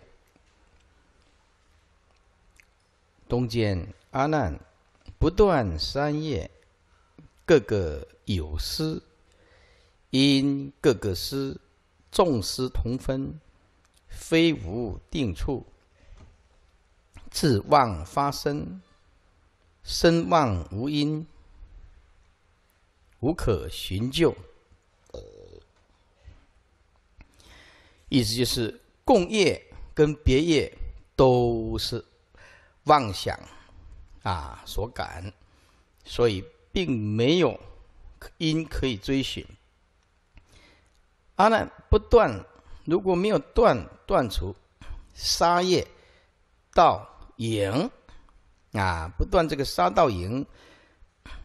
东间阿难不断三业，个个有失，因个个失，众失同分。非无定处，自妄发生，身妄无因，无可寻就。意思就是，共业跟别业都是妄想啊所感，所以并没有因可以追寻。阿难不断。如果没有断断除杀业、道影啊，不断这个杀道影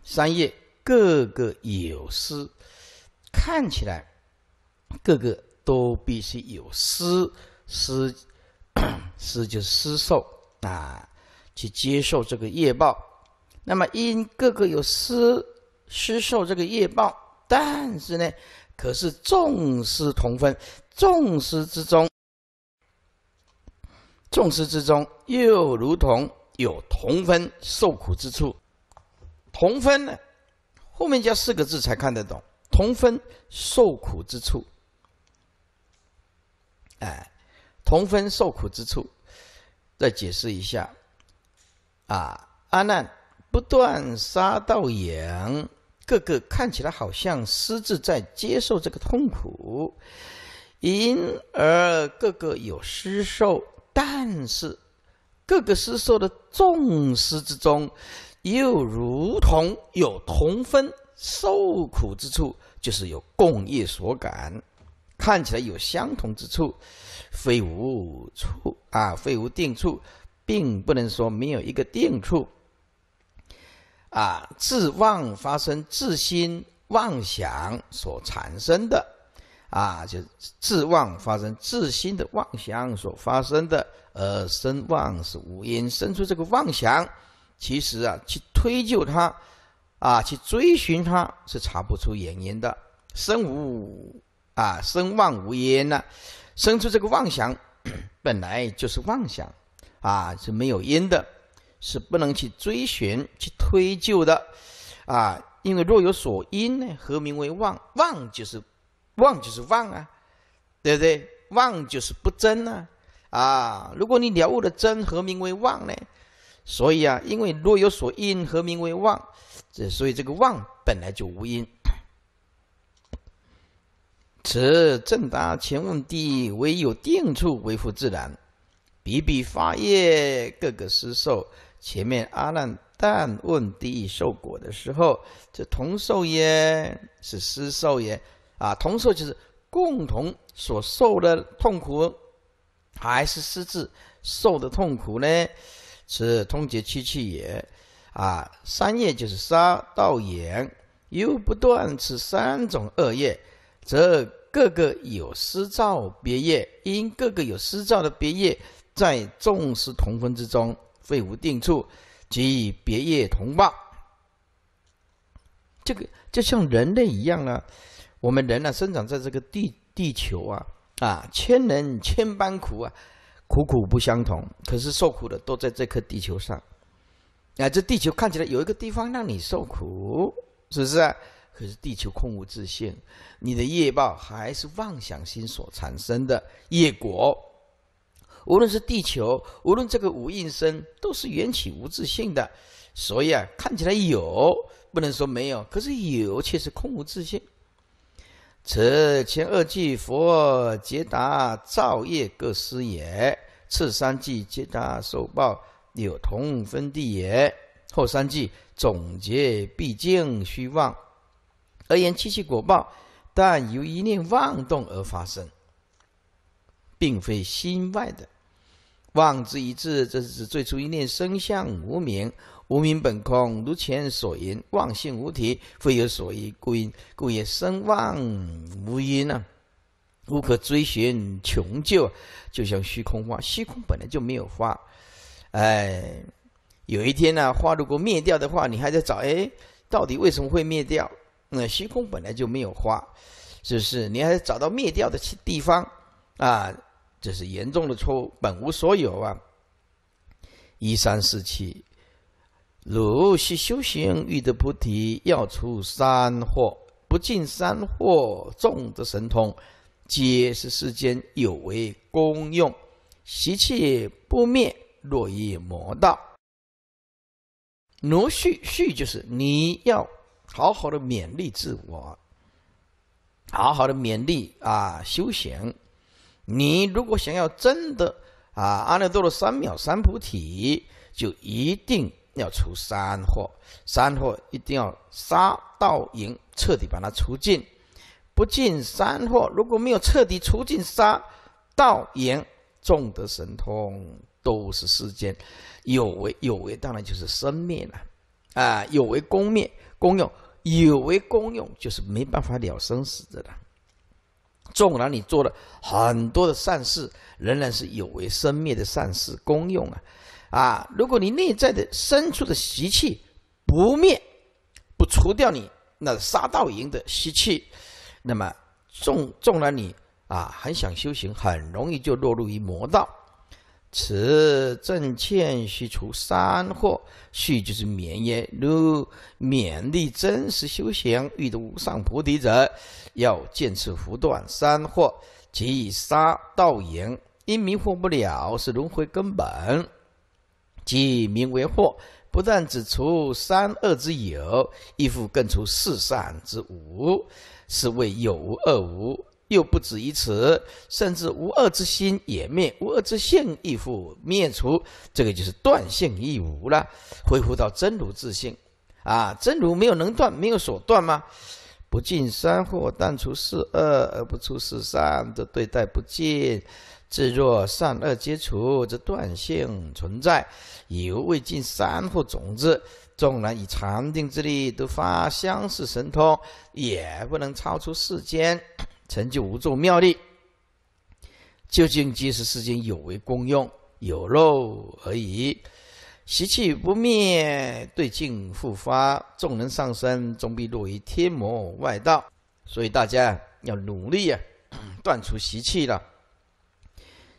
三业，个个有失，看起来个个都必须有失，失失就失受啊，去接受这个业报。那么因个个有失失受这个业报，但是呢，可是众师同分。众失之中，众失之中又如同有同分受苦之处。同分呢？后面加四个字才看得懂：同分受苦之处。哎，同分受苦之处，再解释一下。啊，阿难不断杀到淫，个个看起来好像私自在接受这个痛苦。因而各个有施受，但是各个施受的众施之中，又如同有同分受苦之处，就是有共业所感。看起来有相同之处，非无处啊，非无定处，并不能说没有一个定处啊，自妄发生自心妄想所产生的。啊，就是自妄发生自心的妄想所发生的而生妄是无因生出这个妄想，其实啊，去推究它，啊，去追寻它是查不出原因的生无啊生妄无因呢，生出这个妄想本来就是妄想啊是没有因的，是不能去追寻去推究的啊，因为若有所因呢，何名为妄？妄就是。妄就是妄啊，对不对？妄就是不真啊。啊！如果你了悟了真，何名为妄呢？所以啊，因为若有所因，何名为妄？这所以这个妄本来就无因。此正答前问地，唯有定处为复自然。比比法业，各个施受。前面阿难但问地受果的时候，这同受耶？是施受耶？啊，同受就是共同所受的痛苦，还是私自受的痛苦呢？是通结七气也。啊，三业就是杀盗眼，又不断此三种恶业，则各个有失造别业。因各个有失造的别业，在众失同分之中，废无定处，即别业同报。这个就像人类一样啊。我们人呢，生长在这个地地球啊，啊，千人千般苦啊，苦苦不相同。可是受苦的都在这颗地球上，啊，这地球看起来有一个地方让你受苦，是不是？可是地球空无自信，你的业报还是妄想心所产生的业果。无论是地球，无论这个无应身，都是缘起无自信的，所以啊，看起来有，不能说没有，可是有却是空无自信。此前二句，佛皆达造业各师也；次三句皆达受报有同分地也。后三句总结毕竟虚妄，而言七七果报，但由一念妄动而发生，并非心外的妄之一字。这是最初一念生相无名。无名本空，如前所言，妄性无体，非有所依，故因故也生妄无因啊，无可追寻穷究，就像虚空花，虚空本来就没有花，哎，有一天呢，花如果灭掉的话，你还在找哎，到底为什么会灭掉？那虚空本来就没有花，是不是？你还找到灭掉的地方啊？这是严重的错误，本无所有啊！一三四七。如是修行，欲得菩提，要出三惑；不尽三惑，众得神通，皆是世间有为功用。习气不灭，落一魔道。如续续就是你要好好的勉励自我，好好的勉励啊！修行，你如果想要真的啊，阿耨多罗三藐三菩提，就一定。要除三祸，三祸一定要杀道、淫，彻底把它除尽。不净三祸，如果没有彻底除尽杀道、淫，众的神通都是世间有为，有为当然就是生灭了，啊，有为功灭、功用，有为功用就是没办法了生死的了。纵然你做了很多的善事，仍然是有为生灭的善事功用啊。啊！如果你内在的深处的习气不灭、不除掉你，那杀道淫的习气，那么纵纵然你啊，很想修行，很容易就落入于魔道。此正欠须除三祸，须就是免也。如勉励真实修行，遇得无上菩提者，要见此福断三祸，及杀道淫，因迷惑不了是轮回根本。即名为惑，不但只除三恶之有，亦复更除四善之无，是谓有无二无。又不止于此，甚至无恶之心也灭，无恶之性亦复灭除。这个就是断性亦无了，恢复到真如自性。啊，真如没有能断，没有所断吗？不尽三惑，但除四恶而不出四善，的对待不尽。至若善恶皆除，则断性存在，犹未尽三护种子。纵然以禅定之力，都发相似神通，也不能超出世间，成就无众妙力。究竟即是世间，有为功用，有漏而已。习气不灭，对境复发，众人上升，终必落于天魔外道。所以大家要努力呀，断除习气了。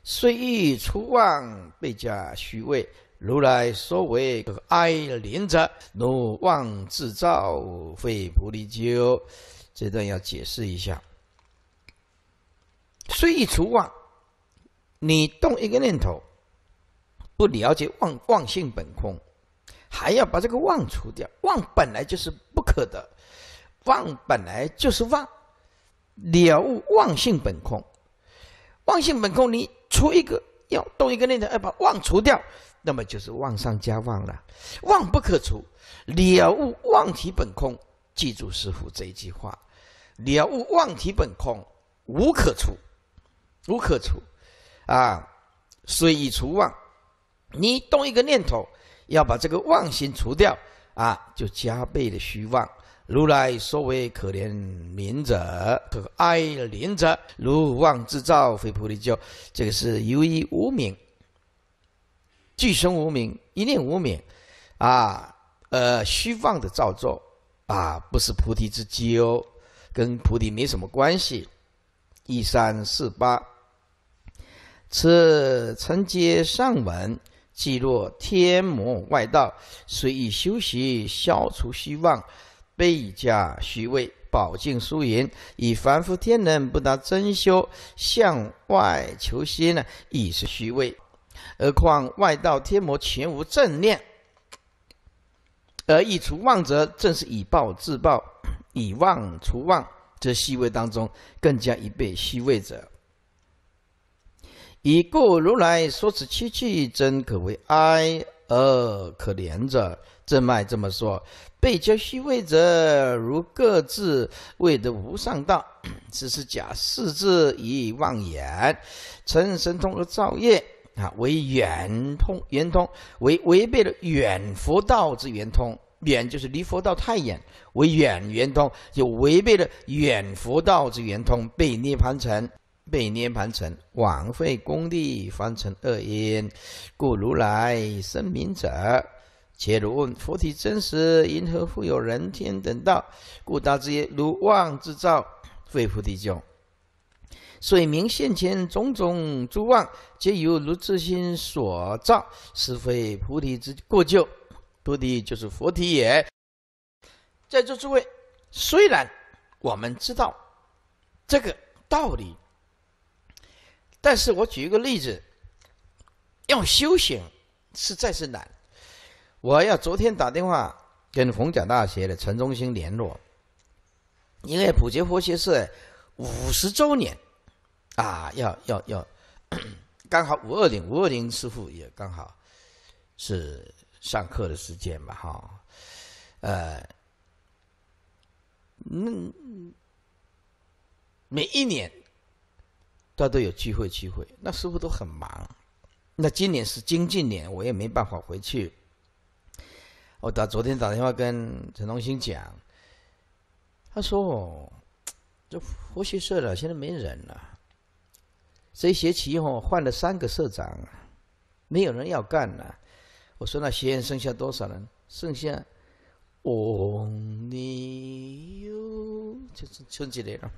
虽欲除妄，倍加虚伪。如来说为哀怜者，怒妄自造，非菩提鸠。这段要解释一下。虽欲除妄，你动一个念头，不了解妄妄性本空，还要把这个妄除掉。妄本来就是不可的，妄本来就是妄，了悟妄性本空，妄性本空你。除一个，要动一个念头，要把妄除掉，那么就是妄上加妄了。妄不可除，了悟妄体本空，记住师傅这一句话，了悟妄体本空，无可除，无可除。啊，虽已除妄，你动一个念头，要把这个妄心除掉啊，就加倍的虚妄。如来所为可怜悯者，可爱怜者，如妄自造非菩提教，这个是由于无明，具生无名，一念无名，啊，呃，虚妄的造作啊，不是菩提之教，跟菩提没什么关系。一三四八，此承接上文，即若天魔外道随意修习，消除虚妄。倍加虚伪，饱经输赢。以凡夫天人不达真修，向外求仙呢，已是虚伪；何况外道天魔全无正念，而以除妄者，正是以暴自暴，以妄除妄，则虚伪当中更加易被虚伪者。以故如来说此七句，真可谓哀。呃，可怜者，正脉这么说，被教虚位者，如各自未得无上道，此 [COUGHS] 是假四字以妄言，成神通而造业啊，为远通，圆通违违背了远佛道之圆通，远就是离佛道太远，为远圆通，有违背了远佛道之圆通，被涅盘成。被涅盘成枉费功力，方成恶因，故如来生明者。且如问佛体真实，因何复有人天等道？故答之曰：如妄之造，非菩提就。所以明现前种种诸妄，皆由如自心所造，是非菩提之过旧。菩提就是佛体也。在座诸位，虽然我们知道这个道理。但是我举一个例子，要修行实在是难。我要昨天打电话跟红甲大学的陈中兴联络，因为普觉佛学社五十周年啊，要要要，刚好五二零五二零师傅也刚好是上课的时间嘛，哈，呃，那每一年。大家都有聚会，聚会那师傅都很忙。那今年是精进年，我也没办法回去。我打昨天打电话跟陈东兴讲，他说：“这佛学社了，现在没人了。这一学期哦，换了三个社长，没有人要干了。”我说：“那学员剩下多少人？剩下……哦，你有……就就就这类了。”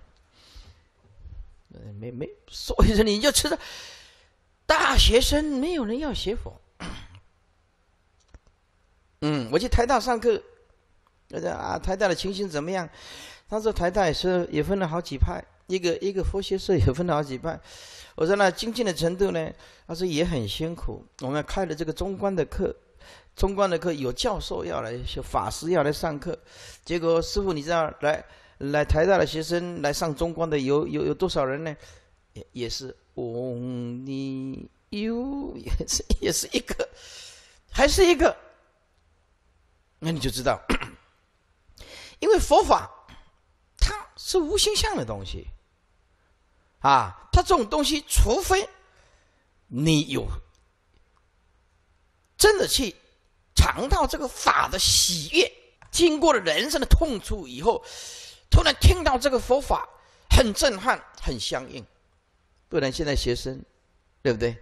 没没，所以说你就吃的大学生没有人要学佛。嗯，我去台大上课，那个啊台大的情形怎么样？他说台大也是也分了好几派，一个一个佛学社也分了好几派。我说那精进的程度呢？他说也很辛苦。我们开了这个中观的课，中观的课有教授要来，法师要来上课。结果师傅你知道来？来台大的学生，来上中观的有有有多少人呢？也也是，我你呦，[LAUGHS] 也是，也是一个，还是一个。那你就知道，[CLEARS THROAT] 因为佛法它是无形象的东西啊，它这种东西，除非你有真的去尝到这个法的喜悦，经过了人生的痛楚以后。突然听到这个佛法，很震撼，很相应。不然现在学生，对不对？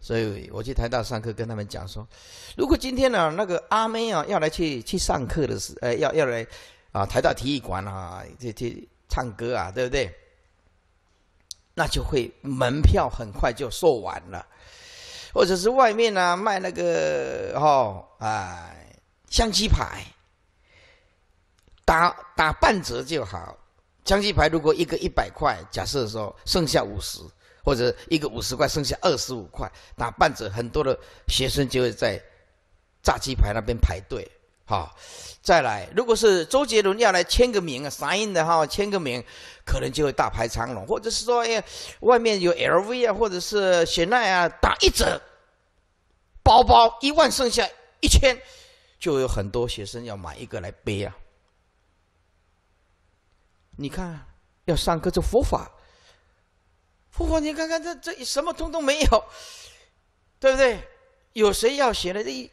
所以我去台大上课，跟他们讲说：如果今天呢，那个阿妹啊要来去去上课的时，呃，要要来啊台大体育馆啊，这这唱歌啊，对不对？那就会门票很快就售完了，或者是外面啊卖那个哦，哎香鸡牌。打打半折就好。枪西牌如果一个一百块，假设说剩下五十，或者一个五十块剩下二十五块，打半折，很多的学生就会在炸鸡排那边排队。哈，再来，如果是周杰伦要来签个名，sign 的哈，签个名，可能就会大排长龙。或者是说，哎，外面有 LV 啊，或者是雪奈啊，打一折，包包一万剩下一千，就有很多学生要买一个来背啊。你看，要上课这佛法，佛法你看看这这什么通都没有，[LAUGHS] 对不对？有谁要学的？这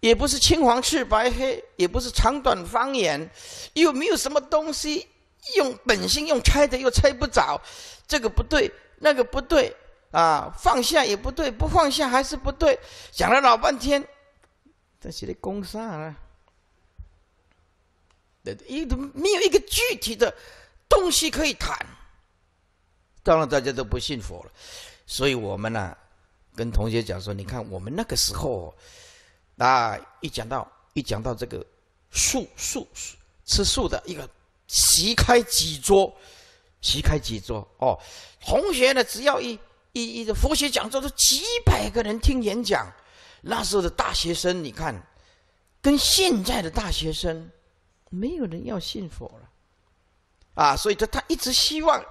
也不是青黄赤白黑，也不是长短方言，又没有什么东西用本性用猜的又猜不着，这个不对，那个不对啊！放下也不对，不放下还是不对，想了老半天，这写的功煞了。因为没有一个具体的，东西可以谈，当然大家都不信佛了，所以我们呢，跟同学讲说，你看我们那个时候，啊，一讲到一讲到这个素素素吃素的一个席开几桌，席开几桌哦，同学呢只要一一一个佛学讲座都几百个人听演讲，那时候的大学生你看，跟现在的大学生。没有人要信佛了，啊，所以他他一直希望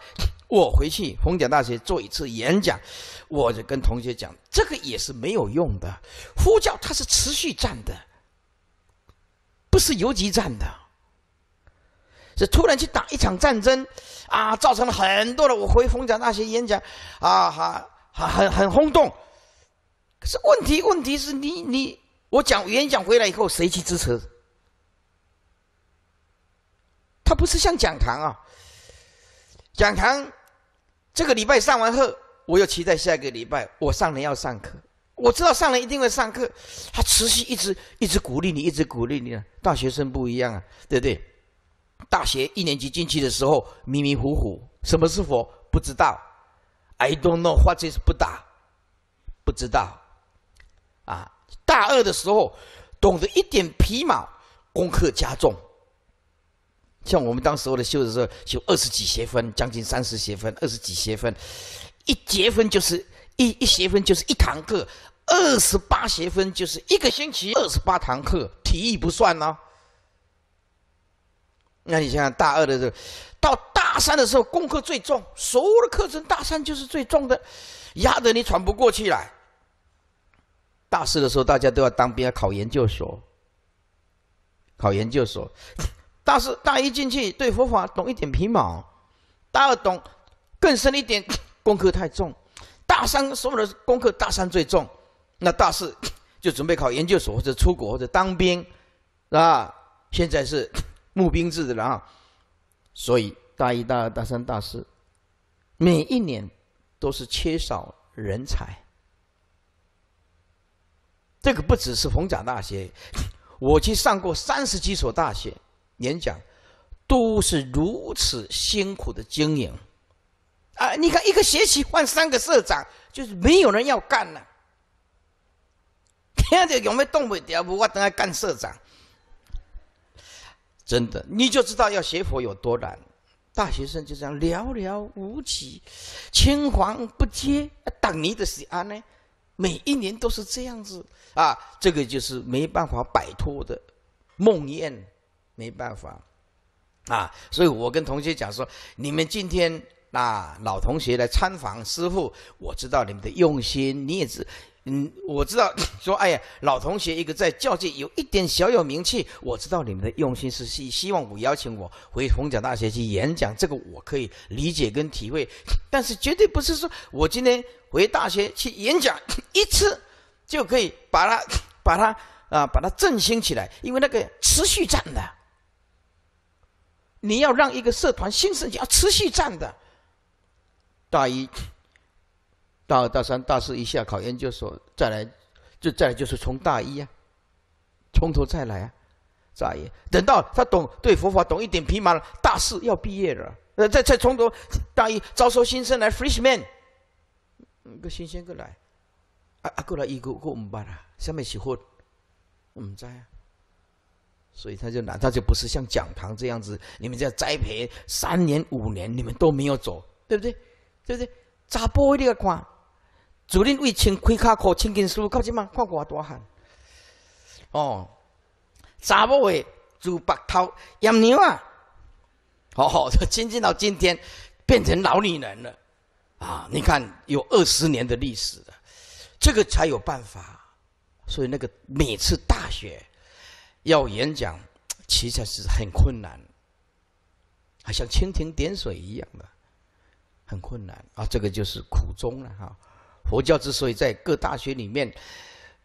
我回去红甲大学做一次演讲，我就跟同学讲，这个也是没有用的。佛教它是持续战的，不是游击战的，是突然去打一场战争，啊，造成了很多的。我回红甲大学演讲，啊，还还很很轰动，可是问题问题是你你我讲演讲回来以后，谁去支持？他不是像讲堂啊，讲堂这个礼拜上完后，我又期待下个礼拜我上人要上课。我知道上人一定会上课，他持续一直一直鼓励你，一直鼓励你。啊。大学生不一样啊，对不对？大学一年级进去的时候迷迷糊糊，什么是佛不知道，I don't know，或者是不打，不知道，啊，大二的时候懂得一点皮毛，功课加重。像我们当时候的修的时候修二十几学分，将近三十学分，二十几学分，一学分就是一一学分就是一堂课，二十八学分就是一个星期二十八堂课，体育不算呢。那你像大二的时候，到大三的时候功课最重，所有的课程大三就是最重的，压得你喘不过气来。大四的时候大家都要当兵，要考研究所，考研究所。大四、大一进去对佛法懂一点皮毛，大二懂更深一点，[COUGHS] 功课太重，大三所有的功课大三最重，那大四 [COUGHS] 就准备考研究所或者出国或者当兵，啊，现在是 [COUGHS] 募兵制的了啊，所以大一、大二、大三、大四每一年都是缺少人才，这个不只是逢甲大学，我去上过三十几所大学。演讲都是如此辛苦的经营啊！你看一个学期换三个社长，就是没有人要干了。[LAUGHS] 听着有没有动不掉？不，我等下干社长。真的，你就知道要学佛有多难。大学生就这样寥寥无几，青黄不接。等你的西安呢？每一年都是这样子啊！这个就是没办法摆脱的梦魇。没办法，啊，所以我跟同学讲说，你们今天啊，老同学来参访师傅，我知道你们的用心。你也知。嗯，我知道说，哎呀，老同学一个在教界有一点小有名气，我知道你们的用心是希希望我邀请我回红江大学去演讲，这个我可以理解跟体会，但是绝对不是说我今天回大学去演讲一次就可以把它把它啊把它振兴起来，因为那个持续战的。你要让一个社团新生就要持续站的，大一、大二、大三、大四一下考研究所再来，就再来就是从大一啊，从头再来啊，咋也等到他懂对佛法懂一点皮毛了，大四要毕业了，呃，再再从头大一招收新生来 freshman，个新鲜个来，啊啊过来一个过唔办啦，下面起火，唔知啊。所以他就拿，他就不是像讲堂这样子，你们在栽培三年五年，你们都没有走，对不对？对不对？咋不会这个款？主任为请开卡口请近师傅，靠什么？看我大汗。哦，咋不会？猪白涛，养牛啊！哦哦，亲近到今天，变成老女人了啊！你看有二十年的历史了，这个才有办法。所以那个每次大学。要演讲，其实是很困难，好像蜻蜓点水一样的，很困难啊！这个就是苦衷了哈。佛教之所以在各大学里面，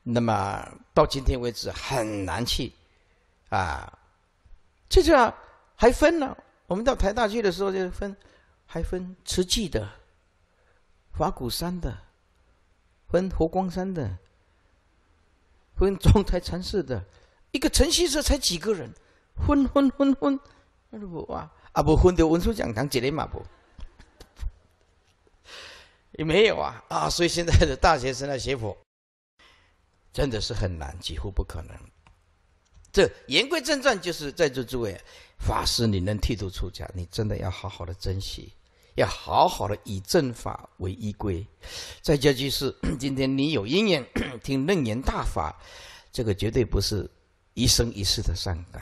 那么到今天为止很难去啊，这啊还分呢。我们到台大去的时候就分，还分慈济的、法鼓山的、分佛光山的、分中台禅寺的。一个晨曦社才几个人，分分分分，那都啊！啊，不分的文殊讲堂几人马不？也没有啊啊！所以现在的大学生来学佛，真的是很难，几乎不可能。这言归正传，就是在座诸位法师，你能剃度出家，你真的要好好的珍惜，要好好的以正法为依归。再加就是，[CLEARS THROAT] 今天你有因缘 [CLEARS THROAT] 听楞严大法，这个绝对不是。一生一世的善根，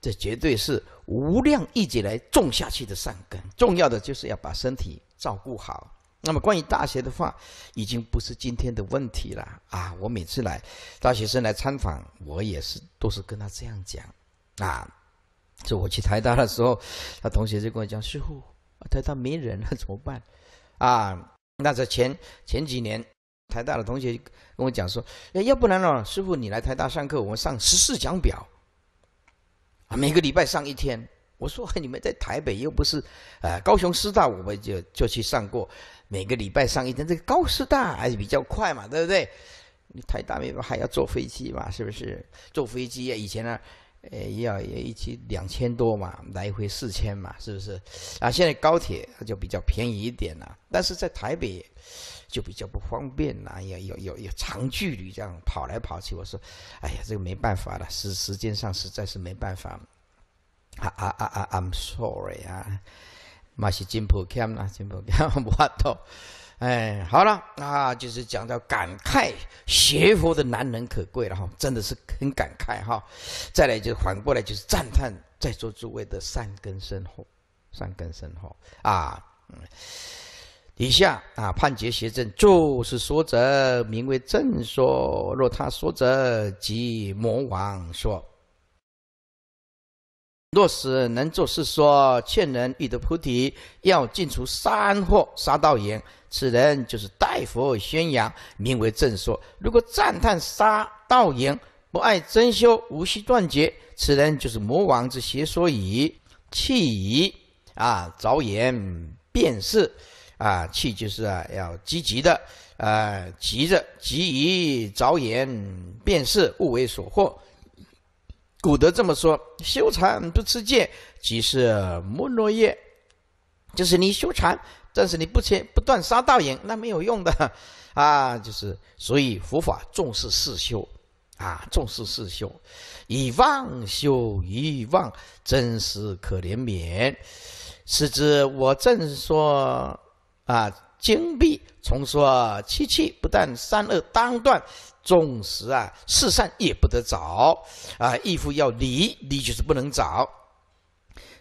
这绝对是无量一劫来种下去的善根。重要的就是要把身体照顾好。那么关于大学的话，已经不是今天的问题了啊！我每次来大学生来参访，我也是都是跟他这样讲啊。就我去台大的时候，他同学就跟我讲：“师傅，台大没人了怎么办？”啊，那是前前几年。台大的同学跟我讲说：“哎，要不然呢，师傅你来台大上课，我上十四讲表啊，每个礼拜上一天。”我说：“你们在台北又不是，啊，高雄师大我们就就去上过，每个礼拜上一天。这个高师大还是比较快嘛，对不对？你台大那边还要坐飞机嘛，是不是？坐飞机啊，以前呢，呃，要也一起两千多嘛，来回四千嘛，是不是？啊，现在高铁它就比较便宜一点了。但是在台北。”就比较不方便啦，哎呀，有有有长距离这样跑来跑去，我说，哎呀，这个没办法了，时时间上实在是没办法。啊啊啊啊，I'm sorry 啊，嘛是金普欠啦，金普欠，无话多。哎，好了，啊，就是讲到感慨学佛的难能可贵了哈，真的是很感慨哈。再来就反过来就是赞叹在座诸位的善根深厚，善根深厚啊。嗯以下啊，判决邪正。就是说者，名为正说；若他说者，即魔王说。若是能作是说，劝人欲得菩提，要尽除三惑、杀道言，此人就是大佛宣扬，名为正说。如果赞叹杀道言，不爱真修，无须断绝，此人就是魔王之邪说矣，弃矣！啊，着言便是。啊，气就是啊，要积极的，啊，急着急于着眼便是物为所获。古德这么说：修禅不吃戒，即是木落叶。就是你修禅，但是你不切不断杀道眼，那没有用的。啊，就是所以佛法重视四修，啊，重视四修，以妄修以妄，真实可怜悯。是之，我正说。啊，金币从说七七，不但三恶当断，纵使啊，四善也不得早。啊，义父要离，离就是不能早。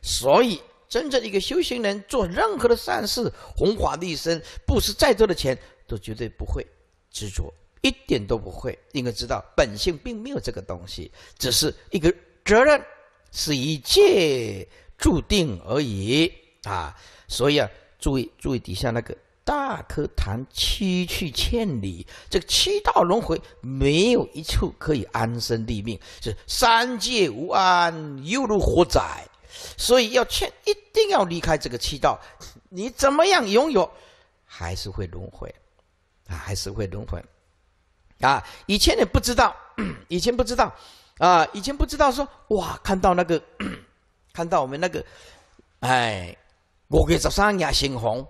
所以，真正一个修行人做任何的善事，红花绿身，布施再多的钱，都绝对不会执着，一点都不会。应该知道，本性并没有这个东西，只是一个责任，是一切注定而已啊。所以啊。注意，注意底下那个大课堂，七去千里，这个七道轮回没有一处可以安身立命，是三界无安，犹如火宅，所以要欠一定要离开这个七道，你怎么样拥有，还是会轮回，啊，还是会轮回，啊，以前你不知道，[CLEARS THROAT] 以前不知道，啊，以前不知道说哇，看到那个，[CLEARS THROAT] 看到我们那个，哎。五月十三也姓洪，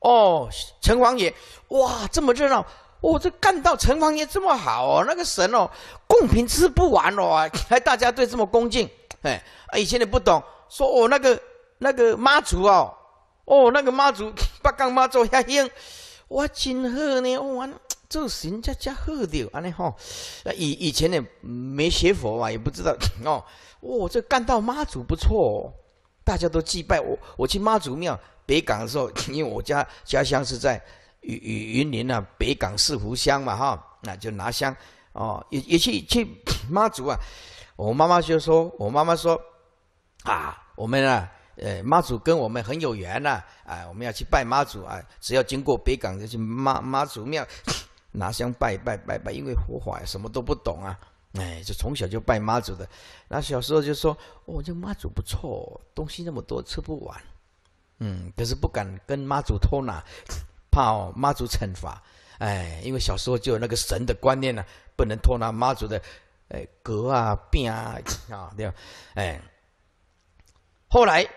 哦，城隍爷，哇，这么热闹，哦、这干到城隍爷这么好，哦，那个神哦，贡品吃不完哦，[LAUGHS] 还大家对这么恭敬，哎，以前你不懂，说哦那个那个妈祖哦，哦那个妈祖，把 [LAUGHS] 干妈祖下兴，我真好呢，哇，做神家家好掉，安尼吼，以以前呢没学佛啊，也不知道哦，哦，这干到妈祖不错。哦。大家都祭拜我，我去妈祖庙北港的时候，[LAUGHS] 因为我家家乡是在云云云林啊，北港四湖乡嘛哈，那就拿香哦，也也去去妈祖啊。我妈妈就说，我妈妈说啊，我们啊，呃，妈祖跟我们很有缘呐，啊，我们要去拜妈祖啊，只要经过北港就去妈妈祖庙拿香拜拜拜拜，因为佛法什么都不懂啊。哎，就从小就拜妈祖的，那小时候就说，哦，这妈祖不错，东西那么多吃不完，嗯，可是不敢跟妈祖偷拿，怕妈祖惩罚，哎，因为小时候就有那个神的观念呢，不能偷拿妈祖的，哎，格啊、病啊啊，对吧？哎，后来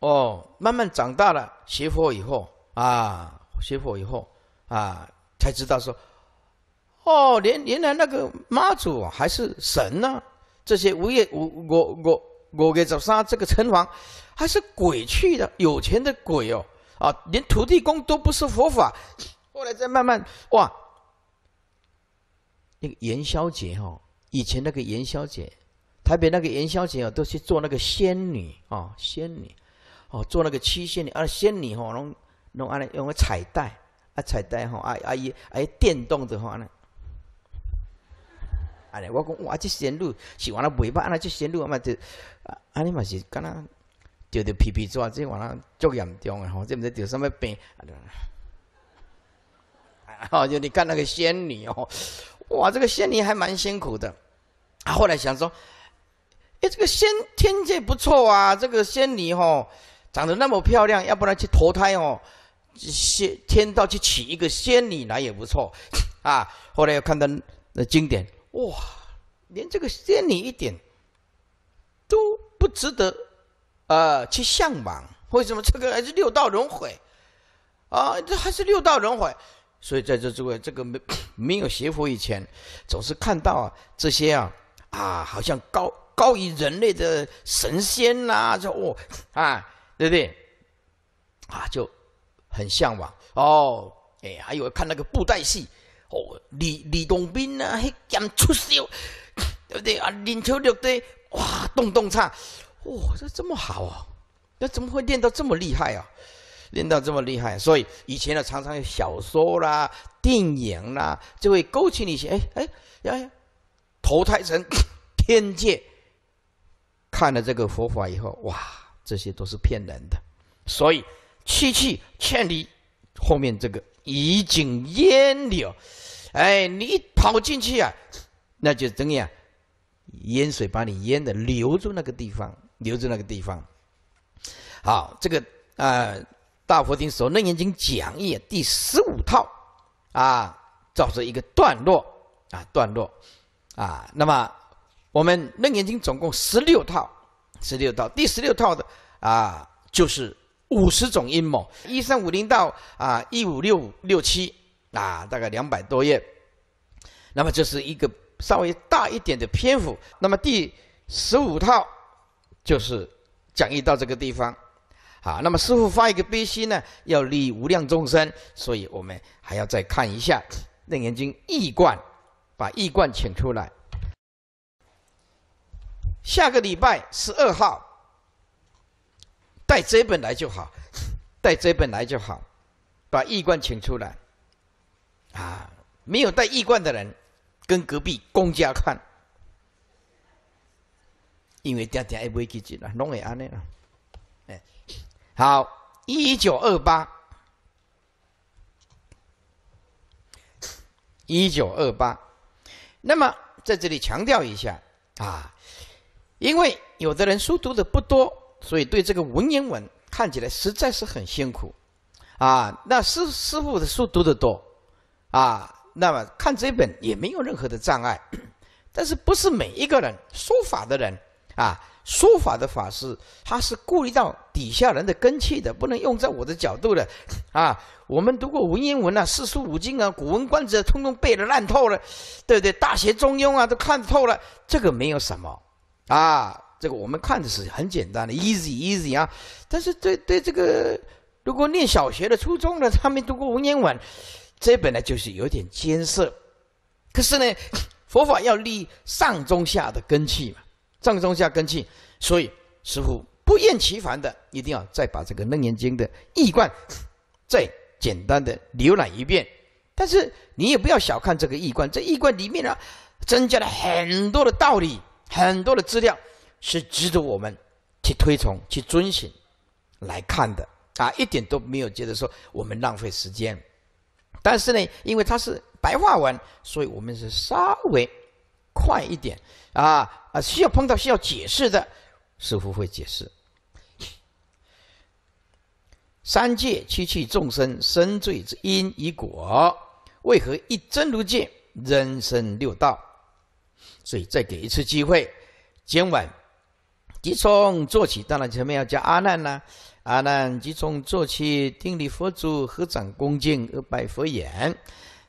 哦，慢慢长大了，学佛以后啊，学佛以后啊，才知道说。哦，原原来那个妈祖还是神呢，这些我也我我我我给走么杀这个城隍，还是鬼去的，有钱的鬼哦啊，连土地公都不是佛法，后来再慢慢哇，那个元宵节哈，以前那个元宵节，台北那个元宵节哦，都去做那个仙女啊仙女，哦做那个七仙女啊仙女哈弄弄啊，用个彩带啊彩带哈啊阿姨哎、电动的话呢。哎，我讲哇，这仙女是完了未吧？那这仙女嘛，就啊，你嘛是敢那就就皮皮抓，这完了足严重诶吼，这毋是有什么病？啊，就你看那个仙女哦，哇，这个仙女还蛮辛苦的。啊，后来想说，哎，这个仙天界不错啊，这个仙女吼长得那么漂亮，要不然去投胎哦？仙天道去娶一个仙女来也不错啊。后来又看到那经典。哇，连这个仙女一点都不值得，呃，去向往。为什么这个还是六道轮回？啊，这还是六道轮回。所以在这诸位，这个没没有学佛以前，总是看到啊这些啊，啊，好像高高于人类的神仙呐，就哦，啊，对不对？啊，就很向往。哦，哎，还有看那个布袋戏。哦，李李洞宾啊，嘿，剑出鞘，对不对啊？临球对对，哇，动动差，哇，这这么好啊？那怎么会练到这么厉害啊？练到这么厉害，所以以前呢，常常有小说啦、电影啦，就会勾起你一些哎哎呀，投胎成天 [COUGHS] 界，看了这个佛法以后，哇，这些都是骗人的，所以去去劝离后面这个。已经淹了，哎，你跑进去啊，那就怎样？淹水把你淹的，留住那个地方，留住那个地方。好，这个啊，大佛经首楞严经讲义第十五套啊，造成一个段落啊，段落啊。那么我们楞严经总共十六套，十六套，第十六套的啊，就是。五十种阴谋，一三五零到啊一五六六七啊，大概两百多页。那么这是一个稍微大一点的篇幅。那么第十五套就是讲义到这个地方，好。那么师傅发一个悲心呢，要利无量众生，所以我们还要再看一下《楞严经》异观，把异观请出来。下个礼拜十二号。带这本来就好，带这本来就好，把衣冠请出来。啊，没有带衣冠的人，跟隔壁公家看。因为点点也不会去进了，弄也安尼了。哎，好，一九二八，一九二八。那么在这里强调一下啊，因为有的人书读的不多。所以对这个文言文看起来实在是很辛苦，啊，那师师傅的书读得多，啊，那么看这本也没有任何的障碍，但是不是每一个人说法的人啊，说法的法师他是顾虑到底下人的根气的，不能用在我的角度的，啊，我们读过文言文啊，四书五经啊，古文观止通通背的烂透了，对不对？大学中庸啊都看透了，这个没有什么，啊。这个我们看的是很简单的，easy easy 啊，但是对对这个，如果念小学的、初中的，他没读过文言文，这本来就是有点艰涩。可是呢，佛法要立上中下的根器嘛，上中下根器，所以师傅不厌其烦的一定要再把这个《楞严经》的易观再简单的浏览一遍。但是你也不要小看这个易观，在易观里面呢，增加了很多的道理，很多的资料。是值得我们去推崇、去遵循来看的啊，一点都没有觉得说我们浪费时间。但是呢，因为它是白话文，所以我们是稍微快一点啊啊，需要碰到需要解释的，似乎会解释。三界七气众生生罪之因与果，为何一真如界，人生六道？所以再给一次机会，今晚。即从坐起，当然前面要加阿难呐。阿难即从坐起，定礼佛祖，合掌恭敬而拜佛言：“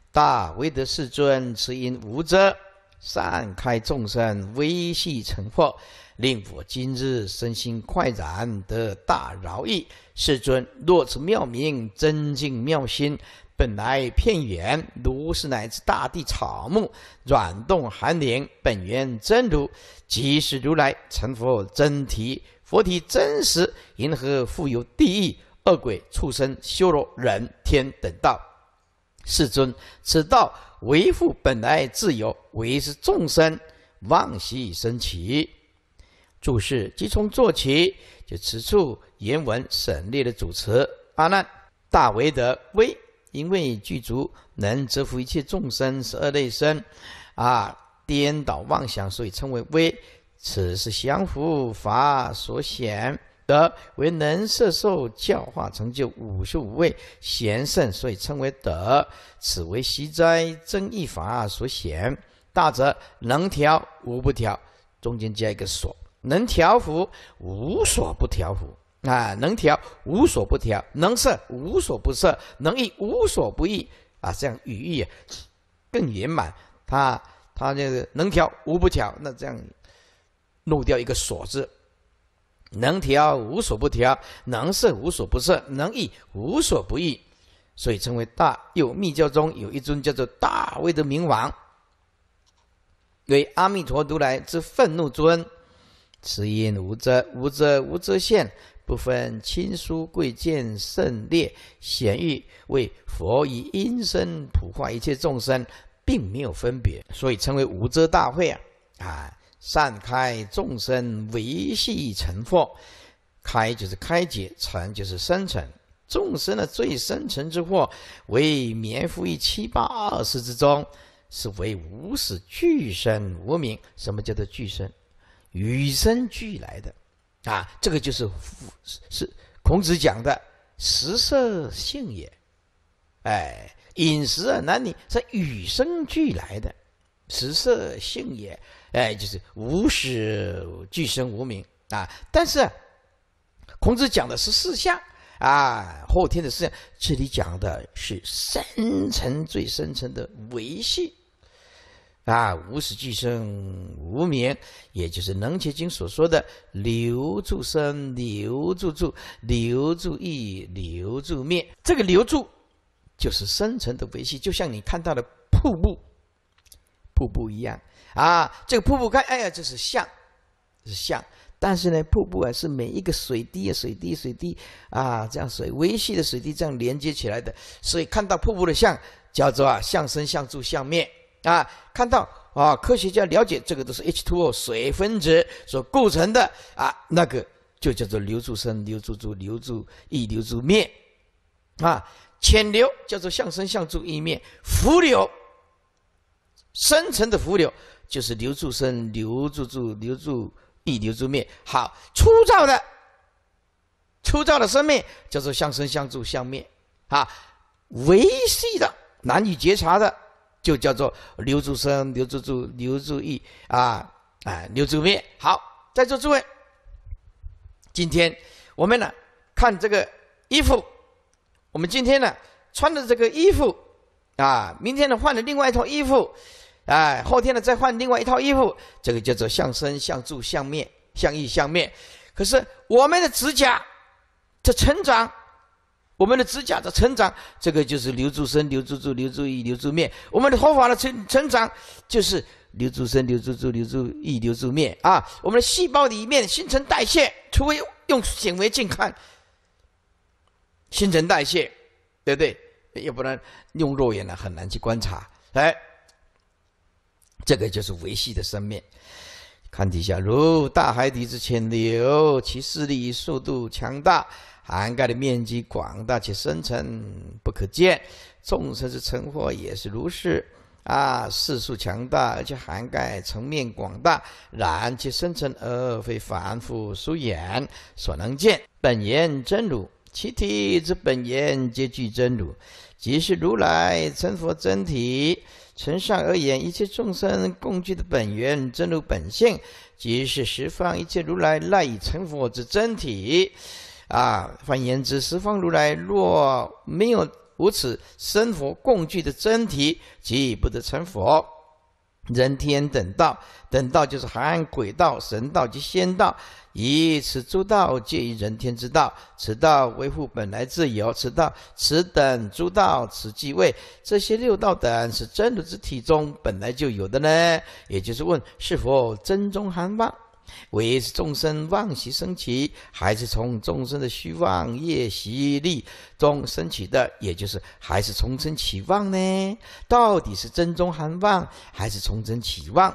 大威德世尊，慈因无遮，善开众生，微细成佛，令我今日身心快然，得大饶益。世尊，若此妙明真净妙心。”本来片圆，如是乃至大地草木、软冻寒凝，本源真如，即是如来成佛真体，佛体真实。银河富有地狱、恶鬼、畜生、修罗、人天等道。世尊，此道维护本来自由，维持众生妄习生起。注释即从做起，就此处言文省略的主词阿难，大为的微。因为具足能折服一切众生十二类身，啊颠倒妄想，所以称为威；此是降伏法所显德，为能摄受教化成就五十五位贤圣，所以称为德；此为习斋增益法所显大，则能调无不调，中间加一个所，能调伏无所不调伏。啊，能调无所不调，能摄无所不摄，能意无所不意啊！这样语义更圆满。他他就是能调无不调，那这样弄掉一个“所”字，能调无所不调，能摄无所不摄，能意无所不意，所以称为大。又密教中有一尊叫做大威的明王，为阿弥陀如来之愤怒尊，慈因无遮无遮无遮现。不分亲疏贵贱圣劣，贤欲为佛以音声普化一切众生，并没有分别，所以称为无遮大会啊！啊，善开众生维系成佛，开就是开解，成就是生成。众生的最深层之惑，为绵伏于七八二十之中，是为无始俱生无明。什么叫做俱生？与生俱来的。啊，这个就是是孔子讲的食色性也，哎，饮食啊，男女是与生俱来的食色性也，哎，就是无始俱生无名啊。但是孔子讲的是四项啊，后天的四项，这里讲的是深层最深层的维系。啊，无始俱生无眠，也就是《能严经》所说的留住生、留住住、留住意、留住灭。这个留住就是深层的维系，就像你看到的瀑布，瀑布一样啊。这个瀑布看，哎呀，这是像，是像。但是呢，瀑布啊，是每一个水滴啊，水滴水滴啊，这样水维系的水滴这样连接起来的。所以看到瀑布的像，叫做啊相生、相住、相灭。啊，看到啊，科学家了解这个都是 H2O 水分子所构成的啊，那个就叫做留住生、留住住、留住以留住灭，啊，潜流叫做相生相住一面，浮流深层的浮流就是留住生、留住住、留住以留住灭。好，粗糙的粗糙的生命叫做相生相住相灭，啊，维细的难以觉察的。就叫做留住生，留住住、留住意啊啊，留住面。好，在座诸位，今天我们呢看这个衣服，我们今天呢穿的这个衣服啊，明天呢换了另外一套衣服，哎，后天呢再换另外一套衣服，这个叫做相生、相住、相灭、相依相灭。可是我们的指甲这成长。我们的指甲的成长，这个就是留住身、留住住、留住意、留住面。我们的头发的成成长，就是留住身、留住住、留住意、留住面啊。我们的细胞里面新陈代谢，除非用显微镜看，新陈代谢，对不对？要不然用肉眼呢很难去观察。哎，这个就是维系的生命。看底下，如大海底之潜流，其势力、速度强大。涵盖的面积广大，且深沉不可见。众生之成佛也是如是。啊，世数强大，而且涵盖层面广大，然其深沉而非凡夫俗眼所能见。本言真如，其体之本言皆具真如，即是如来成佛真体。从上而言，一切众生共具的本源真如本性，即是十方一切如来赖以成佛之真体。啊，换言之，十方如来若没有如此生佛共具的真体，即不得成佛。人天等道，等道就是含鬼道、神道及仙道，以此诸道皆于人天之道，此道维护本来自由，此道此等诸道此即位，这些六道等是真如之体中本来就有的呢，也就是问是否真中含妄。为是众生妄习生起，还是从众生的虚妄业习力中生起的？也就是还是从生起妄呢？到底是真中含妄，还是从生起妄？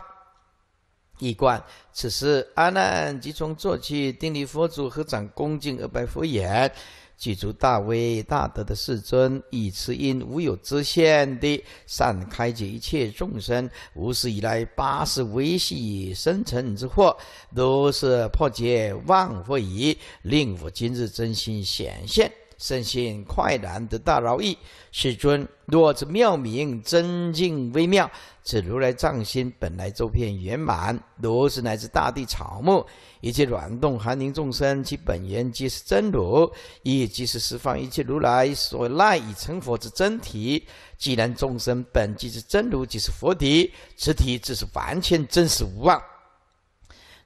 一观此时，阿难即从坐起，定力佛祖合掌恭敬而拜佛言。具足大威大德的世尊，以慈因无有之限的善开解一切众生，无始以来八十微细生成之祸，都是破解万惑矣。令我今日真心显现。甚信快然得大饶益，世尊。若此妙明真境微妙，此如来藏心本来周遍圆满。如是乃至大地草木，一切软动含凝众生，其本源即是真如，亦即是十方一切如来所赖以成佛之真体。既然众生本即是真如即是佛体，此体自是完全真实无妄。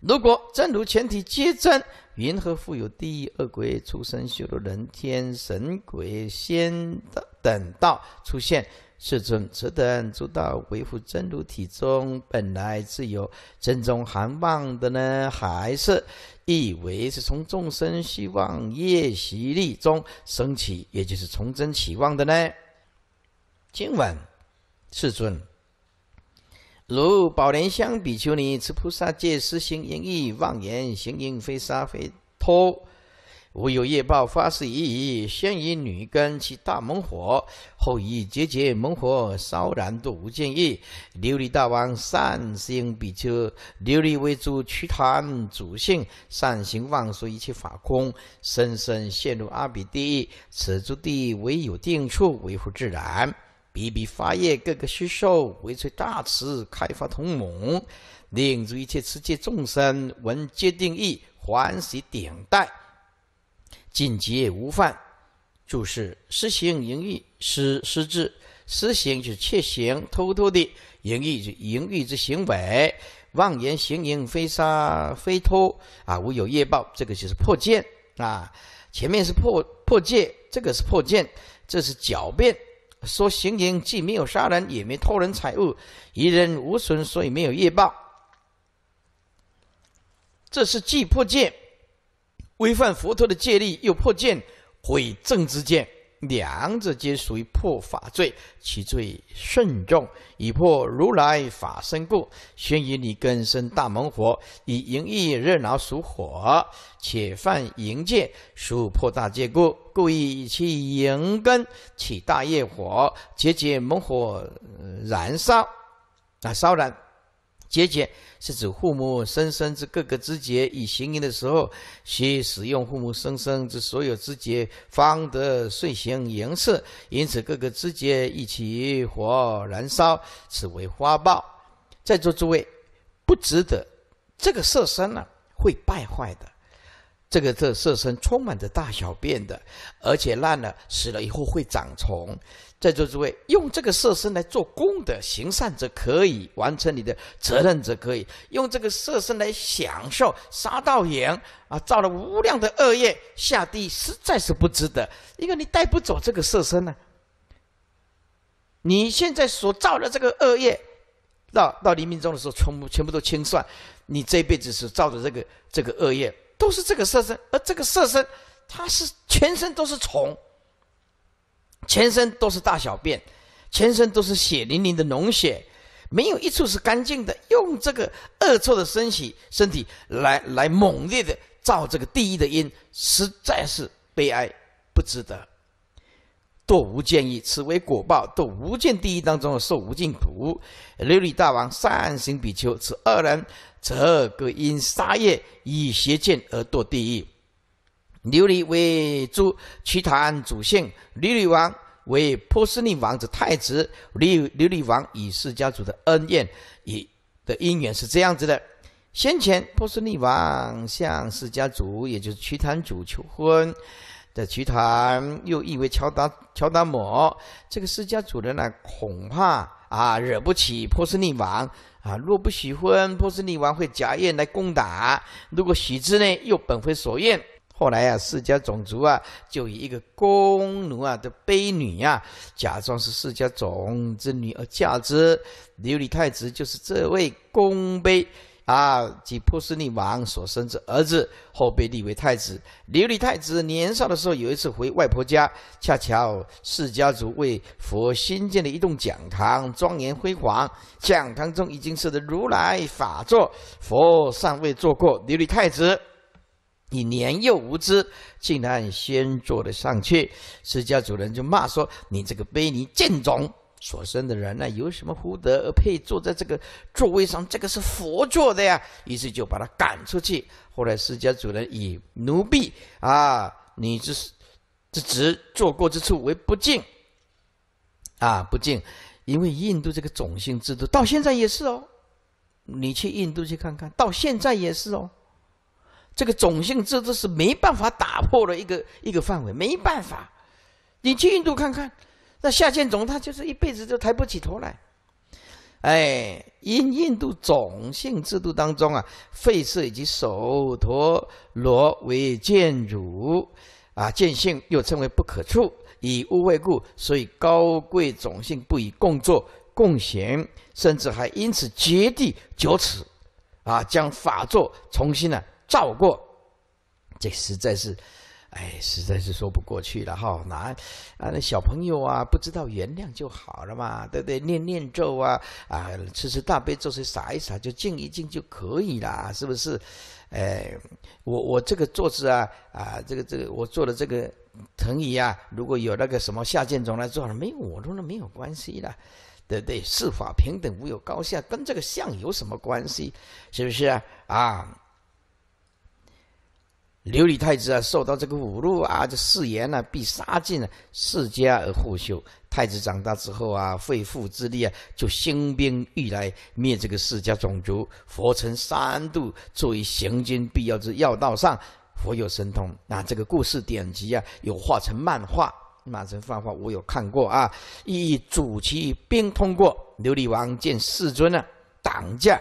如果真如全体皆真。云何复有第二鬼出生修罗人天神鬼仙等道出现？世尊，此等诸道为复真如体中本来自有？真中含望的呢？还是以为是从众生希望业习力中升起，也就是从真起望的呢？今晚，世尊？如宝莲香比丘尼，持菩萨戒，实行言意妄言，行淫非杀非偷，无有业报，发誓已矣。先以女根起大猛火，后以节节猛火烧燃度无尽意。琉璃大王善行比丘，琉璃为主驱贪主性善行妄说一切法空，深深陷入阿鼻地，此诸地唯有定处，维护自然。比比发业，各个虚受，维持大慈，开发同蒙，令诸一切持戒众生闻皆定义，欢喜顶戴，尽皆无犯。注释：实行淫欲是失智，实行就是窃行，偷偷的；淫欲是淫欲之行为，妄言行淫，非杀非偷，啊，无有业报。这个就是破戒啊！前面是破破戒，这个是破戒，这是狡辩。说行淫既没有杀人，也没偷人财物，一人无损，所以没有业报。这是既破戒，违反佛陀的戒律，又破戒，毁正之戒。两者皆属于破法罪，其罪甚重。以破如来法身故，先于你根生大猛火，以淫欲热恼属火，且犯淫戒，属破大戒故，故意以其淫根起大业火，结结猛火燃烧，啊烧燃。结节是指父母生生之各个枝节，以行淫的时候，需使用父母生生之所有枝节，方得遂行淫事。因此，各个枝节一起火燃烧，此为花报。在座诸位，不值得这个色身呢，会败坏的。这个这色身充满着大小便的，而且烂了死了以后会长虫。在座诸位，用这个色身来做功德、行善者可以完成你的责任者可以用这个色身来享受。杀盗淫啊，造了无量的恶业，下地实在是不值得，因为你带不走这个色身呢。你现在所造的这个恶业，到到黎明中的时候，全部全部都清算。你这辈子所造的这个这个恶业，都是这个色身，而这个色身，它是全身都是虫。全身都是大小便，全身都是血淋淋的脓血，没有一处是干净的。用这个恶臭的身体，身体来来猛烈的造这个地狱的因，实在是悲哀，不值得。堕无间狱，此为果报；堕无间地狱当中受无尽苦。琉璃大王善行比丘，此二人这个因杀业，以邪见而堕地狱。琉璃为诸瞿昙祖姓，琉璃王为波斯匿王子太子，琉璃琉璃王与释家族的恩怨与的姻缘是这样子的：先前波斯匿王向释家族，也就是瞿昙族求婚，这瞿昙又译为乔达乔达摩这个释家主人呢，恐怕啊惹不起波斯匿王啊。若不许婚，波斯匿王会假宴来攻打；如果许之呢，又本非所愿。后来啊，释迦种族啊，就以一个宫奴啊的卑女啊，假装是释迦种之女而嫁之。琉璃太子就是这位宫卑啊，即波斯匿王所生之儿子，后被立为太子。琉璃太子年少的时候，有一次回外婆家，恰巧释迦族为佛新建了一栋讲堂，庄严辉煌。讲堂中已经设的如来法座，佛尚未坐过。琉璃太子。你年幼无知，竟然先坐了上去。释迦主人就骂说：“你这个卑尼贱种，所生的人呢，有什么福德而配坐在这个座位上？这个是佛坐的呀！”于是就把他赶出去。后来释迦主人以奴婢啊，你这是这职做过之处为不敬啊，不敬，因为印度这个种姓制度到现在也是哦，你去印度去看看到现在也是哦。这个种姓，制度是没办法打破的一个一个范围，没办法。你去印度看看，那下贱种他就是一辈子都抬不起头来。哎，因印度种姓制度当中啊，吠舍以及首陀罗为贱主，啊贱姓又称为不可处，以污为故，所以高贵种姓不以共作共贤，甚至还因此掘地九尺，啊将法座重新呢。照过，这实在是，哎，实在是说不过去了哈。那，啊，那小朋友啊，不知道原谅就好了嘛，对不对？念念咒啊，啊，吃吃大悲，咒，水啥一洒，就静一静就可以啦，是不是？哎，我我这个坐姿啊，啊，这个这个我坐的这个藤椅啊，如果有那个什么下贱种来坐了，没有，我弄得没有关系的，对不对，四法平等无有高下，跟这个相有什么关系？是不是啊？啊？琉璃太子啊，受到这个侮辱啊，这誓言呢，必杀尽世家而护修。太子长大之后啊，费父之力啊，就兴兵欲来灭这个世家种族。佛成三度，作为行军必要之要道上，佛有神通。那这个故事典籍啊，有画成漫画，画成漫画我有看过啊。一主其兵通过，琉璃王见世尊啊，挡驾。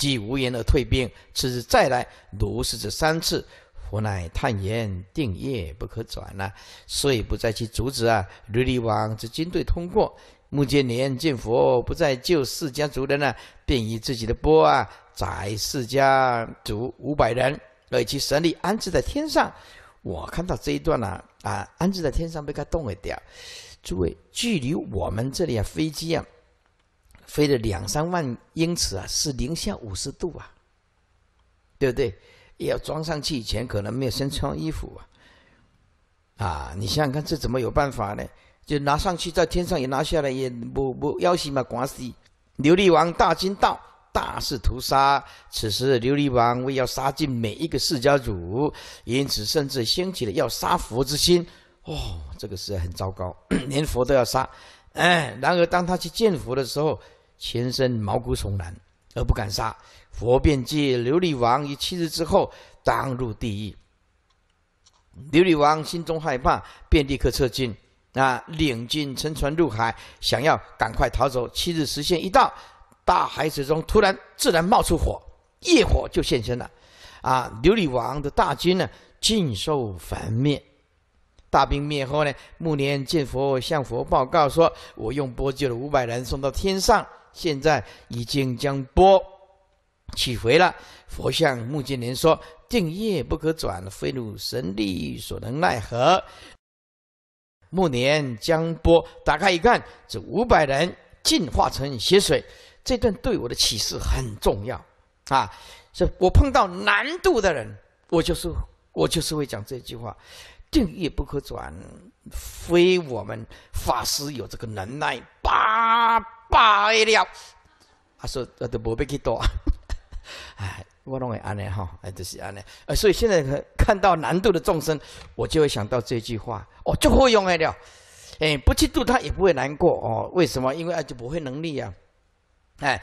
既无言而退兵，次日再来，如是者三次，佛乃叹言：“定业不可转呐、遂不再去阻止啊，琉璃王之军队通过。目犍连见佛不再救释家族人了，便以自己的钵啊，载释家族五百人，而其神力安置在天上。我看到这一段呐，啊，安置在天上被他动了掉。诸位，距离我们这里啊，飞机啊。飞了两三万英尺啊，是零下五十度啊，对不对？要装上去以前可能没有先穿衣服啊，啊，你想想看，这怎么有办法呢？就拿上去，在天上也拿下来，也不不要紧嘛关系。琉璃王大惊道：“大肆屠杀。此时琉璃王为要杀尽每一个释迦主，因此甚至掀起了要杀佛之心。哦，这个是很糟糕，[COUGHS] 连佛都要杀。哎，然而当他去见佛的时候，前身毛骨悚然，而不敢杀。佛便借琉璃王于七日之后当入地狱。琉璃王心中害怕，便立刻撤军。啊，领军乘船入海，想要赶快逃走。七日时限一到，大海之中突然自然冒出火，业火就现身了。啊，琉璃王的大军呢，尽受焚灭。大兵灭后呢，木莲见佛向佛报告说：“我用钵救了五百人，送到天上。”现在已经将波取回了。佛像目金莲说：“定业不可转，非汝神力所能奈何。”暮年将波打开一看，这五百人进化成血水。这段对我的启示很重要啊！这我碰到难度的人，我就是我就是会讲这句话：“定业不可转，非我们法师有这个能耐。”八。败了，阿说我都无必去度啊！[LAUGHS] 唉，我拢系安尼吼，唉，就是安尼。啊，所以现在看到难度的众生，我就会想到这句话：哦，就会用安了。唉，不去度他也不会难过哦。为什么？因为阿就不会能力呀。唉。